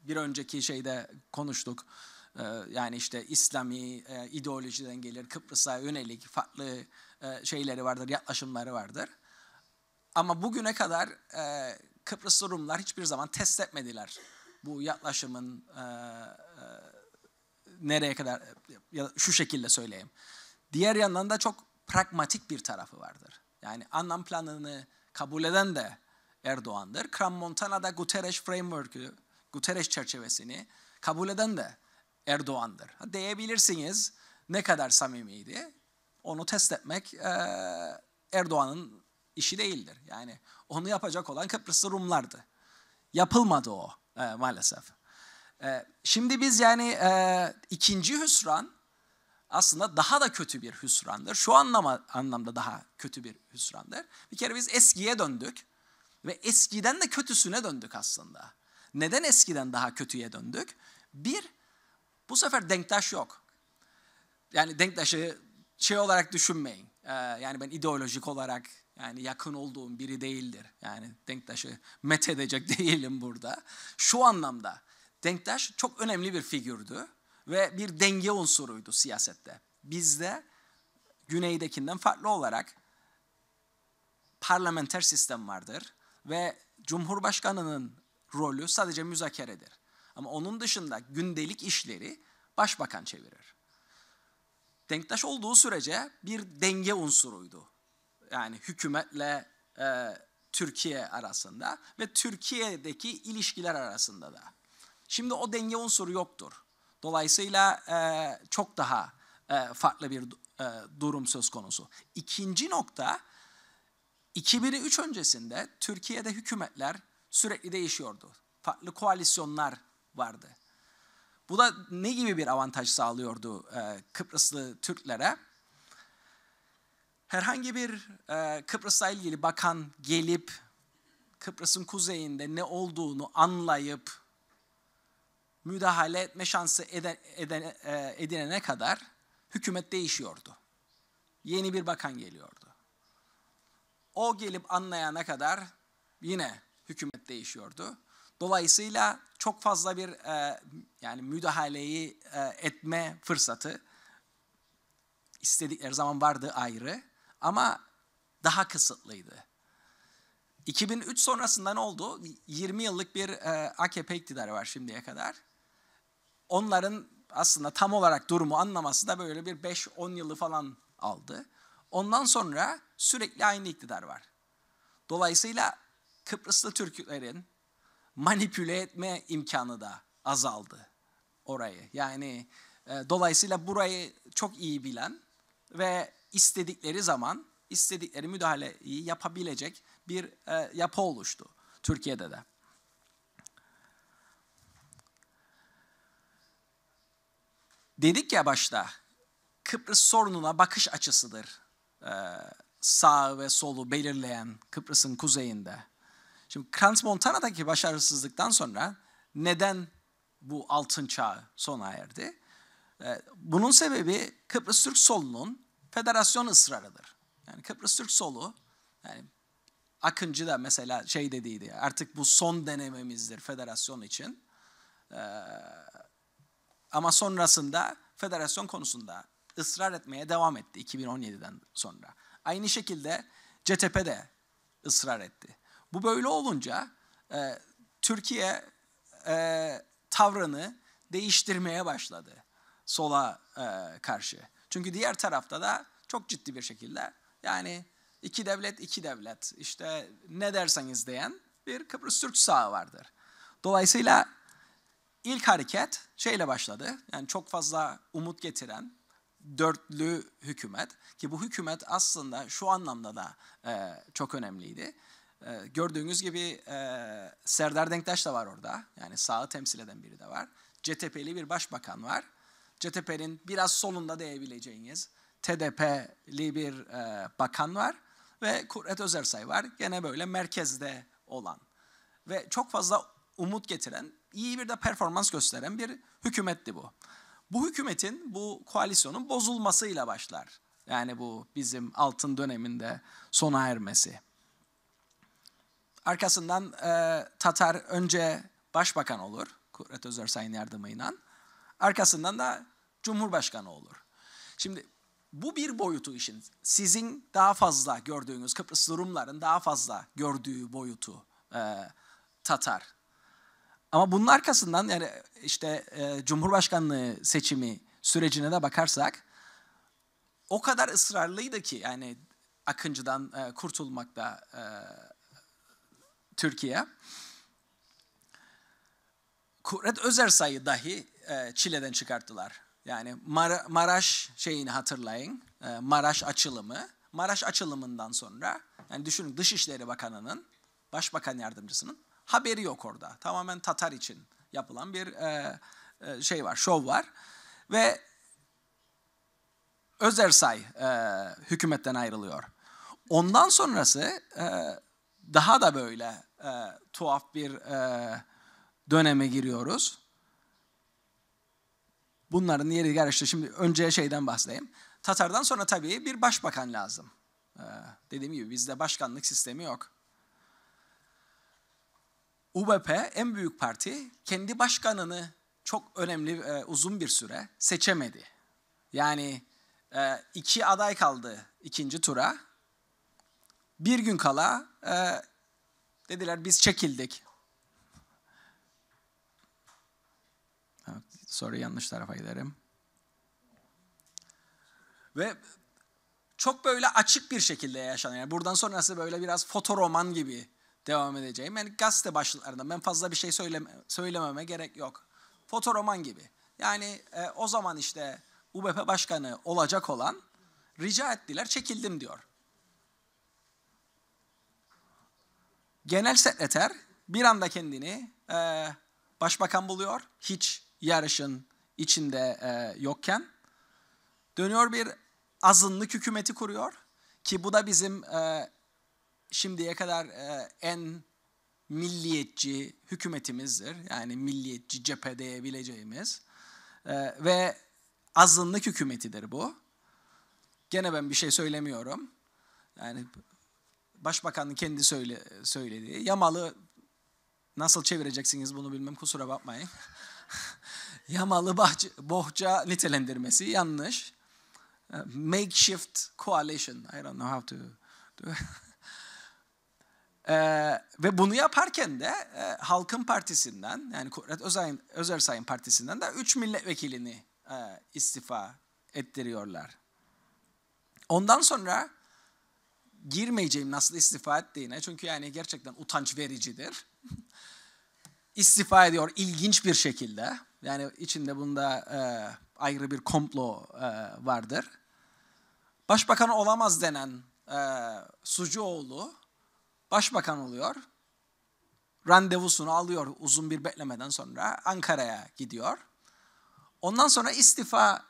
bir önceki şeyde konuştuk. E, yani işte İslami e, ideolojiden gelir Kıbrıs'a yönelik farklı e, şeyleri vardır, yaklaşımları vardır. Ama bugüne kadar e, Kıbrıs Rumlar hiçbir zaman test etmediler bu yaklaşımın e, e, nereye kadar ya şu şekilde söyleyeyim diğer yandan da çok pragmatik bir tarafı vardır. Yani anlam planını kabul eden de Erdoğan'dır. Kram Montana'da Guterres Framework'ü, Guterres çerçevesini kabul eden de Erdoğan'dır. Ha, diyebilirsiniz ne kadar samimiydi. Onu test etmek e, Erdoğan'ın işi değildir. Yani onu yapacak olan Kıbrıslı Rumlardı. Yapılmadı o e, maalesef. E, şimdi biz yani e, ikinci hüsran aslında daha da kötü bir hüsrandır. Şu anlama, anlamda daha kötü bir hüsrandır. Bir kere biz eskiye döndük ve eskiden de kötüsüne döndük aslında. Neden eskiden daha kötüye döndük? Bir, bu sefer denktaş yok. Yani denktaşı şey olarak düşünmeyin. Ee, yani ben ideolojik olarak yani yakın olduğum biri değildir. Yani denktaşı met edecek [LAUGHS] değilim burada. Şu anlamda denktaş çok önemli bir figürdü ve bir denge unsuruydu siyasette. Bizde güneydekinden farklı olarak parlamenter sistem vardır ve Cumhurbaşkanı'nın rolü sadece müzakeredir. Ama onun dışında gündelik işleri başbakan çevirir. Denktaş olduğu sürece bir denge unsuruydu. Yani hükümetle e, Türkiye arasında ve Türkiye'deki ilişkiler arasında da. Şimdi o denge unsuru yoktur. Dolayısıyla e, çok daha e, farklı bir e, durum söz konusu. İkinci nokta, 2003 öncesinde Türkiye'de hükümetler sürekli değişiyordu. Farklı koalisyonlar vardı. Bu da ne gibi bir avantaj sağlıyordu e, Kıbrıslı Türklere? Herhangi bir e, Kıbrıs'la ilgili bakan gelip Kıbrıs'ın kuzeyinde ne olduğunu anlayıp müdahale etme şansı eden, eden, e, edinene kadar hükümet değişiyordu. Yeni bir bakan geliyordu. O gelip anlayana kadar yine hükümet değişiyordu. Dolayısıyla çok fazla bir e, yani müdahaleyi e, etme fırsatı istedikleri zaman vardı ayrı ama daha kısıtlıydı. 2003 sonrasında ne oldu? 20 yıllık bir e, AKP iktidarı var şimdiye kadar onların aslında tam olarak durumu anlaması da böyle bir 5-10 yılı falan aldı. Ondan sonra sürekli aynı iktidar var. Dolayısıyla Kıbrıslı Türklerin manipüle etme imkanı da azaldı orayı. Yani e, dolayısıyla burayı çok iyi bilen ve istedikleri zaman istedikleri müdahaleyi yapabilecek bir e, yapı oluştu Türkiye'de de. Dedik ya başta Kıbrıs sorununa bakış açısıdır. Ee, sağ ve solu belirleyen Kıbrıs'ın kuzeyinde. Şimdi Grant Montana'daki başarısızlıktan sonra neden bu altın çağı sona erdi? Ee, bunun sebebi Kıbrıs Türk solunun federasyon ısrarıdır. Yani Kıbrıs Türk solu yani Akıncı da mesela şey dediydi artık bu son denememizdir federasyon için. Ee, ama sonrasında federasyon konusunda ısrar etmeye devam etti 2017'den sonra. Aynı şekilde CTP de ısrar etti. Bu böyle olunca e, Türkiye e, tavrını değiştirmeye başladı sola e, karşı. Çünkü diğer tarafta da çok ciddi bir şekilde yani iki devlet iki devlet işte ne derseniz diyen bir Kıbrıs Türk sağı vardır. Dolayısıyla İlk hareket şeyle başladı. Yani çok fazla umut getiren dörtlü hükümet ki bu hükümet aslında şu anlamda da e, çok önemliydi. E, gördüğünüz gibi e, Serdar Denktaş da var orada. Yani sağı temsil eden biri de var. CTP'li bir başbakan var. CTP'nin biraz solunda diyebileceğiniz TDP'li bir e, bakan var ve Kuret Özersay var. Gene böyle merkezde olan ve çok fazla umut getiren iyi bir de performans gösteren bir hükümetti bu. Bu hükümetin, bu koalisyonun bozulmasıyla başlar. Yani bu bizim altın döneminde sona ermesi. Arkasından e, Tatar önce başbakan olur, Kudret Özersay'ın yardımıyla. Arkasından da cumhurbaşkanı olur. Şimdi bu bir boyutu işin. Sizin daha fazla gördüğünüz, Kıbrıs durumların daha fazla gördüğü boyutu e, Tatar ama bunun arkasından yani işte e, Cumhurbaşkanlığı seçimi sürecine de bakarsak o kadar ısrarlıydı ki yani Akıncı'dan e, kurtulmakta e, Türkiye. Kuret Özersay'ı dahi e, Çile'den çıkarttılar. Yani Mar- Maraş şeyini hatırlayın. E, Maraş açılımı. Maraş açılımından sonra yani düşünün Dışişleri Bakanı'nın, Başbakan Yardımcısının haberi yok orada. Tamamen Tatar için yapılan bir e, e şey var, şov var. Ve Özersay e, hükümetten ayrılıyor. Ondan sonrası e, daha da böyle e, tuhaf bir e, döneme giriyoruz. Bunların yeri karıştı. Şimdi önce şeyden bahsedeyim. Tatar'dan sonra tabii bir başbakan lazım. Ee, dediğim gibi bizde başkanlık sistemi yok. UBP en büyük parti kendi başkanını çok önemli e, uzun bir süre seçemedi. Yani e, iki aday kaldı ikinci tura. Bir gün kala e, dediler biz çekildik. Evet, sonra yanlış tarafa giderim. Ve çok böyle açık bir şekilde yaşanıyor Yani buradan sonrası böyle biraz fotoroman gibi devam edeceğim. Yani gazete başlıklarında ben fazla bir şey söyleme, söylememe gerek yok. Fotoroman gibi. Yani e, o zaman işte UBP başkanı olacak olan rica ettiler çekildim diyor. Genel sekreter bir anda kendini e, başbakan buluyor. Hiç yarışın içinde e, yokken. Dönüyor bir azınlık hükümeti kuruyor. Ki bu da bizim e, şimdiye kadar e, en milliyetçi hükümetimizdir. Yani milliyetçi cephe diyebileceğimiz. E, ve azınlık hükümetidir bu. Gene ben bir şey söylemiyorum. Yani başbakanın kendi söyle, söylediği. Yamalı nasıl çevireceksiniz bunu bilmem kusura bakmayın. [LAUGHS] Yamalı bahçe, bohça nitelendirmesi yanlış. E, makeshift coalition. I don't know how to do it. Ee, ve bunu yaparken de e, Halkın Partisi'nden yani Kudret Özay'ın, Özersay'ın partisinden de 3 milletvekilini e, istifa ettiriyorlar. Ondan sonra girmeyeceğim nasıl istifa ettiğine çünkü yani gerçekten utanç vericidir. [LAUGHS] İstifa ediyor ilginç bir şekilde. Yani içinde bunda e, ayrı bir komplo e, vardır. Başbakan olamaz denen e, Sucuoğlu başbakan oluyor. Randevusunu alıyor uzun bir beklemeden sonra Ankara'ya gidiyor. Ondan sonra istifa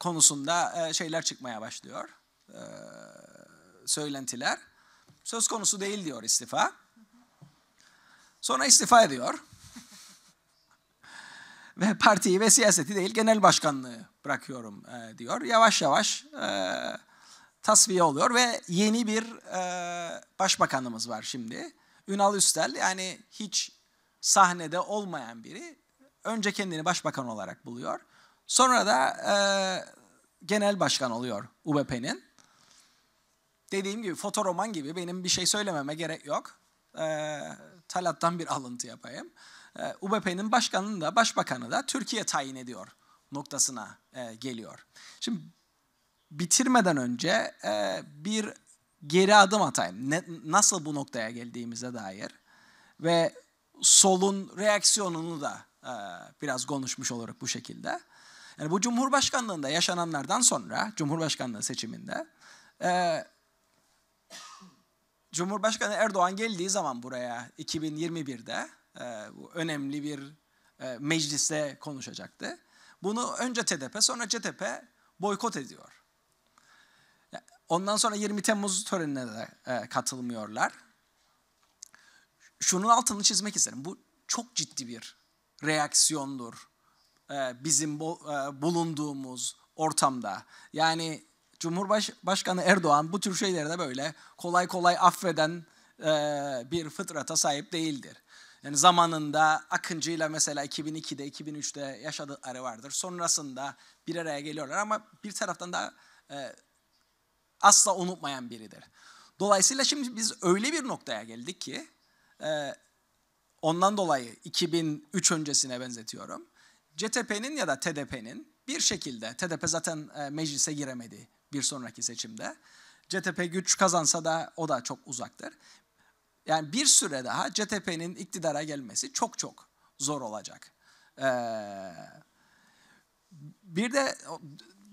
konusunda e, şeyler çıkmaya başlıyor. E, söylentiler. Söz konusu değil diyor istifa. Sonra istifa ediyor. [LAUGHS] ve partiyi ve siyaseti değil genel başkanlığı bırakıyorum e, diyor. Yavaş yavaş tasfiye oluyor ve yeni bir e, başbakanımız var şimdi. Ünal Üstel yani hiç sahnede olmayan biri önce kendini başbakan olarak buluyor. Sonra da e, genel başkan oluyor UBP'nin. Dediğim gibi fotoroman gibi benim bir şey söylememe gerek yok. E, Talat'tan bir alıntı yapayım. E, UBP'nin başkanını da başbakanı da Türkiye tayin ediyor noktasına e, geliyor. Şimdi bitirmeden önce e, bir geri adım atayım. Ne, nasıl bu noktaya geldiğimize dair ve solun reaksiyonunu da e, biraz konuşmuş olarak bu şekilde. Yani bu Cumhurbaşkanlığında yaşananlardan sonra, Cumhurbaşkanlığı seçiminde e, Cumhurbaşkanı Erdoğan geldiği zaman buraya 2021'de e, bu önemli bir e, mecliste konuşacaktı. Bunu önce TDP sonra CTP boykot ediyor. Ondan sonra 20 Temmuz törenine de e, katılmıyorlar. Şunun altını çizmek isterim. Bu çok ciddi bir reaksiyondur e, bizim e, bulunduğumuz ortamda. Yani Cumhurbaşkanı Erdoğan bu tür şeyleri de böyle kolay kolay affeden bir fıtrata sahip değildir. Yani zamanında Akıncı ile mesela 2002'de, 2003'te yaşadıkları vardır. Sonrasında bir araya geliyorlar ama bir taraftan da asla unutmayan biridir. Dolayısıyla şimdi biz öyle bir noktaya geldik ki e, ondan dolayı 2003 öncesine benzetiyorum. CTP'nin ya da TDP'nin bir şekilde, TDP zaten e, meclise giremedi bir sonraki seçimde. CTP güç kazansa da o da çok uzaktır. Yani bir süre daha CTP'nin iktidara gelmesi çok çok zor olacak. E, bir de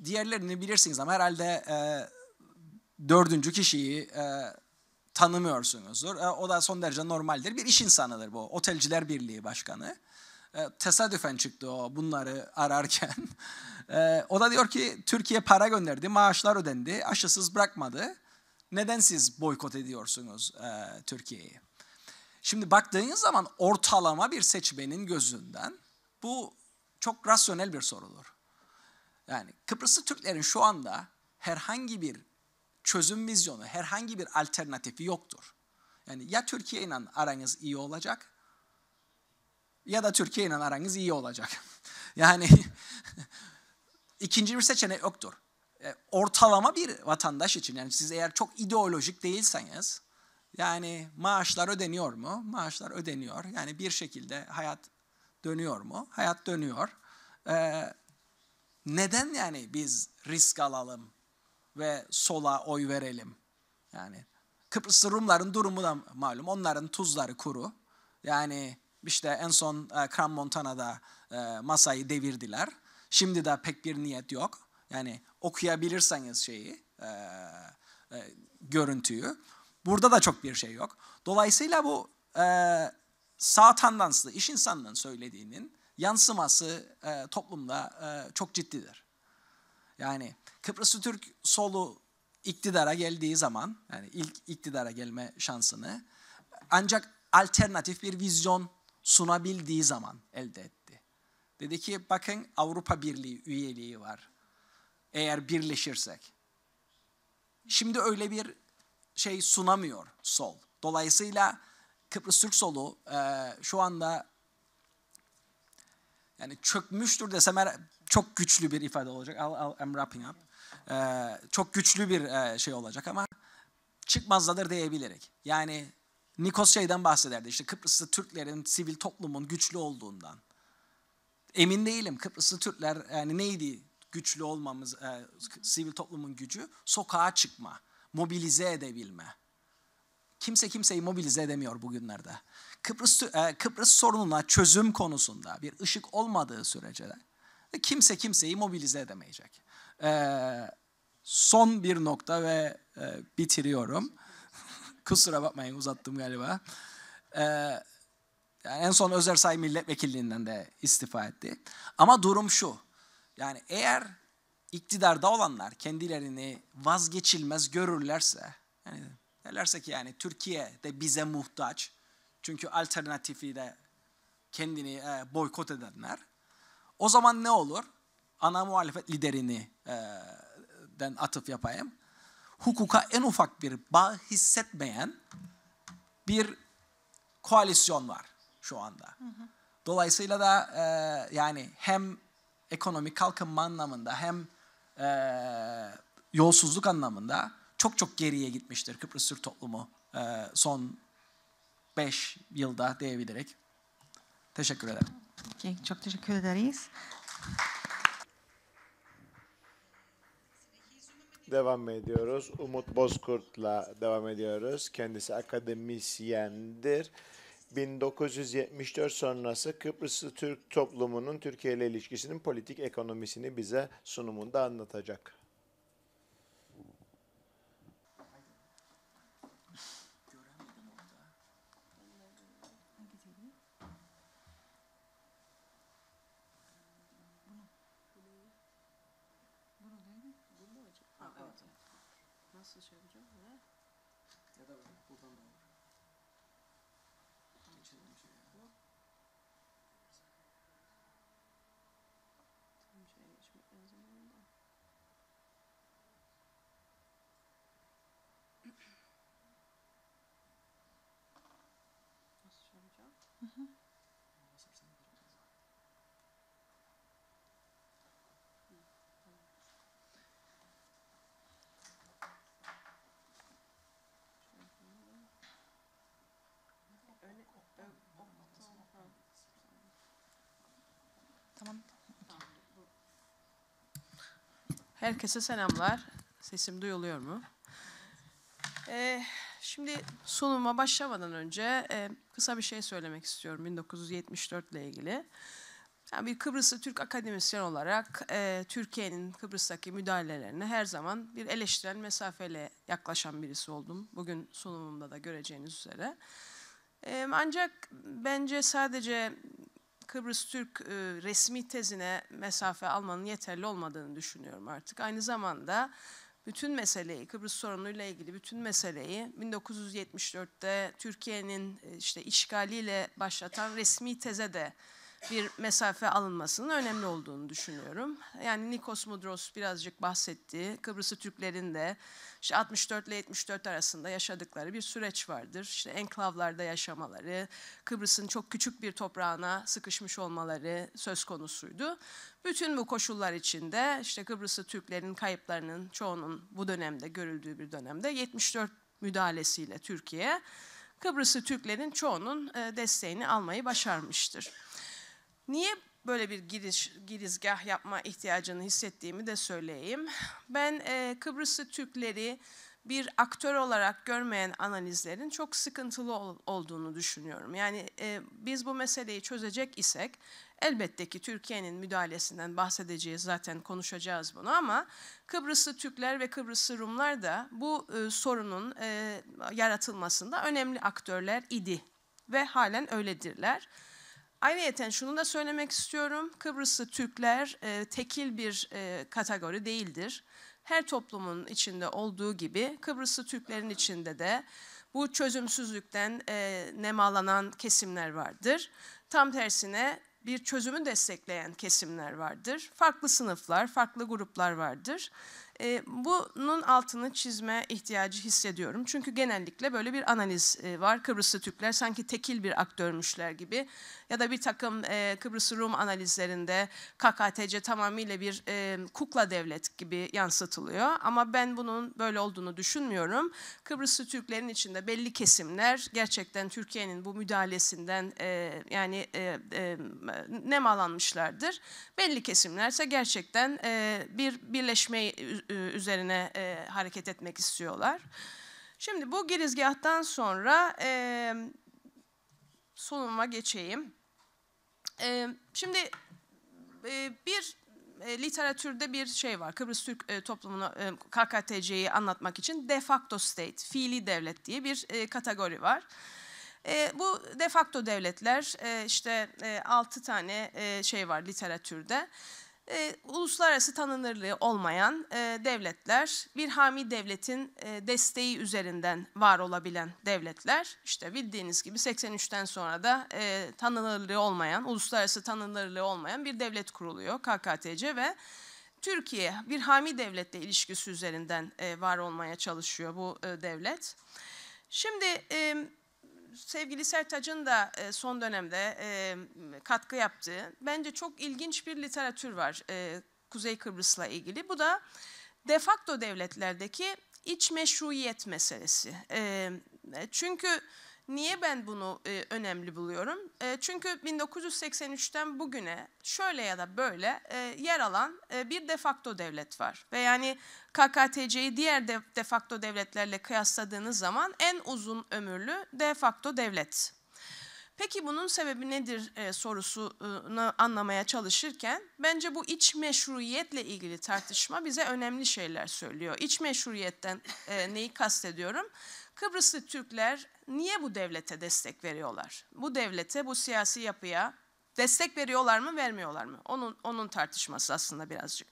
diğerlerini bilirsiniz ama herhalde dördüncü kişiyi e, tanımıyorsunuzdur. E, o da son derece normaldir. Bir iş insanıdır bu. Otelciler Birliği Başkanı. E, tesadüfen çıktı o bunları ararken. [LAUGHS] E, o da diyor ki Türkiye para gönderdi, maaşlar ödendi, aşısız bırakmadı. Neden siz boykot ediyorsunuz e, Türkiye'yi? Şimdi baktığınız zaman ortalama bir seçmenin gözünden bu çok rasyonel bir sorudur. Yani Kıbrıslı Türklerin şu anda herhangi bir çözüm vizyonu, herhangi bir alternatifi yoktur. Yani ya Türkiye ile aranız iyi olacak ya da Türkiye ile aranız iyi olacak. [LAUGHS] yani [LAUGHS] ikinci bir seçenek yoktur. E, ortalama bir vatandaş için yani siz eğer çok ideolojik değilseniz yani maaşlar ödeniyor mu? Maaşlar ödeniyor. Yani bir şekilde hayat dönüyor mu? Hayat dönüyor. Ee, neden yani biz risk alalım? ve sola oy verelim. Yani Kıbrıs Rumların durumu da malum. Onların tuzları kuru. Yani işte en son e, Kram Montana'da e, masayı devirdiler. Şimdi de pek bir niyet yok. Yani okuyabilirseniz şeyi, e, e, görüntüyü. Burada da çok bir şey yok. Dolayısıyla bu e, sağ tandanslı iş insanının söylediğinin yansıması e, toplumda e, çok ciddidir. Yani Kıbrıslı Türk solu iktidara geldiği zaman yani ilk iktidara gelme şansını ancak alternatif bir vizyon sunabildiği zaman elde etti. Dedi ki bakın Avrupa Birliği üyeliği var. Eğer birleşirsek. Şimdi öyle bir şey sunamıyor sol. Dolayısıyla Kıbrıs Türk solu e, şu anda yani çökmüştür desem er, çok güçlü bir ifade olacak. I'll, I'm wrapping up e, çok güçlü bir e, şey olacak ama çıkmazdadır diyebilirik. Yani Nikos şeyden bahsederdi işte Kıbrıslı Türklerin sivil toplumun güçlü olduğundan. Emin değilim Kıbrıslı Türkler yani neydi güçlü olmamız, e, sivil toplumun gücü? Sokağa çıkma, mobilize edebilme. Kimse kimseyi mobilize edemiyor bugünlerde. Kıbrıs, e, Kıbrıs sorununa çözüm konusunda bir ışık olmadığı sürece kimse kimseyi mobilize edemeyecek. Ee, son bir nokta ve e, bitiriyorum. [LAUGHS] Kusura bakmayın uzattım galiba. Ee, yani en son Özersay milletvekilliğinden de istifa etti. Ama durum şu. Yani eğer iktidarda olanlar kendilerini vazgeçilmez görürlerse, yani derlerse ki yani Türkiye de bize muhtaç. Çünkü alternatifi de kendini e, boykot edenler. O zaman ne olur? ana muhalefet liderini e, den atıf yapayım. Hukuka en ufak bir bağ hissetmeyen bir koalisyon var şu anda. Hı hı. Dolayısıyla da e, yani hem ekonomik kalkınma anlamında hem e, yolsuzluk anlamında çok çok geriye gitmiştir Kıbrıs Türk toplumu e, son 5 yılda diyebilirik. Teşekkür ederim. Peki, çok teşekkür ederiz. Devam ediyoruz. Umut Bozkurt'la devam ediyoruz. Kendisi akademisyendir. 1974 sonrası Kıbrıslı Türk toplumunun Türkiye ile ilişkisinin politik ekonomisini bize sunumunda anlatacak. Herkese selamlar. Sesim duyuluyor mu? Ee, Şimdi sunuma başlamadan önce e, kısa bir şey söylemek istiyorum 1974 ile ilgili. Yani bir Kıbrıslı Türk akademisyen olarak e, Türkiye'nin Kıbrıs'taki müdahalelerine her zaman bir eleştiren mesafeyle yaklaşan birisi oldum. Bugün sunumumda da göreceğiniz üzere. E, ancak bence sadece Kıbrıs Türk e, resmi tezine mesafe almanın yeterli olmadığını düşünüyorum artık. Aynı zamanda bütün meseleyi, Kıbrıs sorunuyla ilgili bütün meseleyi 1974'te Türkiye'nin e, işte işgaliyle başlatan resmi teze de bir mesafe alınmasının önemli olduğunu düşünüyorum. Yani Nikos Mudros birazcık bahsettiği Kıbrıs'ı Türklerin de işte 64 ile 74 arasında yaşadıkları bir süreç vardır. İşte enklavlarda yaşamaları, Kıbrıs'ın çok küçük bir toprağına sıkışmış olmaları söz konusuydu. Bütün bu koşullar içinde işte Kıbrıs'ı Türklerin kayıplarının çoğunun bu dönemde görüldüğü bir dönemde 74 müdahalesiyle Türkiye Kıbrıs'ı Türklerin çoğunun e, desteğini almayı başarmıştır. Niye böyle bir giriş, girizgah yapma ihtiyacını hissettiğimi de söyleyeyim. Ben e, Kıbrıslı Türkleri bir aktör olarak görmeyen analizlerin çok sıkıntılı ol, olduğunu düşünüyorum. Yani e, biz bu meseleyi çözecek isek elbette ki Türkiye'nin müdahalesinden bahsedeceğiz zaten konuşacağız bunu ama Kıbrıslı Türkler ve Kıbrıslı Rumlar da bu e, sorunun e, yaratılmasında önemli aktörler idi ve halen öyledirler. Ayrıca şunu da söylemek istiyorum. Kıbrıslı Türkler e, tekil bir e, kategori değildir. Her toplumun içinde olduğu gibi Kıbrıslı Türklerin içinde de bu çözümsüzlükten e, nemalanan kesimler vardır. Tam tersine bir çözümü destekleyen kesimler vardır. Farklı sınıflar, farklı gruplar vardır. E, bunun altını çizme ihtiyacı hissediyorum. Çünkü genellikle böyle bir analiz e, var. Kıbrıslı Türkler sanki tekil bir aktörmüşler gibi ya da bir takım e, Kıbrıs Rum analizlerinde KKTC tamamıyla bir e, kukla devlet gibi yansıtılıyor. Ama ben bunun böyle olduğunu düşünmüyorum. Kıbrıs Türklerin içinde belli kesimler gerçekten Türkiye'nin bu müdahalesinden e, yani e, e, nemalanmışlardır. Belli kesimlerse gerçekten e, bir birleşme üzerine e, hareket etmek istiyorlar. Şimdi bu girizgahtan sonra e, sunuma geçeyim. Ee, şimdi e, bir e, literatürde bir şey var. Kıbrıs Türk e, toplumunu e, KKTC'yi anlatmak için de facto state, fiili devlet diye bir kategori var. E, bu de facto devletler e, işte e, 6 tane e, şey var literatürde e, uluslararası tanınırlığı olmayan e, devletler, bir hami devletin e, desteği üzerinden var olabilen devletler, işte bildiğiniz gibi 83'ten sonra da e, tanınırlığı olmayan, uluslararası tanınırlığı olmayan bir devlet kuruluyor KKTC ve Türkiye bir hami devletle ilişkisi üzerinden e, var olmaya çalışıyor bu e, devlet. Şimdi... E, sevgili Sertac'ın da e, son dönemde e, katkı yaptığı bence çok ilginç bir literatür var e, Kuzey Kıbrıs'la ilgili. Bu da de facto devletlerdeki iç meşruiyet meselesi. çünkü niye ben bunu önemli buluyorum? çünkü 1983'ten bugüne şöyle ya da böyle yer alan bir de facto devlet var. Ve yani KKTC'yi diğer de, facto devletlerle kıyasladığınız zaman en uzun ömürlü de facto devlet. Peki bunun sebebi nedir e, sorusunu anlamaya çalışırken bence bu iç meşruiyetle ilgili tartışma bize önemli şeyler söylüyor. İç meşruiyetten e, neyi kastediyorum? Kıbrıslı Türkler niye bu devlete destek veriyorlar? Bu devlete, bu siyasi yapıya destek veriyorlar mı, vermiyorlar mı? Onun onun tartışması aslında birazcık.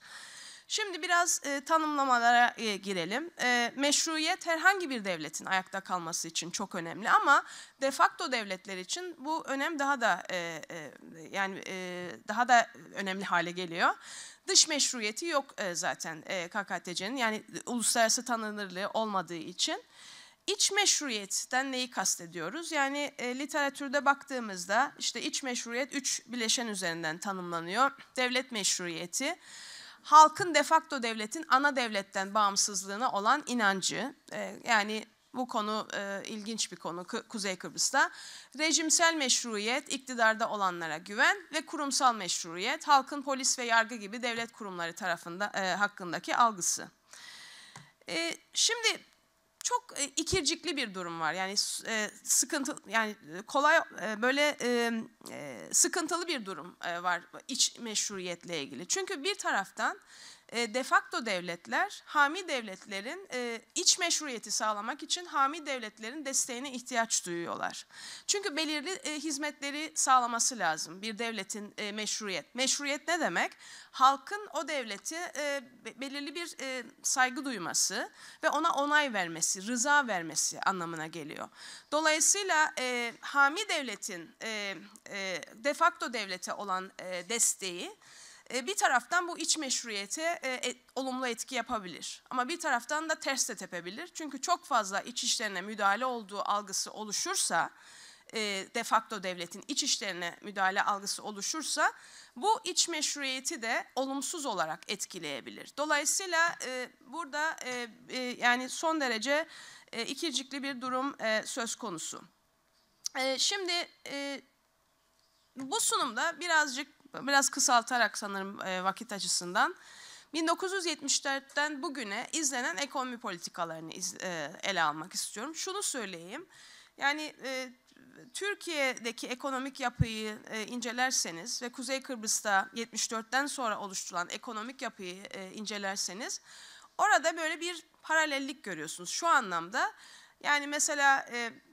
Şimdi biraz e, tanımlamalara e, girelim. E, meşruiyet herhangi bir devletin ayakta kalması için çok önemli ama de facto devletler için bu önem daha da e, e, yani e, daha da önemli hale geliyor. Dış meşruiyeti yok e, zaten e, KKTC'nin yani ıı, uluslararası tanınırlığı olmadığı için. İç meşruiyetten neyi kastediyoruz? Yani e, literatürde baktığımızda işte iç meşruiyet üç bileşen üzerinden tanımlanıyor. Devlet meşruiyeti, halkın defakto devletin ana devletten bağımsızlığına olan inancı. Ee, yani bu konu e, ilginç bir konu K Kuzey Kıbrıs'ta. Rejimsel meşruiyet, iktidarda olanlara güven ve kurumsal meşruiyet, halkın polis ve yargı gibi devlet kurumları tarafında e, hakkındaki algısı. E, şimdi çok e, ikircikli bir durum var. Yani e, sıkıntı yani e, kolay böyle sıkıntılı bir durum var iç meşruiyetle ilgili. Çünkü bir taraftan e, defakto devletler hami devletlerin e, iç meşruiyeti sağlamak için hami devletlerin desteğine ihtiyaç duyuyorlar. Çünkü belirli e, hizmetleri sağlaması lazım bir devletin e, meşruiyet. Meşruiyet ne demek? Halkın o devleti e, belirli bir e, saygı duyması ve ona onay vermesi, rıza vermesi anlamına geliyor. Dolayısıyla e, hami devletin e, e, defakto devlete olan e, desteği e, bir taraftan bu iç meşruiyete e, e, olumlu etki yapabilir. Ama bir taraftan da ters de tepebilir. Çünkü çok fazla iç işlerine müdahale olduğu algısı oluşursa, e, de facto devletin iç işlerine müdahale algısı oluşursa, bu iç meşruiyeti de olumsuz olarak etkileyebilir. Dolayısıyla burada yani son derece e, ikircikli bir durum söz konusu. şimdi... bu sunumda birazcık biraz kısaltarak sanırım e, vakit açısından 1974'ten bugüne izlenen ekonomi politikalarını e, ele almak istiyorum. Şunu söyleyeyim. Yani e, Türkiye'deki ekonomik yapıyı incelerseniz ve Kuzey Kıbrıs'ta 74'ten sonra oluşturulan ekonomik yapıyı incelerseniz orada böyle bir paralellik görüyorsunuz şu anlamda. Yani mesela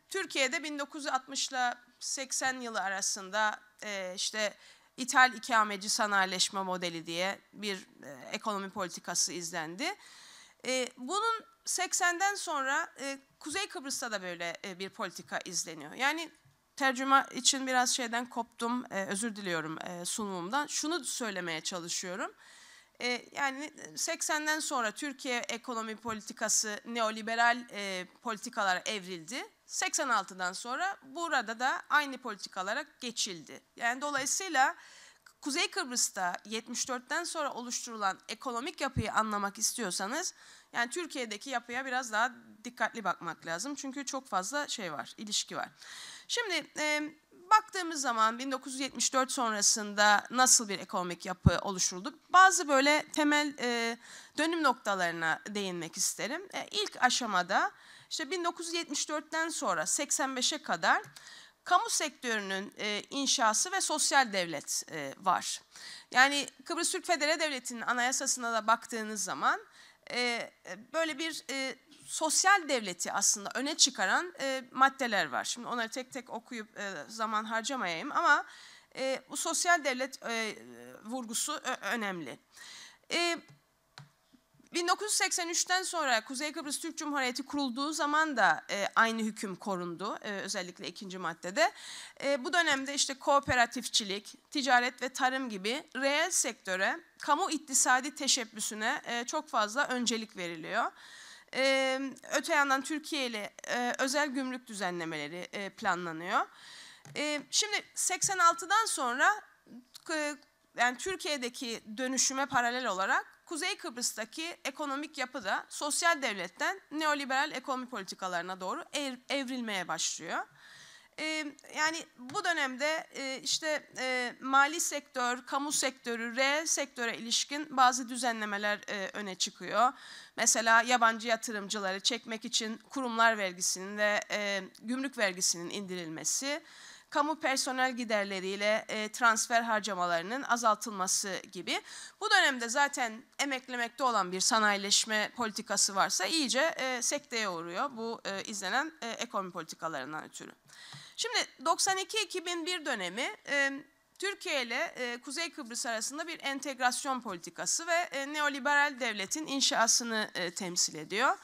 Türkiye'de 1960 ile 80 yılı arasında e, işte ithal ikameci sanayileşme modeli diye bir e, ekonomi politikası izlendi. E, bunun 80'den sonra e, Kuzey Kıbrıs'ta da böyle e, bir politika izleniyor. Yani tercüme için biraz şeyden koptum, e, özür diliyorum e, sunumumdan. Şunu söylemeye çalışıyorum. E, yani 80'den sonra Türkiye ekonomi politikası neoliberal e, politikalara evrildi. 86'dan sonra burada da aynı politikalara geçildi. Yani dolayısıyla Kuzey Kıbrıs'ta 74'ten sonra oluşturulan ekonomik yapıyı anlamak istiyorsanız yani Türkiye'deki yapıya biraz daha dikkatli bakmak lazım. Çünkü çok fazla şey var, ilişki var. Şimdi e, baktığımız zaman 1974 sonrasında nasıl bir ekonomik yapı oluşturuldu? Bazı böyle temel e, dönüm noktalarına değinmek isterim. E, ilk aşamada işte 1974'ten sonra 85'e kadar kamu sektörünün e, inşası ve sosyal devlet e, var. Yani Kıbrıs Türk Federe Devleti'nin anayasasına da baktığınız zaman e, e böyle bir e, sosyal devleti aslında öne çıkaran e, maddeler var. Şimdi onları tek tek okuyup e, zaman harcamayayım ama e, bu sosyal devlet e, vurgusu önemli. E, 1983'ten sonra Kuzey Kıbrıs Türk Cumhuriyeti kurulduğu zaman da e, aynı hüküm korundu. E, özellikle ikinci maddede. E, bu dönemde işte kooperatifçilik, ticaret ve tarım gibi reel sektöre, kamu iktisadi teşebbüsüne e, çok fazla öncelik veriliyor. E, öte yandan Türkiye ile e, özel gümrük düzenlemeleri e, planlanıyor. E, şimdi 86'dan sonra e, yani Türkiye'deki dönüşüme paralel olarak Kuzey Kıbrıs'taki ekonomik yapı da sosyal devletten neoliberal ekonomi politikalarına doğru evrilmeye başlıyor. Ee, yani bu dönemde e, işte e, mali sektör, kamu sektörü, reel sektöre ilişkin bazı düzenlemeler e, öne çıkıyor. Mesela yabancı yatırımcıları çekmek için kurumlar vergisinin ve gümrük vergisinin indirilmesi, kamu personel giderleriyle transfer harcamalarının azaltılması gibi. Bu dönemde zaten emeklemekte olan bir sanayileşme politikası varsa iyice e, sekteye uğruyor bu izlenen e, ekonomi politikalarından ötürü. Şimdi 92-2001 dönemi e, Türkiye ile e, Kuzey Kıbrıs arasında bir entegrasyon politikası ve e, neoliberal devletin inşasını e, temsil ediyor.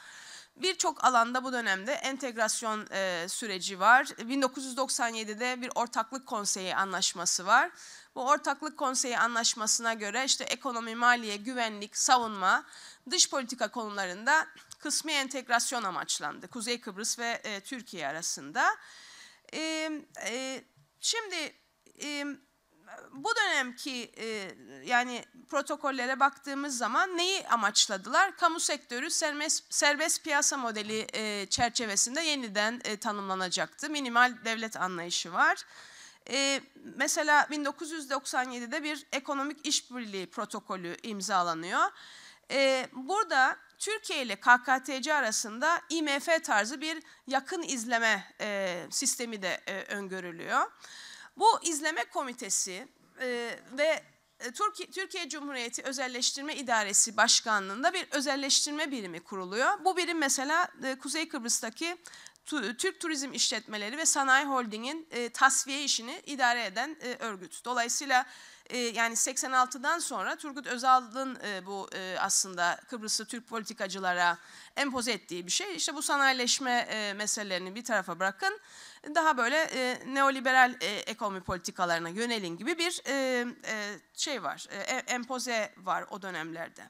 Birçok alanda bu dönemde entegrasyon e, süreci var. 1997'de bir ortaklık konseyi anlaşması var. Bu ortaklık konseyi anlaşmasına göre işte ekonomi, maliye, güvenlik, savunma, dış politika konularında kısmi entegrasyon amaçlandı. Kuzey Kıbrıs ve e, Türkiye arasında. E, e, şimdi e, bu dönemki e, yani protokollere baktığımız zaman neyi amaçladılar? Kamu sektörü serbest, serbest piyasa modeli e, çerçevesinde yeniden e, tanımlanacaktı. Minimal devlet anlayışı var. E, mesela 1997'de bir ekonomik işbirliği protokolü imzalanıyor e, burada Türkiye ile KKTC arasında IMF tarzı bir yakın izleme e, sistemi de e, öngörülüyor. Bu izleme komitesi e, ve e, Türkiye, Türkiye Cumhuriyeti Özelleştirme İdaresi Başkanlığı'nda bir özelleştirme birimi kuruluyor. Bu birim mesela e, Kuzey Kıbrıs'taki Türk Turizm İşletmeleri ve Sanayi Holding'in e, tasfiye işini idare eden e, örgüt. Dolayısıyla ee, yani 86'dan sonra Turgut Özal'ın e, bu e, aslında Kıbrıs'ı Türk politikacılara empoze ettiği bir şey. İşte bu sanayileşme e, meselelerini bir tarafa bırakın. Daha böyle neoliberal ekonomi politikalarına yönelin gibi bir şey var. empoze var o dönemlerde.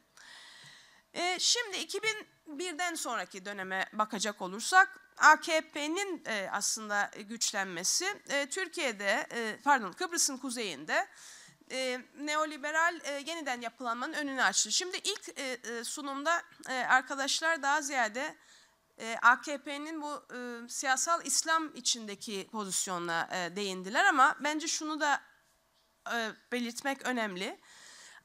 şimdi 2001'den sonraki döneme bakacak olursak AKP'nin aslında güçlenmesi Türkiye'de pardon Kıbrıs'ın kuzeyinde e, neoliberal e, yeniden yapılanmanın önünü açtı. Şimdi ilk e, e sunumda e, arkadaşlar daha ziyade e, AKP'nin bu e, siyasal İslam içindeki pozisyonuna e, değindiler ama bence şunu da e, belirtmek önemli.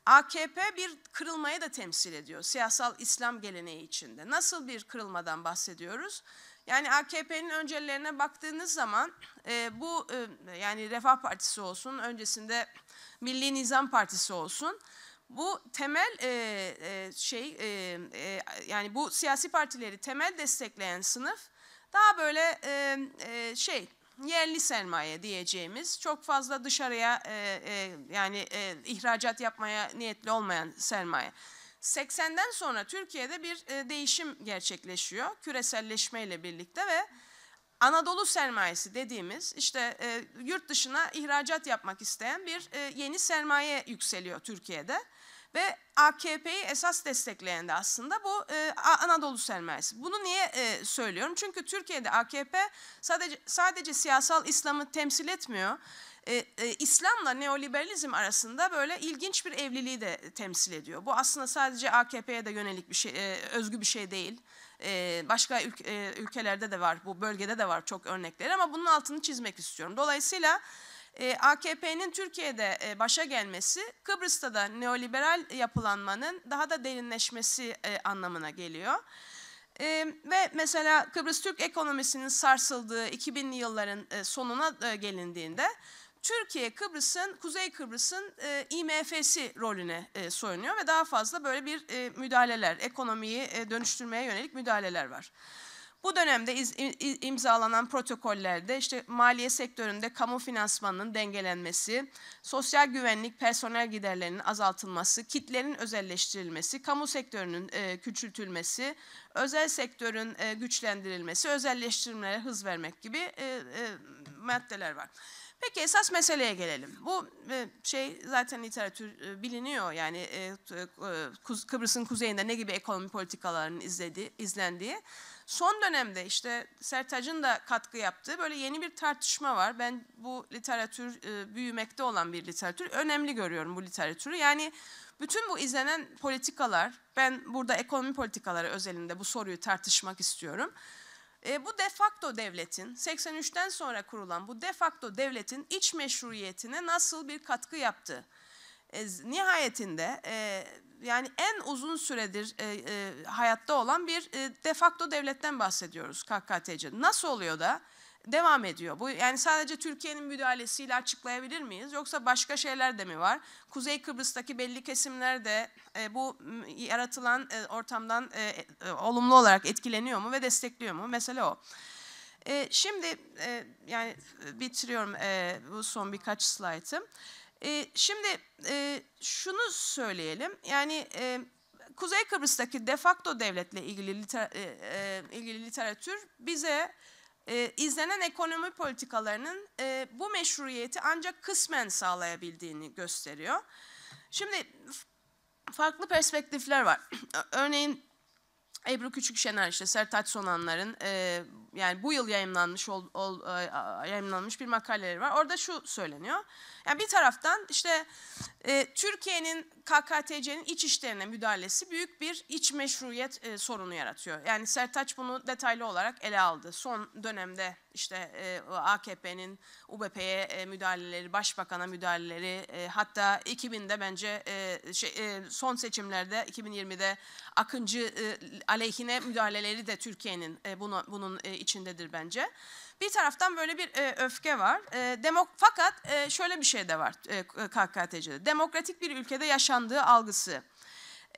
AKP bir kırılmayı da temsil ediyor siyasal İslam geleneği içinde. Nasıl bir kırılmadan bahsediyoruz? Yani AKP'nin öncelerine baktığınız zaman e, bu e, yani Refah Partisi olsun öncesinde Milli Nizam Partisi olsun. Bu temel e, e, şey e, e, yani bu siyasi partileri temel destekleyen sınıf daha böyle e, e, şey yerli sermaye diyeceğimiz çok fazla dışarıya e, e, yani e, ihracat yapmaya niyetli olmayan sermaye. 80'den sonra Türkiye'de bir e, değişim gerçekleşiyor küreselleşmeyle birlikte ve Anadolu sermayesi dediğimiz işte e, yurt dışına ihracat yapmak isteyen bir e, yeni sermaye yükseliyor Türkiye'de. Ve AKP'yi esas destekleyen de aslında bu e, Anadolu sermayesi. Bunu niye e, söylüyorum? Çünkü Türkiye'de AKP sadece sadece siyasal İslam'ı temsil etmiyor. E, e, İslam'la neoliberalizm arasında böyle ilginç bir evliliği de temsil ediyor. Bu aslında sadece AKP'ye de yönelik bir şey, e, özgü bir şey değil. E, başka e, ülkelerde de var, bu bölgede de var çok örnekleri ama bunun altını çizmek istiyorum. Dolayısıyla e, AKP'nin Türkiye'de başa gelmesi Kıbrıs'ta da neoliberal yapılanmanın daha da derinleşmesi anlamına geliyor. Ee, ve mesela Kıbrıs Türk ekonomisinin sarsıldığı 2000'li yılların e, sonuna e, gelindiğinde Türkiye Kıbrıs'ın, Kuzey Kıbrıs'ın e, IMF'si rolüne e, soyunuyor ve daha fazla böyle bir e, müdahaleler, ekonomiyi e, dönüştürmeye yönelik müdahaleler var. Bu dönemde iz, iz, imzalanan protokollerde işte maliye sektöründe kamu finansmanının dengelenmesi, sosyal güvenlik personel giderlerinin azaltılması, kitlerin özelleştirilmesi, kamu sektörünün e, küçültülmesi, özel sektörün e, güçlendirilmesi, özelleştirmelere hız vermek gibi e, e, maddeler var. Peki esas meseleye gelelim. Bu e, şey zaten literatür e, biliniyor yani e, Kıbrıs'ın kuzeyinde ne gibi ekonomi politikalarının izlediği, izlendiği. Son dönemde işte Sertac'ın da katkı yaptığı böyle yeni bir tartışma var. Ben bu literatür büyümekte olan bir literatür. Önemli görüyorum bu literatürü. Yani bütün bu izlenen politikalar, ben burada ekonomi politikaları özelinde bu soruyu tartışmak istiyorum. E, bu defakto devletin, 83'ten sonra kurulan bu defakto devletin iç meşruiyetine nasıl bir katkı yaptı? E, nihayetinde e, yani en uzun süredir e, e, hayatta olan bir e, defakto devletten bahsediyoruz KKTC. Nasıl oluyor da? devam ediyor. Bu yani sadece Türkiye'nin müdahalesiyle açıklayabilir miyiz? Yoksa başka şeyler de mi var? Kuzey Kıbrıs'taki belli kesimlerde e, bu yaratılan e, ortamdan e, e, olumlu olarak etkileniyor mu ve destekliyor mu? Mesele o. E, şimdi e, yani e, bitiriyorum e, bu son birkaç slaytı. E, şimdi e, şunu söyleyelim. Yani e, Kuzey Kıbrıs'taki de facto devletle ilgili, liter, e, e, ilgili literatür bize e, izlenen ekonomi politikalarının e, bu meşruiyeti ancak kısmen sağlayabildiğini gösteriyor. Şimdi farklı perspektifler var. [CLEARS THROAT] Örneğin Ebru küçük Küçükşener işte Sertaç Sonanların e, yani bu yıl yayınlanmış ol, ol, e, yayınlanmış bir makaleleri var. Orada şu söyleniyor. Yani bir taraftan işte e, Türkiye'nin KKTC'nin iç işlerine müdahalesi büyük bir iç meşruiyet e, sorunu yaratıyor. Yani Sertaç bunu detaylı olarak ele aldı. Son dönemde işte e, AKP'nin UBP'ye e, müdahaleleri, başbakana müdahaleleri e, hatta 2000'de bence şey, son seçimlerde 2020'de Akıncı aleyhine müdahaleleri de Türkiye'nin bunu, bunun içindedir bence. Bir taraftan böyle bir e, öfke var. E, demok fakat e, şöyle bir şey de var e, KKTC'de. Demokratik bir ülkede yaşandığı algısı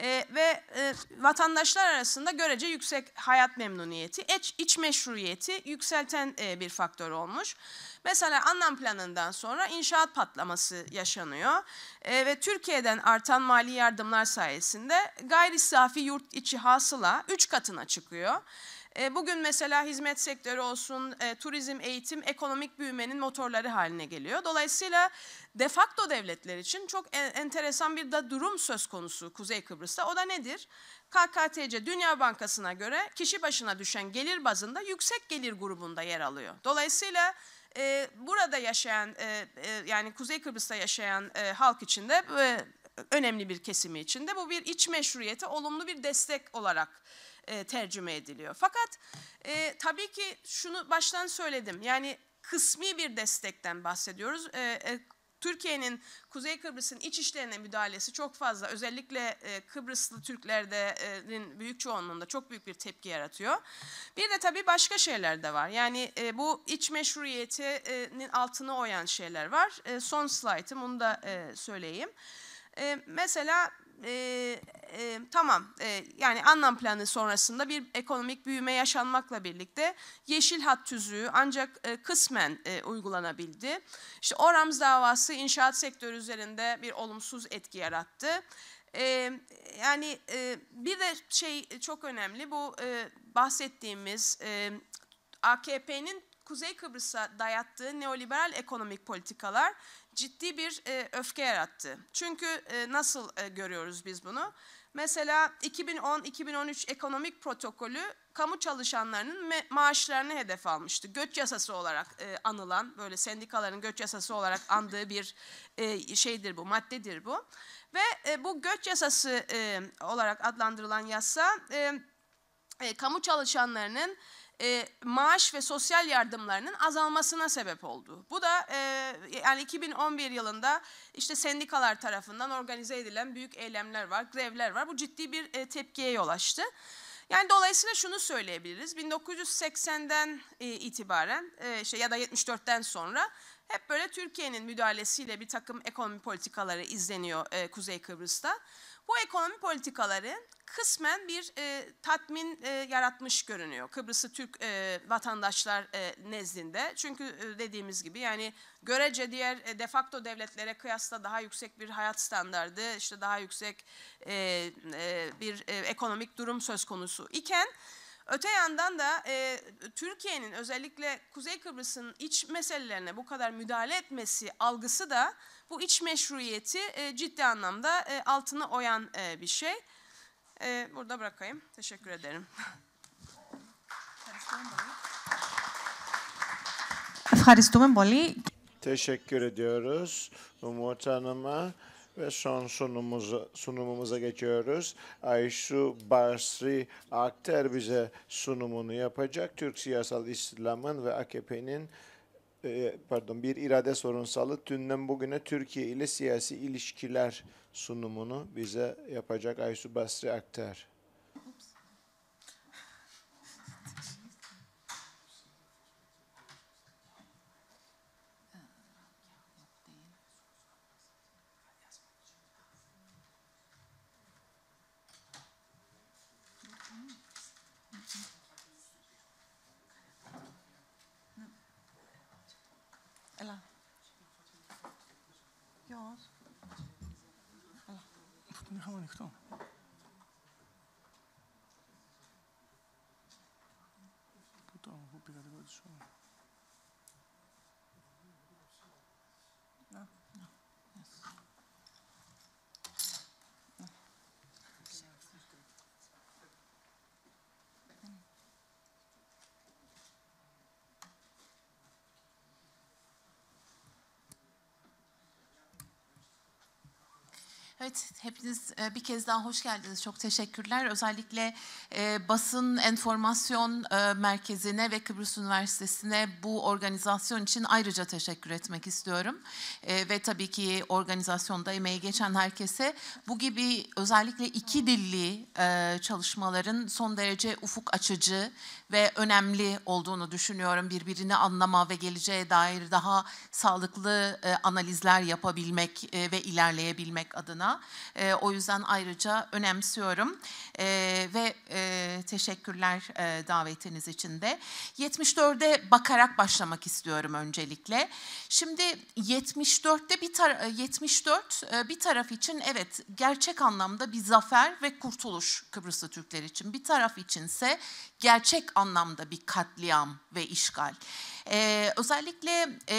e, ve e, vatandaşlar arasında görece yüksek hayat memnuniyeti, iç, iç meşruiyeti yükselten e, bir faktör olmuş. Mesela anlam planından sonra inşaat patlaması yaşanıyor e, ve Türkiye'den artan mali yardımlar sayesinde gayri safi yurt içi hasıla 3 katına çıkıyor. E, bugün mesela hizmet sektörü olsun, e, turizm, eğitim, ekonomik büyümenin motorları haline geliyor. Dolayısıyla de facto devletler için çok enteresan bir da durum söz konusu Kuzey Kıbrıs'ta. O da nedir? KKTC Dünya Bankası'na göre kişi başına düşen gelir bazında yüksek gelir grubunda yer alıyor. Dolayısıyla e, burada yaşayan e, e, yani Kuzey Kıbrıs'ta yaşayan e, halk için de e, önemli bir kesimi için de bu bir iç meşruiyete olumlu bir destek olarak e, tercüme ediliyor. Fakat e, tabii ki şunu baştan söyledim. Yani kısmi bir destekten bahsediyoruz. E, e, Türkiye'nin Kuzey Kıbrıs'ın iç işlerine müdahalesi çok fazla. Özellikle e, Kıbrıslı Türklerde'nin büyük çoğunluğunda çok büyük bir tepki yaratıyor. Bir de tabii başka şeyler de var. Yani e, bu iç meşruiyetinin altına oyan şeyler var. E, son slaytım bunu da e, söyleyeyim. E, mesela e, e, tamam e, yani anlam planı sonrasında bir ekonomik büyüme yaşanmakla birlikte yeşil hat tüzüğü ancak e, kısmen e, uygulanabildi. İşte Orams davası inşaat sektörü üzerinde bir olumsuz etki yarattı. Ee, yani e, bir de şey çok önemli bu e, bahsettiğimiz e, AKP'nin Kuzey Kıbrıs'a dayattığı neoliberal ekonomik politikalar ciddi bir e, öfke yarattı. Çünkü e, nasıl e, görüyoruz biz bunu? Mesela 2010-2013 ekonomik protokolü kamu çalışanlarının maaşlarını hedef almıştı. Göç yasası olarak e, anılan, böyle sendikaların göç yasası olarak [LAUGHS] andığı bir e, şeydir bu, maddedir bu. Ve e, bu göç yasası e, olarak adlandırılan yasa, e, e, kamu çalışanlarının e, maaş ve sosyal yardımlarının azalmasına sebep oldu. Bu da e, yani 2011 yılında işte sendikalar tarafından organize edilen büyük eylemler var, grevler var. Bu ciddi bir e, tepkiye yol açtı. Yani dolayısıyla şunu söyleyebiliriz. 1980'den e, itibaren e, işte ya da 74'ten sonra hep böyle Türkiye'nin müdahalesiyle bir takım ekonomi politikaları izleniyor e, Kuzey Kıbrıs'ta. Bu ekonomi politikaları kısmen bir e, tatmin e, yaratmış görünüyor Kıbrıs'ı Türk e, vatandaşlar e, nezdinde. Çünkü e, dediğimiz gibi yani görece diğer e, facto devletlere kıyasla daha yüksek bir hayat standardı, işte daha yüksek e, e, bir e, ekonomik durum söz konusu iken Öte yandan da e, Türkiye'nin özellikle Kuzey Kıbrıs'ın iç meselelerine bu kadar müdahale etmesi algısı da bu iç meşruiyeti e, ciddi anlamda e, altına oyan e, bir şey. E, burada bırakayım. Teşekkür ederim. Ευχαριστούμε πολύ. Teşekkür ediyoruz Umut Hanım'a. Ve son sunumumuza, sunumumuza geçiyoruz. Ayşu Basri Akter bize sunumunu yapacak. Türk Siyasal İslam'ın ve AKP'nin e, pardon bir irade sorunsalı tünden bugüne Türkiye ile siyasi ilişkiler sunumunu bize yapacak Ayşu Basri Akter. Evet, hepiniz e, bir kez daha hoş geldiniz. Çok teşekkürler. Özellikle e, basın enformasyon e, merkezine ve Kıbrıs Üniversitesi'ne bu organizasyon için ayrıca teşekkür etmek istiyorum. ve tabii ki organizasyonda emeği geçen herkese bu gibi özellikle iki dilli çalışmaların son derece ufuk açıcı ve önemli olduğunu düşünüyorum. Birbirini anlama ve geleceğe dair daha sağlıklı analizler yapabilmek ve ilerleyebilmek adına. E, o yüzden ayrıca önemsiyorum e, ve e, teşekkürler e, davetiniz için de. 74'e bakarak başlamak istiyorum öncelikle. Şimdi 74'te bir tar 74 e, e, bir taraf için evet gerçek anlamda bir zafer ve kurtuluş Kıbrıslı Türkler için. Bir taraf içinse gerçek anlamda bir katliam ve işgal. Ee, özellikle e,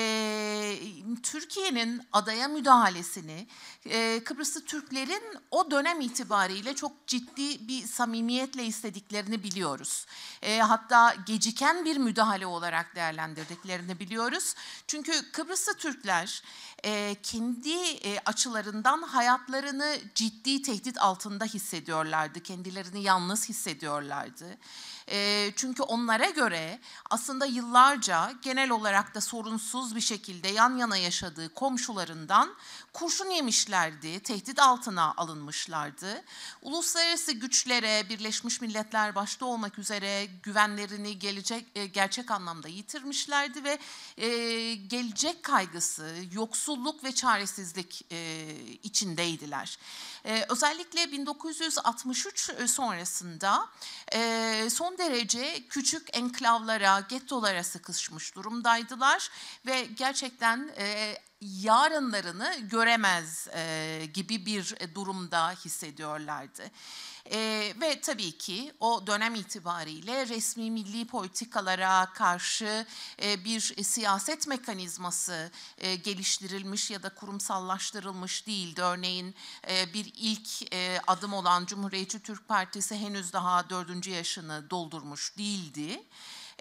Türkiye'nin adaya müdahalesini e, Kıbrıslı Türklerin o dönem itibariyle çok ciddi bir samimiyetle istediklerini biliyoruz. E, hatta geciken bir müdahale olarak değerlendirdiklerini biliyoruz. Çünkü Kıbrıslı Türkler e, kendi e, açılarından hayatlarını ciddi tehdit altında hissediyorlardı. Kendilerini yalnız hissediyorlardı çünkü onlara göre aslında yıllarca genel olarak da sorunsuz bir şekilde yan yana yaşadığı komşularından kurşun yemişlerdi, tehdit altına alınmışlardı. Uluslararası güçlere, Birleşmiş Milletler başta olmak üzere güvenlerini gelecek e, gerçek anlamda yitirmişlerdi ve e, gelecek kaygısı, yoksulluk ve çaresizlik e, içindeydiler. özellikle 1963 sonrasında son derece küçük enklavlara, gettolara sıkışmış durumdaydılar ve gerçekten yarınlarını göremez e, gibi bir e, durumda hissediyorlardı. E, ve tabii ki o dönem itibariyle resmi milli politikalara karşı e, bir e, siyaset mekanizması e, geliştirilmiş ya da kurumsallaştırılmış değildi. Örneğin e, bir ilk e, adım olan Cumhuriyetçi Türk Partisi henüz daha dördüncü yaşını doldurmuş değildi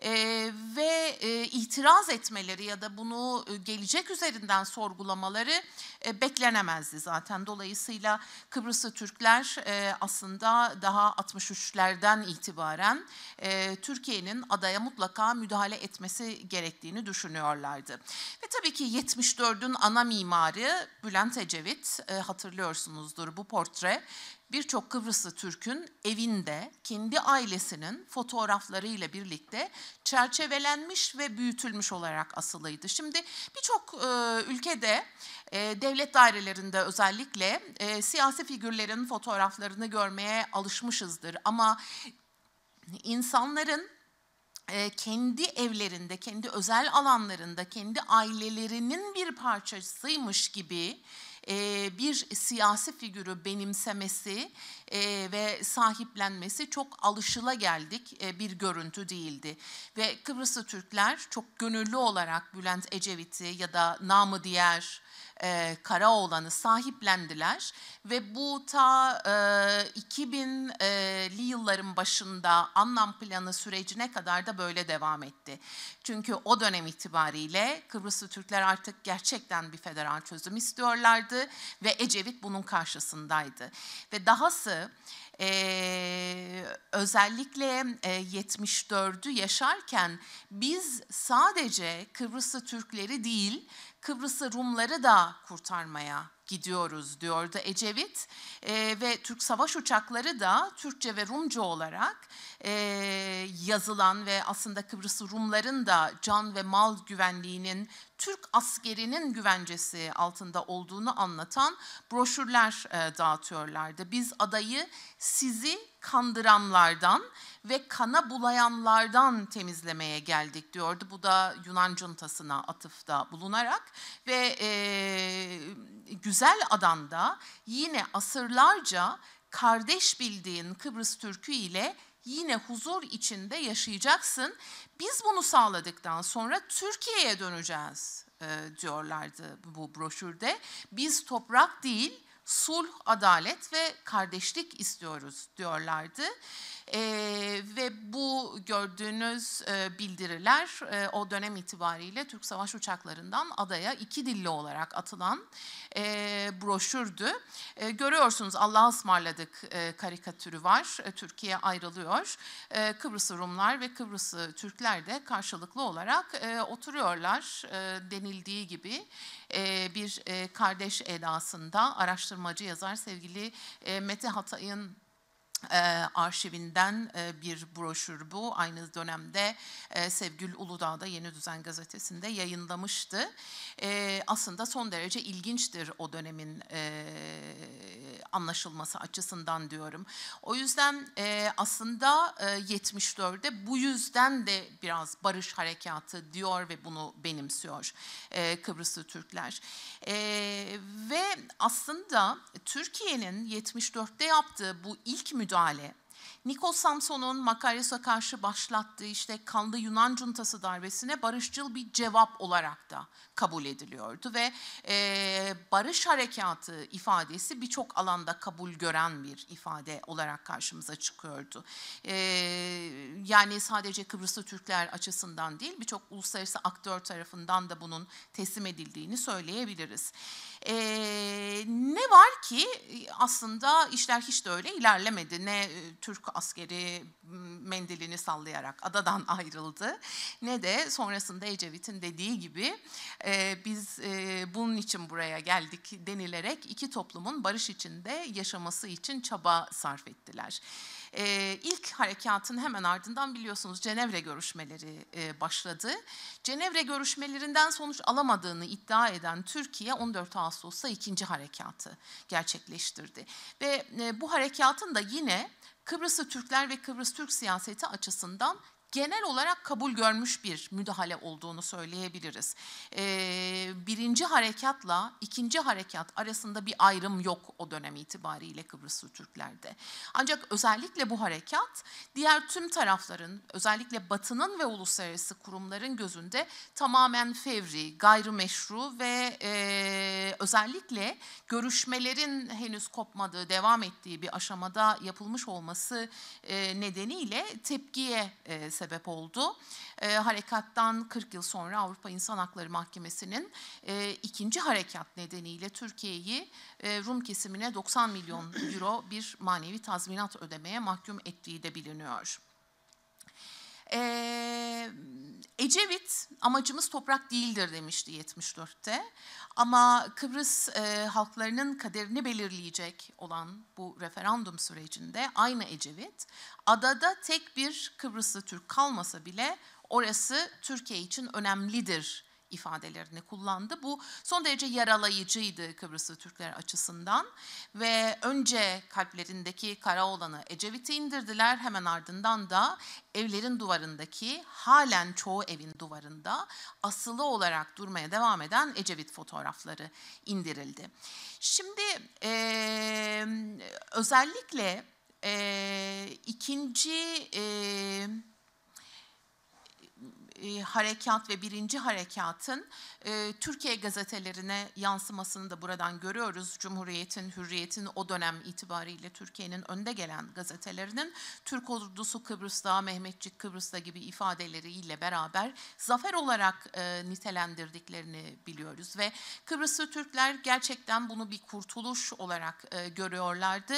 e, ve e, itiraz etmeleri ya da bunu gelecek üzerinden sorgulamaları e, beklenemezdi zaten. Dolayısıyla Kıbrıslı Türkler e, aslında daha 63'lerden itibaren e, Türkiye'nin adaya mutlaka müdahale etmesi gerektiğini düşünüyorlardı. Ve tabii ki 74'ün ana mimarı Bülent Ecevit e, hatırlıyorsunuzdur bu portre birçok Kıbrıslı Türk'ün evinde kendi ailesinin fotoğraflarıyla birlikte çerçevelenmiş ve büyütülmüş olarak asılıydı. Şimdi birçok e, ülkede e, devlet dairelerinde özellikle e, siyasi figürlerin fotoğraflarını görmeye alışmışızdır ama insanların e, kendi evlerinde, kendi özel alanlarında, kendi ailelerinin bir parçasıymış gibi ee, bir siyasi figürü benimsemesi e, ve sahiplenmesi çok alışıla geldik e, bir görüntü değildi. Ve Kıbrıslı Türkler çok gönüllü olarak Bülent Ecevit'i ya da namı diğer e, Karaoğlan'ı sahiplendiler ve bu ta e, 2000'li e, yılların başında anlam planı sürecine kadar da böyle devam etti. Çünkü o dönem itibariyle Kıbrıslı Türkler artık gerçekten bir federal çözüm istiyorlardı ve Ecevit bunun karşısındaydı. Ve dahası e, özellikle e, 74'ü yaşarken biz sadece Kıbrıslı Türkleri değil Kıbrıs'ı Rumları da kurtarmaya gidiyoruz diyordu Ecevit e, ve Türk savaş uçakları da Türkçe ve Rumca olarak e, yazılan ve aslında Kıbrıs Rumların da can ve mal güvenliğinin Türk askerinin güvencesi altında olduğunu anlatan broşürler e, dağıtıyorlardı. Biz adayı sizi kandıranlardan ve kana bulayanlardan temizlemeye geldik diyordu. Bu da Yunan cuntasına atıfta bulunarak ve e, Güzel Adan'da yine asırlarca kardeş bildiğin Kıbrıs Türkü ile yine huzur içinde yaşayacaksın. Biz bunu sağladıktan sonra Türkiye'ye döneceğiz e, diyorlardı bu broşürde. Biz toprak değil, sulh, adalet ve kardeşlik istiyoruz diyorlardı. E, ve bu gördüğünüz e, bildiriler e, o dönem itibariyle Türk savaş uçaklarından adaya iki dilli olarak atılan e, broşürdü. E, görüyorsunuz Allah'a ısmarladık e, karikatürü var. E, Türkiye ayrılıyor. E, Kıbrıs Rumlar ve Kıbrıs Türkler de karşılıklı olarak e, oturuyorlar e, denildiği gibi e, bir e, kardeş edasında araştırmacı yazar sevgili e, Mete Hatay'ın ee, arşivinden e, bir broşür bu. Aynı dönemde e, Sevgül Uludağ'da Yeni Düzen Gazetesi'nde yayınlamıştı. Ee, aslında son derece ilginçtir o dönemin e, anlaşılması açısından diyorum. O yüzden e, aslında e, 74'de bu yüzden de biraz barış harekatı diyor ve bunu benimsiyor e, Kıbrıslı Türkler. ve aslında Türkiye'nin 74'te yaptığı bu ilk müdahale müdahale, Nikos Samson'un Makaryos'a karşı başlattığı işte kanlı Yunan cuntası darbesine barışçıl bir cevap olarak da kabul ediliyordu ve e, barış harekatı ifadesi birçok alanda kabul gören bir ifade olarak karşımıza çıkıyordu. E, yani sadece Kıbrıslı Türkler açısından değil birçok uluslararası aktör tarafından da bunun teslim edildiğini söyleyebiliriz. E, ne var ki aslında işler hiç de öyle ilerlemedi. Ne Türk askeri mendilini sallayarak adadan [LAUGHS] ayrıldı ne de sonrasında Ecevit'in dediği gibi e, biz e, bunun için buraya geldik denilerek iki toplumun barış içinde yaşaması için çaba sarf ettiler. E, ilk harekatın hemen ardından biliyorsunuz Cenevre görüşmeleri e, başladı. Cenevre görüşmelerinden sonuç alamadığını iddia eden Türkiye 14 Ağustos'ta ikinci harekatı gerçekleştirdi. Ve e, bu harekatın da yine Kıbrıslı Türkler ve Kıbrıs Türk siyaseti açısından genel olarak kabul görmüş bir müdahale olduğunu söyleyebiliriz. Ee, birinci harekatla ikinci harekat arasında bir ayrım yok o dönem itibariyle Kıbrıslı Türklerde. Ancak özellikle bu harekat diğer tüm tarafların özellikle Batı'nın ve uluslararası kurumların gözünde tamamen fevri, gayrimeşru ve e, özellikle görüşmelerin henüz kopmadığı, devam ettiği bir aşamada yapılmış olması e, nedeniyle tepkiye e, sebep oldu. E, harekattan 40 yıl sonra Avrupa İnsan Hakları Mahkemesi'nin e, ikinci harekat nedeniyle Türkiye'yi e, Rum kesimine 90 milyon euro bir manevi tazminat ödemeye mahkum ettiği de biliniyor. Ee, Ecevit amacımız toprak değildir demişti 74'te. Ama Kıbrıs e, halklarının kaderini belirleyecek olan bu referandum sürecinde aynı Ecevit, adada tek bir Kıbrıslı Türk kalmasa bile orası Türkiye için önemlidir ifadelerini kullandı. Bu son derece yaralayıcıydı Kıbrıslı Türkler açısından ve önce kalplerindeki kara olanı Ecevit'i indirdiler. Hemen ardından da evlerin duvarındaki halen çoğu evin duvarında asılı olarak durmaya devam eden Ecevit fotoğrafları indirildi. Şimdi e, özellikle e, ikinci... E, e, harekat ve birinci harekatın e, Türkiye gazetelerine yansımasını da buradan görüyoruz. Cumhuriyetin, Hürriyet'in o dönem itibariyle Türkiye'nin önde gelen gazetelerinin Türk ordusu Kıbrıs'ta, Mehmetçik Kıbrıs'ta gibi ifadeleriyle beraber zafer olarak e, nitelendirdiklerini biliyoruz. Ve Kıbrıslı Türkler gerçekten bunu bir kurtuluş olarak e, görüyorlardı.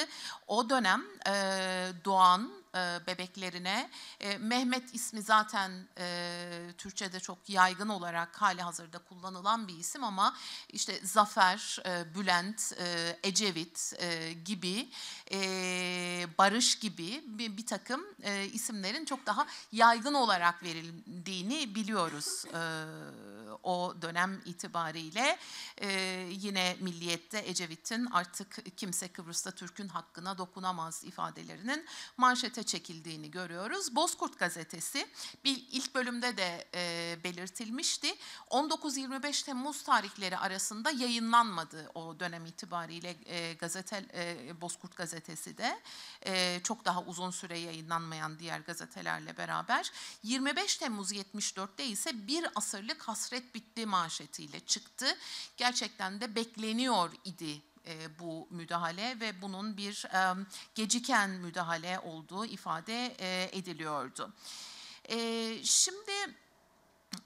O dönem e, Doğan, e, bebeklerine. E, Mehmet ismi zaten e, Türkçe'de çok yaygın olarak hali hazırda kullanılan bir isim ama işte Zafer, Bülent, Ecevit gibi e, Barış gibi bir, bir takım e, isimlerin çok daha yaygın olarak verildiğini biliyoruz e, o dönem itibariyle. E, yine Milliyet'te Ecevit'in artık kimse Kıbrıs'ta Türk'ün hakkına dokunamaz ifadelerinin manşete çekildiğini görüyoruz. Bozkurt gazetesi bir ilk bölümde de e, belirtilmişti. 19-25 Temmuz tarihleri arasında yayınlanmadı o dönem itibariyle e, gazete e, Bozkurt gazetesi gazetesi de e, çok daha uzun süre yayınlanmayan diğer gazetelerle beraber 25 Temmuz 74'te ise bir asırlık hasret bitti manşetiyle çıktı. Gerçekten de bekleniyor idi e, bu müdahale ve bunun bir e, geciken müdahale olduğu ifade e, ediliyordu. E, şimdi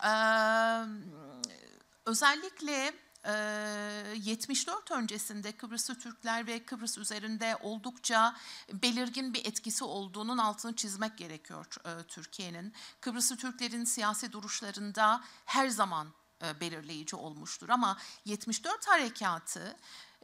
e, özellikle 74 öncesinde Kıbrıslı Türkler ve Kıbrıs üzerinde oldukça belirgin bir etkisi olduğunun altını çizmek gerekiyor Türkiye'nin. Kıbrıslı Türklerin siyasi duruşlarında her zaman belirleyici olmuştur ama 74 harekatı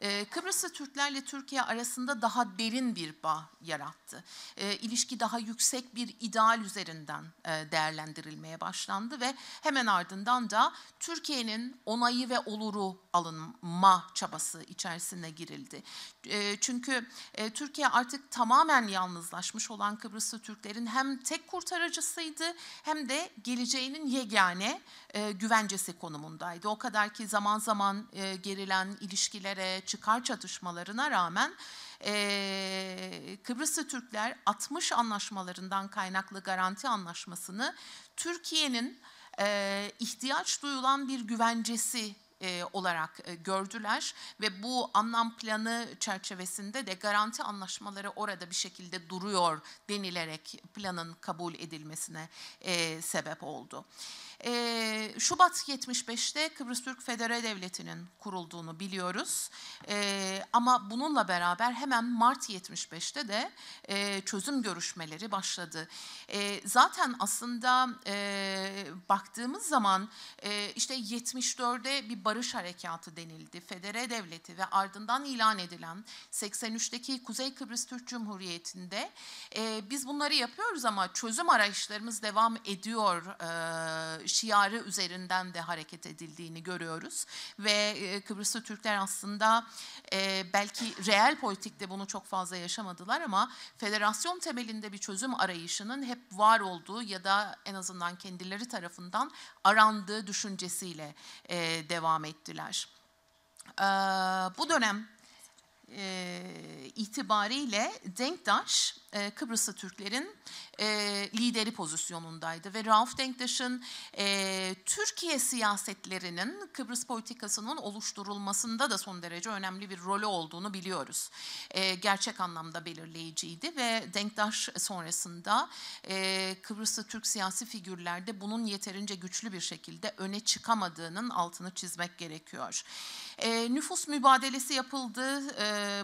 e, Kıbrıslı Türklerle Türkiye arasında daha derin bir bağ yarattı. Ee, ilişki daha yüksek bir ideal üzerinden e, değerlendirilmeye başlandı ve hemen ardından da Türkiye'nin onayı ve oluru alınma çabası içerisine girildi. Ee, çünkü e, Türkiye artık tamamen yalnızlaşmış olan Kıbrıslı Türklerin hem tek kurtarıcısıydı hem de geleceğinin yegane e, güvencesi konumundaydı. O kadar ki zaman zaman gerilen ilişkilere, çıkar çatışmalarına rağmen e, Kıbrıslı Türkler 60 anlaşmalarından kaynaklı garanti anlaşmasını Türkiye'nin e, ihtiyaç duyulan bir güvencesi e, olarak e, gördüler ve bu anlam planı çerçevesinde de garanti anlaşmaları orada bir şekilde duruyor denilerek planın kabul edilmesine e, sebep oldu. E, Şubat 75'te Kıbrıs Türk Federe Devleti'nin kurulduğunu biliyoruz e, ama bununla beraber hemen Mart 75'te de e, çözüm görüşmeleri başladı. E, zaten aslında e, baktığımız zaman e, işte 74'de bir barış Barış Harekatı denildi. Federe Devleti ve ardından ilan edilen 83'teki Kuzey Kıbrıs Türk Cumhuriyeti'nde e, biz bunları yapıyoruz ama çözüm arayışlarımız devam ediyor e, şiarı üzerinden de hareket edildiğini görüyoruz. Ve e, Kıbrıslı Türkler aslında e, belki reel politikte bunu çok fazla yaşamadılar ama federasyon temelinde bir çözüm arayışının hep var olduğu ya da en azından kendileri tarafından arandığı düşüncesiyle e, devam devam ettiler. Ee, bu dönem e, itibariyle Denktaş e, Kıbrıslı Türklerin e, lideri pozisyonundaydı ve Rauf Denktaş'ın e, Türkiye siyasetlerinin Kıbrıs politikasının oluşturulmasında da son derece önemli bir rolü olduğunu biliyoruz. E, gerçek anlamda belirleyiciydi ve Denktaş sonrasında e, Kıbrıslı Türk siyasi figürlerde bunun yeterince güçlü bir şekilde öne çıkamadığının altını çizmek gerekiyor. nüfus mübadelesi yapıldı,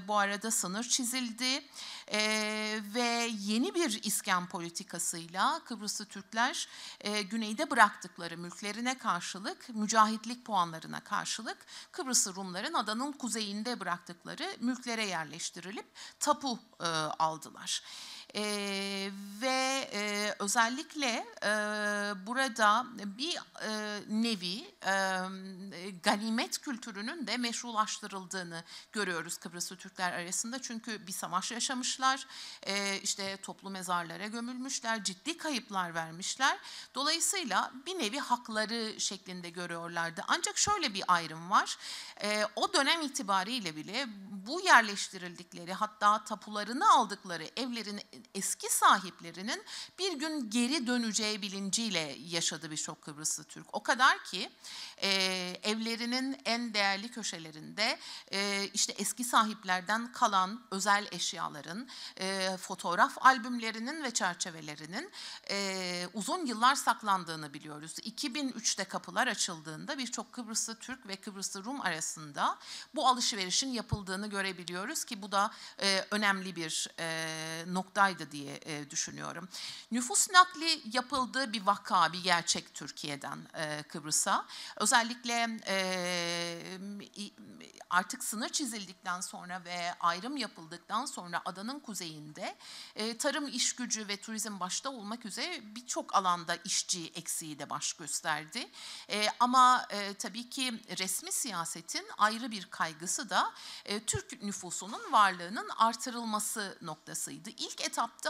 bu arada sınır çizildi e, ve yeni bir iskan politikasıyla Kıbrıslı Türkler e, güneyde bıraktıkları mülklerine karşılık mücahitlik puanlarına karşılık Kıbrıslı Rumların adanın kuzeyinde bıraktıkları mülklere yerleştirilip tapu e, aldılar. E, ve e, özellikle e, burada bir e, nevi e, ganimet kültürünün de meşrulaştırıldığını görüyoruz Kıbrıslı Türkler arasında. Çünkü bir savaş yaşamışlar, e, işte toplu mezarlara gömülmüşler, ciddi kayıplar vermişler. Dolayısıyla bir nevi hakları şeklinde görüyorlardı. Ancak şöyle bir ayrım var. E, o dönem itibariyle bile bu yerleştirildikleri hatta tapularını aldıkları evlerin eski sahiplerinin bir gün geri döneceği bilinciyle yaşadı şok Kıbrıslı Türk. O kadar ki e, evlerinin en değerli köşelerinde e, işte eski sahiplerden kalan özel eşyaların, e, fotoğraf albümlerinin ve çerçevelerinin e, uzun yıllar saklandığını biliyoruz. 2003'te kapılar açıldığında birçok Kıbrıslı Türk ve Kıbrıslı Rum arasında bu alışverişin yapıldığını görebiliyoruz ki bu da e, önemli bir e, nokta arasındaydı diye e, düşünüyorum. Nüfus nakli yapıldığı bir vaka, bir gerçek Türkiye'den e, Kıbrıs'a. Özellikle e, artık sınır çizildikten sonra ve ayrım yapıldıktan sonra adanın kuzeyinde e, tarım iş gücü ve turizm başta olmak üzere birçok alanda işçi eksiği de baş gösterdi. E, ama e, tabii ki resmi siyasetin ayrı bir kaygısı da e, Türk nüfusunun varlığının artırılması noktasıydı. İlk etap 없죠?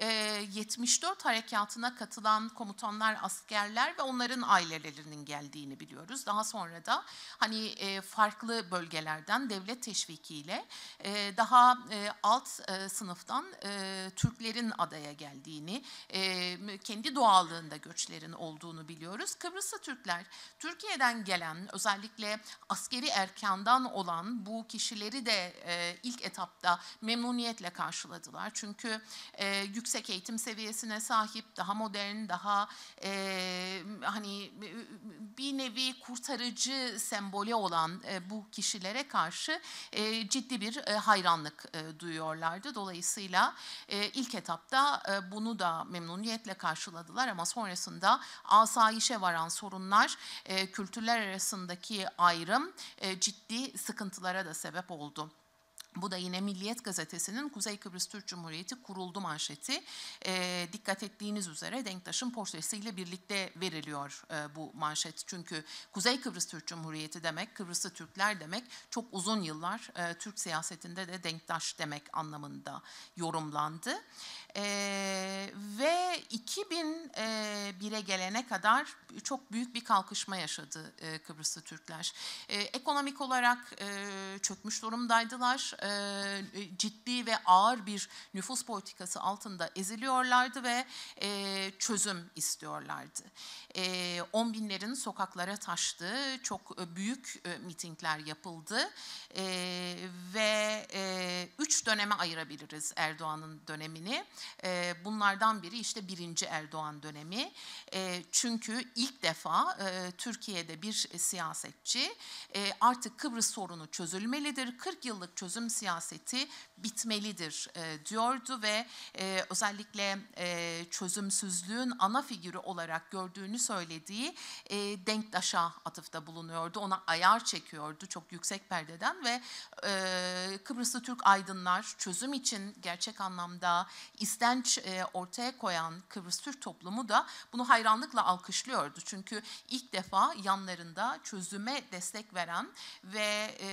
74 ee, harekatına katılan komutanlar, askerler ve onların ailelerinin geldiğini biliyoruz. Daha sonra da hani e, farklı bölgelerden devlet teşvikiyle e, daha e, alt sınıftan Türklerin adaya geldiğini, kendi doğallığında göçlerin olduğunu biliyoruz. Kıbrıslı Türkler, Türkiye'den gelen özellikle askeri erkandan olan bu kişileri de ilk etapta memnuniyetle karşıladılar. Çünkü yük yüksek eğitim seviyesine sahip, daha modern, daha e, hani bir nevi kurtarıcı sembolü olan e, bu kişilere karşı e, ciddi bir e, hayranlık e, duyuyorlardı. Dolayısıyla e, ilk etapta e, bunu da memnuniyetle karşıladılar ama sonrasında asayişe varan sorunlar e, kültürler arasındaki ayrım e, ciddi sıkıntılara da sebep oldu. Bu da yine Milliyet Gazetesi'nin Kuzey Kıbrıs Türk Cumhuriyeti kuruldu manşeti. E, dikkat ettiğiniz üzere Denktaş'ın portresiyle birlikte veriliyor e, bu manşet. Çünkü Kuzey Kıbrıs Türk Cumhuriyeti demek, Kıbrıslı Türkler demek çok uzun yıllar e, Türk siyasetinde de Denktaş demek anlamında yorumlandı. Ee, e, ve 2001'e gelene kadar çok büyük bir kalkışma yaşadı e, Kıbrıslı Türkler. E, ekonomik olarak e, çökmüş durumdaydılar e, ciddi ve ağır bir nüfus politikası altında eziliyorlardı ve e, çözüm istiyorlardı. E, on binlerin sokaklara taştığı çok e, büyük e, mitingler yapıldı e, ve e, üç döneme ayırabiliriz Erdoğan'ın dönemini. E, bunlardan biri işte birinci Erdoğan dönemi. E, çünkü ilk defa e, Türkiye'de bir siyasetçi e, artık Kıbrıs sorunu çözülmelidir. 40 yıllık çözüm siyaseti bitmelidir e, diyordu ve e, özellikle e, çözümsüzlüğün ana figürü olarak gördüğünü söylediği e, Denktaş'a atıfta bulunuyordu. Ona ayar çekiyordu çok yüksek perdeden ve e, Kıbrıslı Türk aydınlar çözüm için gerçek anlamda istenç e, ortaya koyan Kıbrıs Türk toplumu da bunu hayranlıkla alkışlıyordu. Çünkü ilk defa yanlarında çözüme destek veren ve e,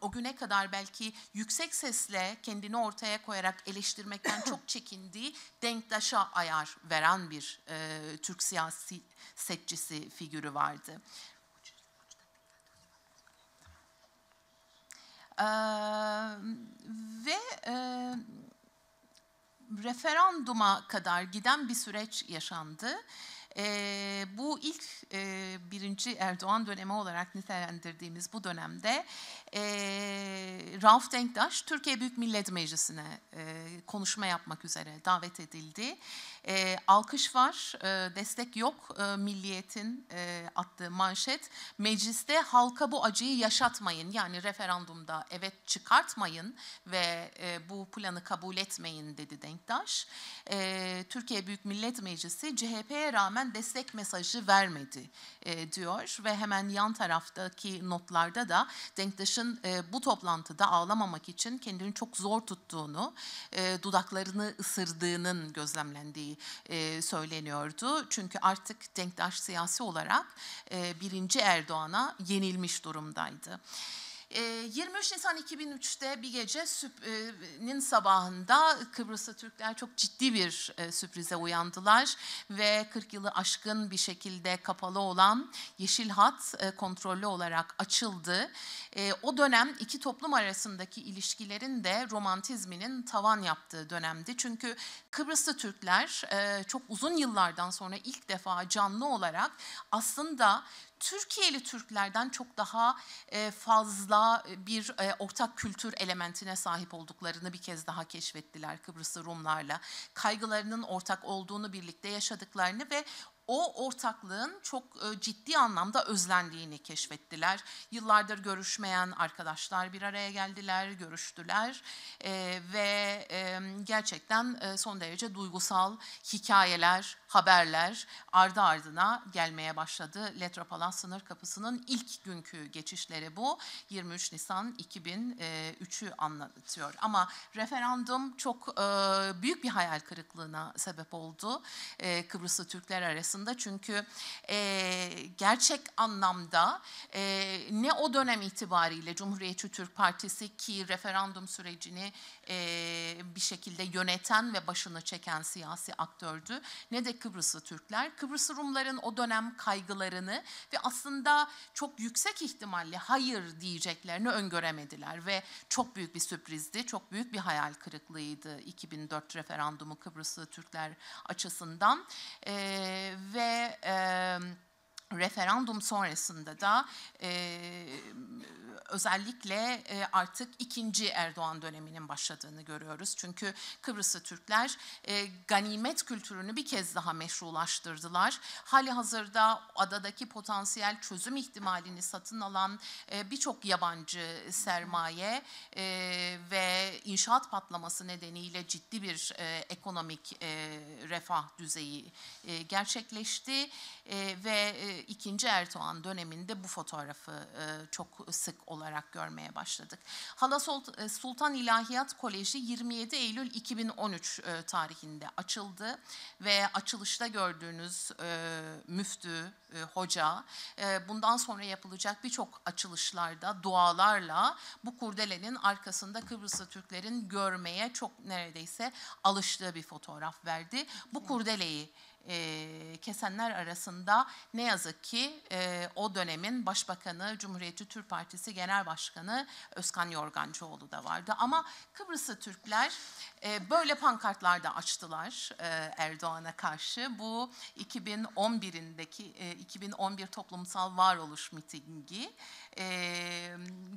o güne kadar belki yüksek sesle kendini ortaya koyarak eleştirmekten çok [CLEARS THROAT] çekindiği denktaşa ayar veren bir e, Türk siyasetçisi figürü vardı. Ee, ve e, referanduma kadar giden bir süreç yaşandı. E, bu ilk e, birinci Erdoğan dönemi olarak nitelendirdiğimiz bu dönemde e, Rauf Denktaş Türkiye Büyük Millet Meclisi'ne e, konuşma yapmak üzere davet edildi. E, alkış var, e, destek yok. E, milliyetin e, attığı manşet. Mecliste halka bu acıyı yaşatmayın. Yani referandumda evet çıkartmayın ve e, bu planı kabul etmeyin dedi Denktaş. E, Türkiye Büyük Millet Meclisi CHP'ye rağmen destek mesajı vermedi e, diyor ve hemen yan taraftaki notlarda da Denktaş'ın e, bu toplantıda ağlamamak için kendini çok zor tuttuğunu, e, dudaklarını ısırdığının gözlemlendiği e, söyleniyordu. Çünkü artık denktaş siyasi olarak e, birinci Erdoğan'a yenilmiş durumdaydı. 23 ee, Nisan 2003'te bir gecenin e, sabahında Kıbrıs'ta Türkler çok ciddi bir e, sürprize uyandılar ve 40 yılı aşkın bir şekilde kapalı olan Yeşil Hat e, kontrollü olarak açıldı. O dönem iki toplum arasındaki ilişkilerin de romantizminin tavan yaptığı dönemdi. Çünkü Kıbrıslı Türkler çok uzun yıllardan sonra ilk defa canlı olarak aslında Türkiye'li Türklerden çok daha e, fazla e, bir e, ortak kültür elementine sahip olduklarını bir kez daha keşfettiler Kıbrıslı Rumlarla. Kaygılarının ortak olduğunu birlikte yaşadıklarını ve o ortaklığın çok ciddi anlamda özlendiğini keşfettiler. Yıllardır görüşmeyen arkadaşlar bir araya geldiler, görüştüler ve gerçekten son derece duygusal hikayeler, haberler ardı ardına gelmeye başladı. Letra Palas sınır kapısının ilk günkü geçişleri bu. 23 Nisan 2003'ü e, anlatıyor. Ama referandum çok e, büyük bir hayal kırıklığına sebep oldu e, Kıbrıslı Türkler arasında. Çünkü gerçek anlamda ne o dönem itibariyle Cumhuriyetçi Türk Partisi ki referandum sürecini bir şekilde yöneten ve başını çeken siyasi aktördü ne de Kıbrıslı Türkler. Kıbrıslı Rumların o dönem kaygılarını ve aslında çok yüksek ihtimalle hayır diyeceklerini öngöremediler ve çok büyük bir sürprizdi, çok büyük bir hayal kırıklığıydı 2004 referandumu Kıbrıslı Türkler açısından e, ve referandum sonrasında da e, özellikle e, artık ikinci Erdoğan döneminin başladığını görüyoruz. Çünkü Kıbrıslı Türkler e, ganimet kültürünü bir kez daha meşrulaştırdılar. Hali hazırda adadaki potansiyel çözüm ihtimalini satın alan e, birçok yabancı sermaye e, ve inşaat patlaması nedeniyle ciddi bir e, ekonomik e, refah düzeyi e, gerçekleşti. E, ve e, ikinci Erdoğan döneminde bu fotoğrafı e, çok sık olarak görmeye başladık. Hala e, Sultan İlahiyat Koleji 27 Eylül 2013 e, tarihinde açıldı ve açılışta gördüğünüz e, müftü, e, hoca e, bundan sonra yapılacak birçok açılışlarda dualarla bu kurdelenin arkasında Kıbrıslı Türklerin görmeye çok neredeyse alıştığı bir fotoğraf verdi. Bu kurdeleyi e, kesenler arasında ne yazık ki e, o dönemin Başbakanı, Cumhuriyetçi Türk Partisi Genel Başkanı Özkan Yorgancıoğlu da vardı. Ama Kıbrıslı Türkler e, böyle pankartlar da açtılar e, Erdoğan'a karşı. Bu 2011'indeki e, 2011 toplumsal varoluş mitingi e,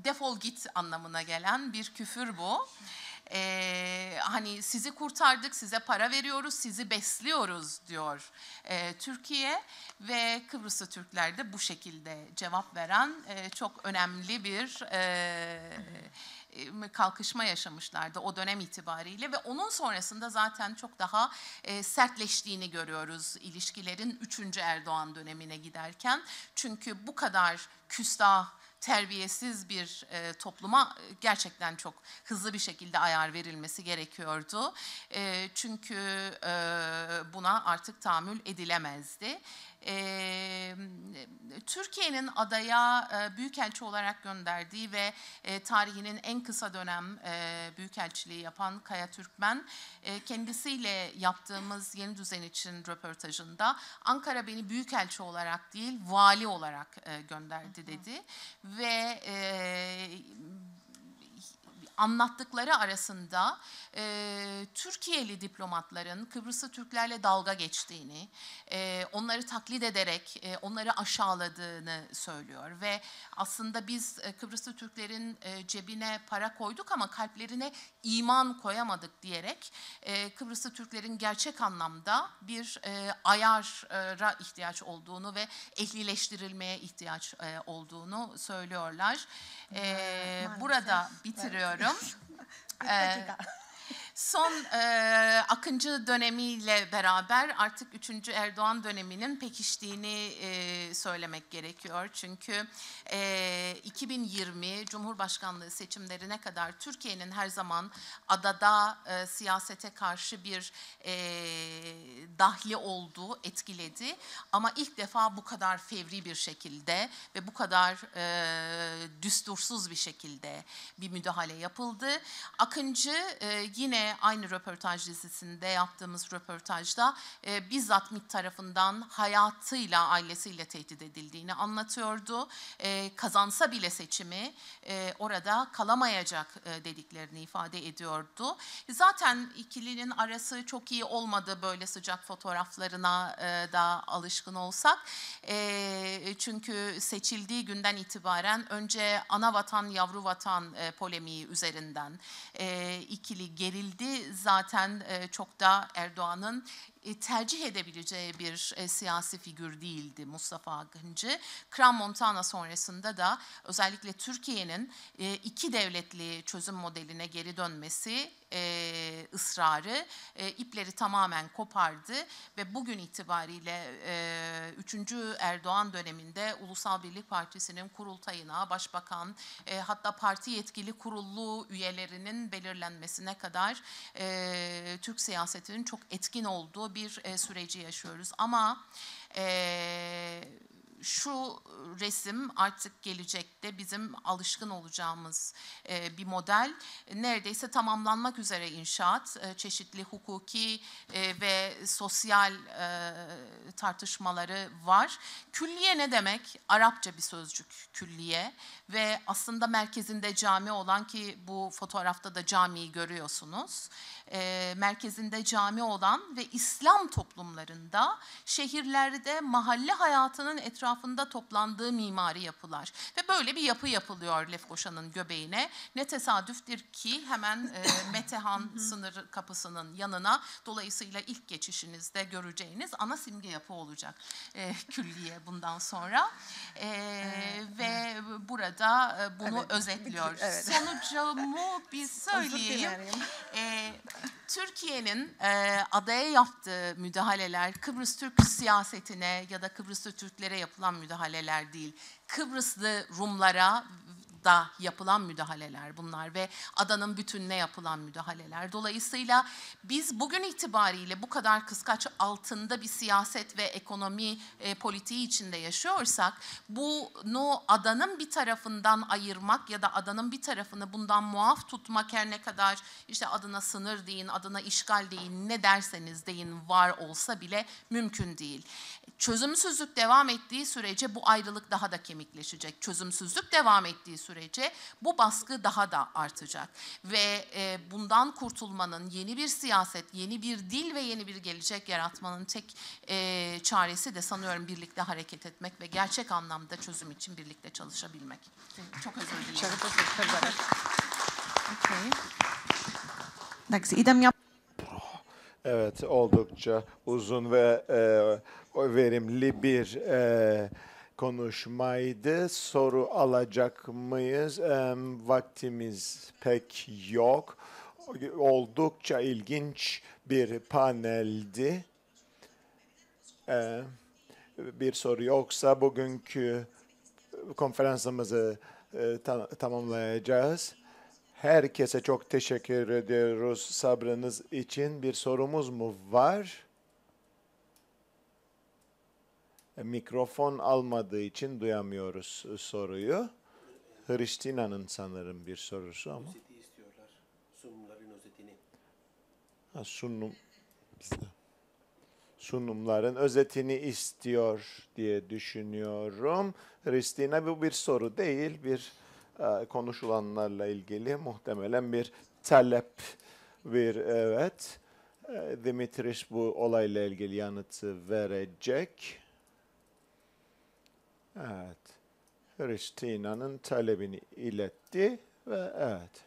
defol git anlamına gelen bir küfür bu e, hani sizi kurtardık, size para veriyoruz, sizi besliyoruz diyor e, Türkiye ve Kıbrıslı Türkler de bu şekilde cevap veren e, çok önemli bir e, kalkışma yaşamışlardı o dönem itibariyle ve onun sonrasında zaten çok daha e, sertleştiğini görüyoruz ilişkilerin 3. Erdoğan dönemine giderken. Çünkü bu kadar küstah terbiyesiz bir e, topluma e, gerçekten çok hızlı bir şekilde ayar verilmesi gerekiyordu. E, çünkü e, buna artık tahammül edilemezdi e, Türkiye'nin adaya e, büyükelçi olarak gönderdiği ve e, tarihinin en kısa dönem e, büyükelçiliği yapan Kaya Türkmen e, kendisiyle yaptığımız yeni düzen için röportajında Ankara beni büyükelçi olarak değil vali olarak e, gönderdi dedi ve e, anlattıkları arasında e, Türkiye'li diplomatların Kıbrıs'ı Türklerle dalga geçtiğini, e, onları taklit ederek e, onları aşağıladığını söylüyor. Ve aslında biz e, Kıbrıslı Türklerin e, cebine para koyduk ama kalplerine iman koyamadık diyerek e, Kıbrıslı Türklerin gerçek anlamda bir e, ayara ihtiyaç olduğunu ve ehlileştirilmeye ihtiyaç e, olduğunu söylüyorlar. Ee, burada bitiriyorum. [LAUGHS] ee, [LAUGHS] Son e, Akıncı dönemiyle beraber artık 3. Erdoğan döneminin pekiştiğini e, söylemek gerekiyor. Çünkü e, 2020 Cumhurbaşkanlığı seçimlerine kadar Türkiye'nin her zaman adada e, siyasete karşı bir e, dahli olduğu etkiledi. Ama ilk defa bu kadar fevri bir şekilde ve bu kadar e, düstursuz bir şekilde bir müdahale yapıldı. Akıncı e, yine aynı röportaj dizisinde yaptığımız röportajda e, bizzat MIT tarafından hayatıyla, ailesiyle tehdit edildiğini anlatıyordu. E, kazansa bile seçimi e, orada kalamayacak e, dediklerini ifade ediyordu. Zaten ikilinin arası çok iyi olmadı böyle sıcak fotoğraflarına e, da alışkın olsak. E, çünkü seçildiği günden itibaren önce ana vatan, yavru vatan e, polemiği üzerinden e, ikili geril edildi. Zaten çok da Erdoğan'ın e, tercih edebileceği bir e, siyasi figür değildi Mustafa Akıncı. Kram Montana sonrasında da özellikle Türkiye'nin e, iki devletli çözüm modeline geri dönmesi e, ısrarı e, ipleri tamamen kopardı ve bugün itibariyle e, 3. Erdoğan döneminde Ulusal Birlik Partisi'nin kurultayına, başbakan e, hatta parti yetkili kurullu üyelerinin belirlenmesine kadar e, Türk siyasetinin çok etkin olduğu bir e, süreci yaşıyoruz. Ama e, şu resim artık gelecekte bizim alışkın olacağımız e, bir model. Neredeyse tamamlanmak üzere inşaat. E, çeşitli hukuki e, ve sosyal e, tartışmaları var. Külliye ne demek? Arapça bir sözcük külliye ve aslında merkezinde cami olan ki bu fotoğrafta da camiyi görüyorsunuz e, merkezinde cami olan ve İslam toplumlarında şehirlerde mahalle hayatının etrafında toplandığı mimari yapılar. Ve böyle bir yapı yapılıyor Lefkoşa'nın göbeğine. Ne tesadüftür ki hemen e, [COUGHS] Metehan sınır kapısının yanına dolayısıyla ilk geçişinizde göreceğiniz ana simge yapı olacak e, külliye bundan sonra. E, evet, ve burada e, bunu evet. özetliyor. [LAUGHS] Evet. Sonucumu bir söyleyeyim. E, Türkiye'nin e, adaya yaptığı müdahaleler Kıbrıs Türk siyasetine ya da Kıbrıslı Türklere yapılan müdahaleler değil. Kıbrıslı Rumlara da yapılan müdahaleler bunlar ve adanın bütününe yapılan müdahaleler. Dolayısıyla biz bugün itibariyle bu kadar kıskaç altında bir siyaset ve ekonomi e, politiği içinde yaşıyorsak bunu adanın bir tarafından ayırmak ya da adanın bir tarafını bundan muaf tutmak her ne kadar işte adına sınır deyin, adına işgal deyin, ne derseniz deyin var olsa bile mümkün değil. Çözümsüzlük devam ettiği sürece bu ayrılık daha da kemikleşecek. Çözümsüzlük devam ettiği sürece sürece bu baskı daha da artacak. Ve e, bundan kurtulmanın yeni bir siyaset, yeni bir dil ve yeni bir gelecek yaratmanın tek e, çaresi de sanıyorum birlikte hareket etmek ve gerçek anlamda çözüm için birlikte çalışabilmek. Çok özür dilerim. Çok teşekkür ederim. Evet, oldukça uzun ve e, verimli bir e, konuşmaydı. Soru alacak mıyız? E, vaktimiz pek yok. Oldukça ilginç bir paneldi. E, bir soru yoksa bugünkü konferansımızı e, tam, tamamlayacağız. Herkese çok teşekkür ediyoruz sabrınız için. Bir sorumuz mu var? E, mikrofon almadığı için duyamıyoruz soruyu. Hristina'nın sanırım bir sorusu ama. Özeti istiyorlar. Sunumların özetini. Ha, sunum. Sunumların özetini istiyor diye düşünüyorum. Hristina bu bir soru değil, bir e, konuşulanlarla ilgili muhtemelen bir talep, bir evet. E, Dimitris bu olayla ilgili yanıtı verecek. Evet. Hristina'nın talebini iletti ve evet.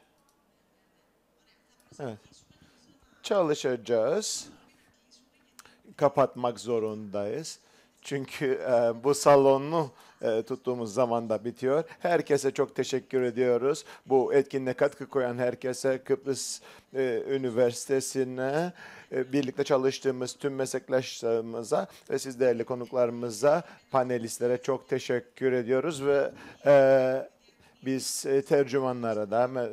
Evet. Çalışacağız. Kapatmak zorundayız. Çünkü e, bu salonu e, tuttuğumuz da bitiyor. Herkese çok teşekkür ediyoruz. Bu etkinliğe katkı koyan herkese, Kıbrıs e, Üniversitesi'ne, e, birlikte çalıştığımız tüm meslektaşlarımıza ve siz değerli konuklarımıza, panelistlere çok teşekkür ediyoruz ve e, biz e, tercümanlara da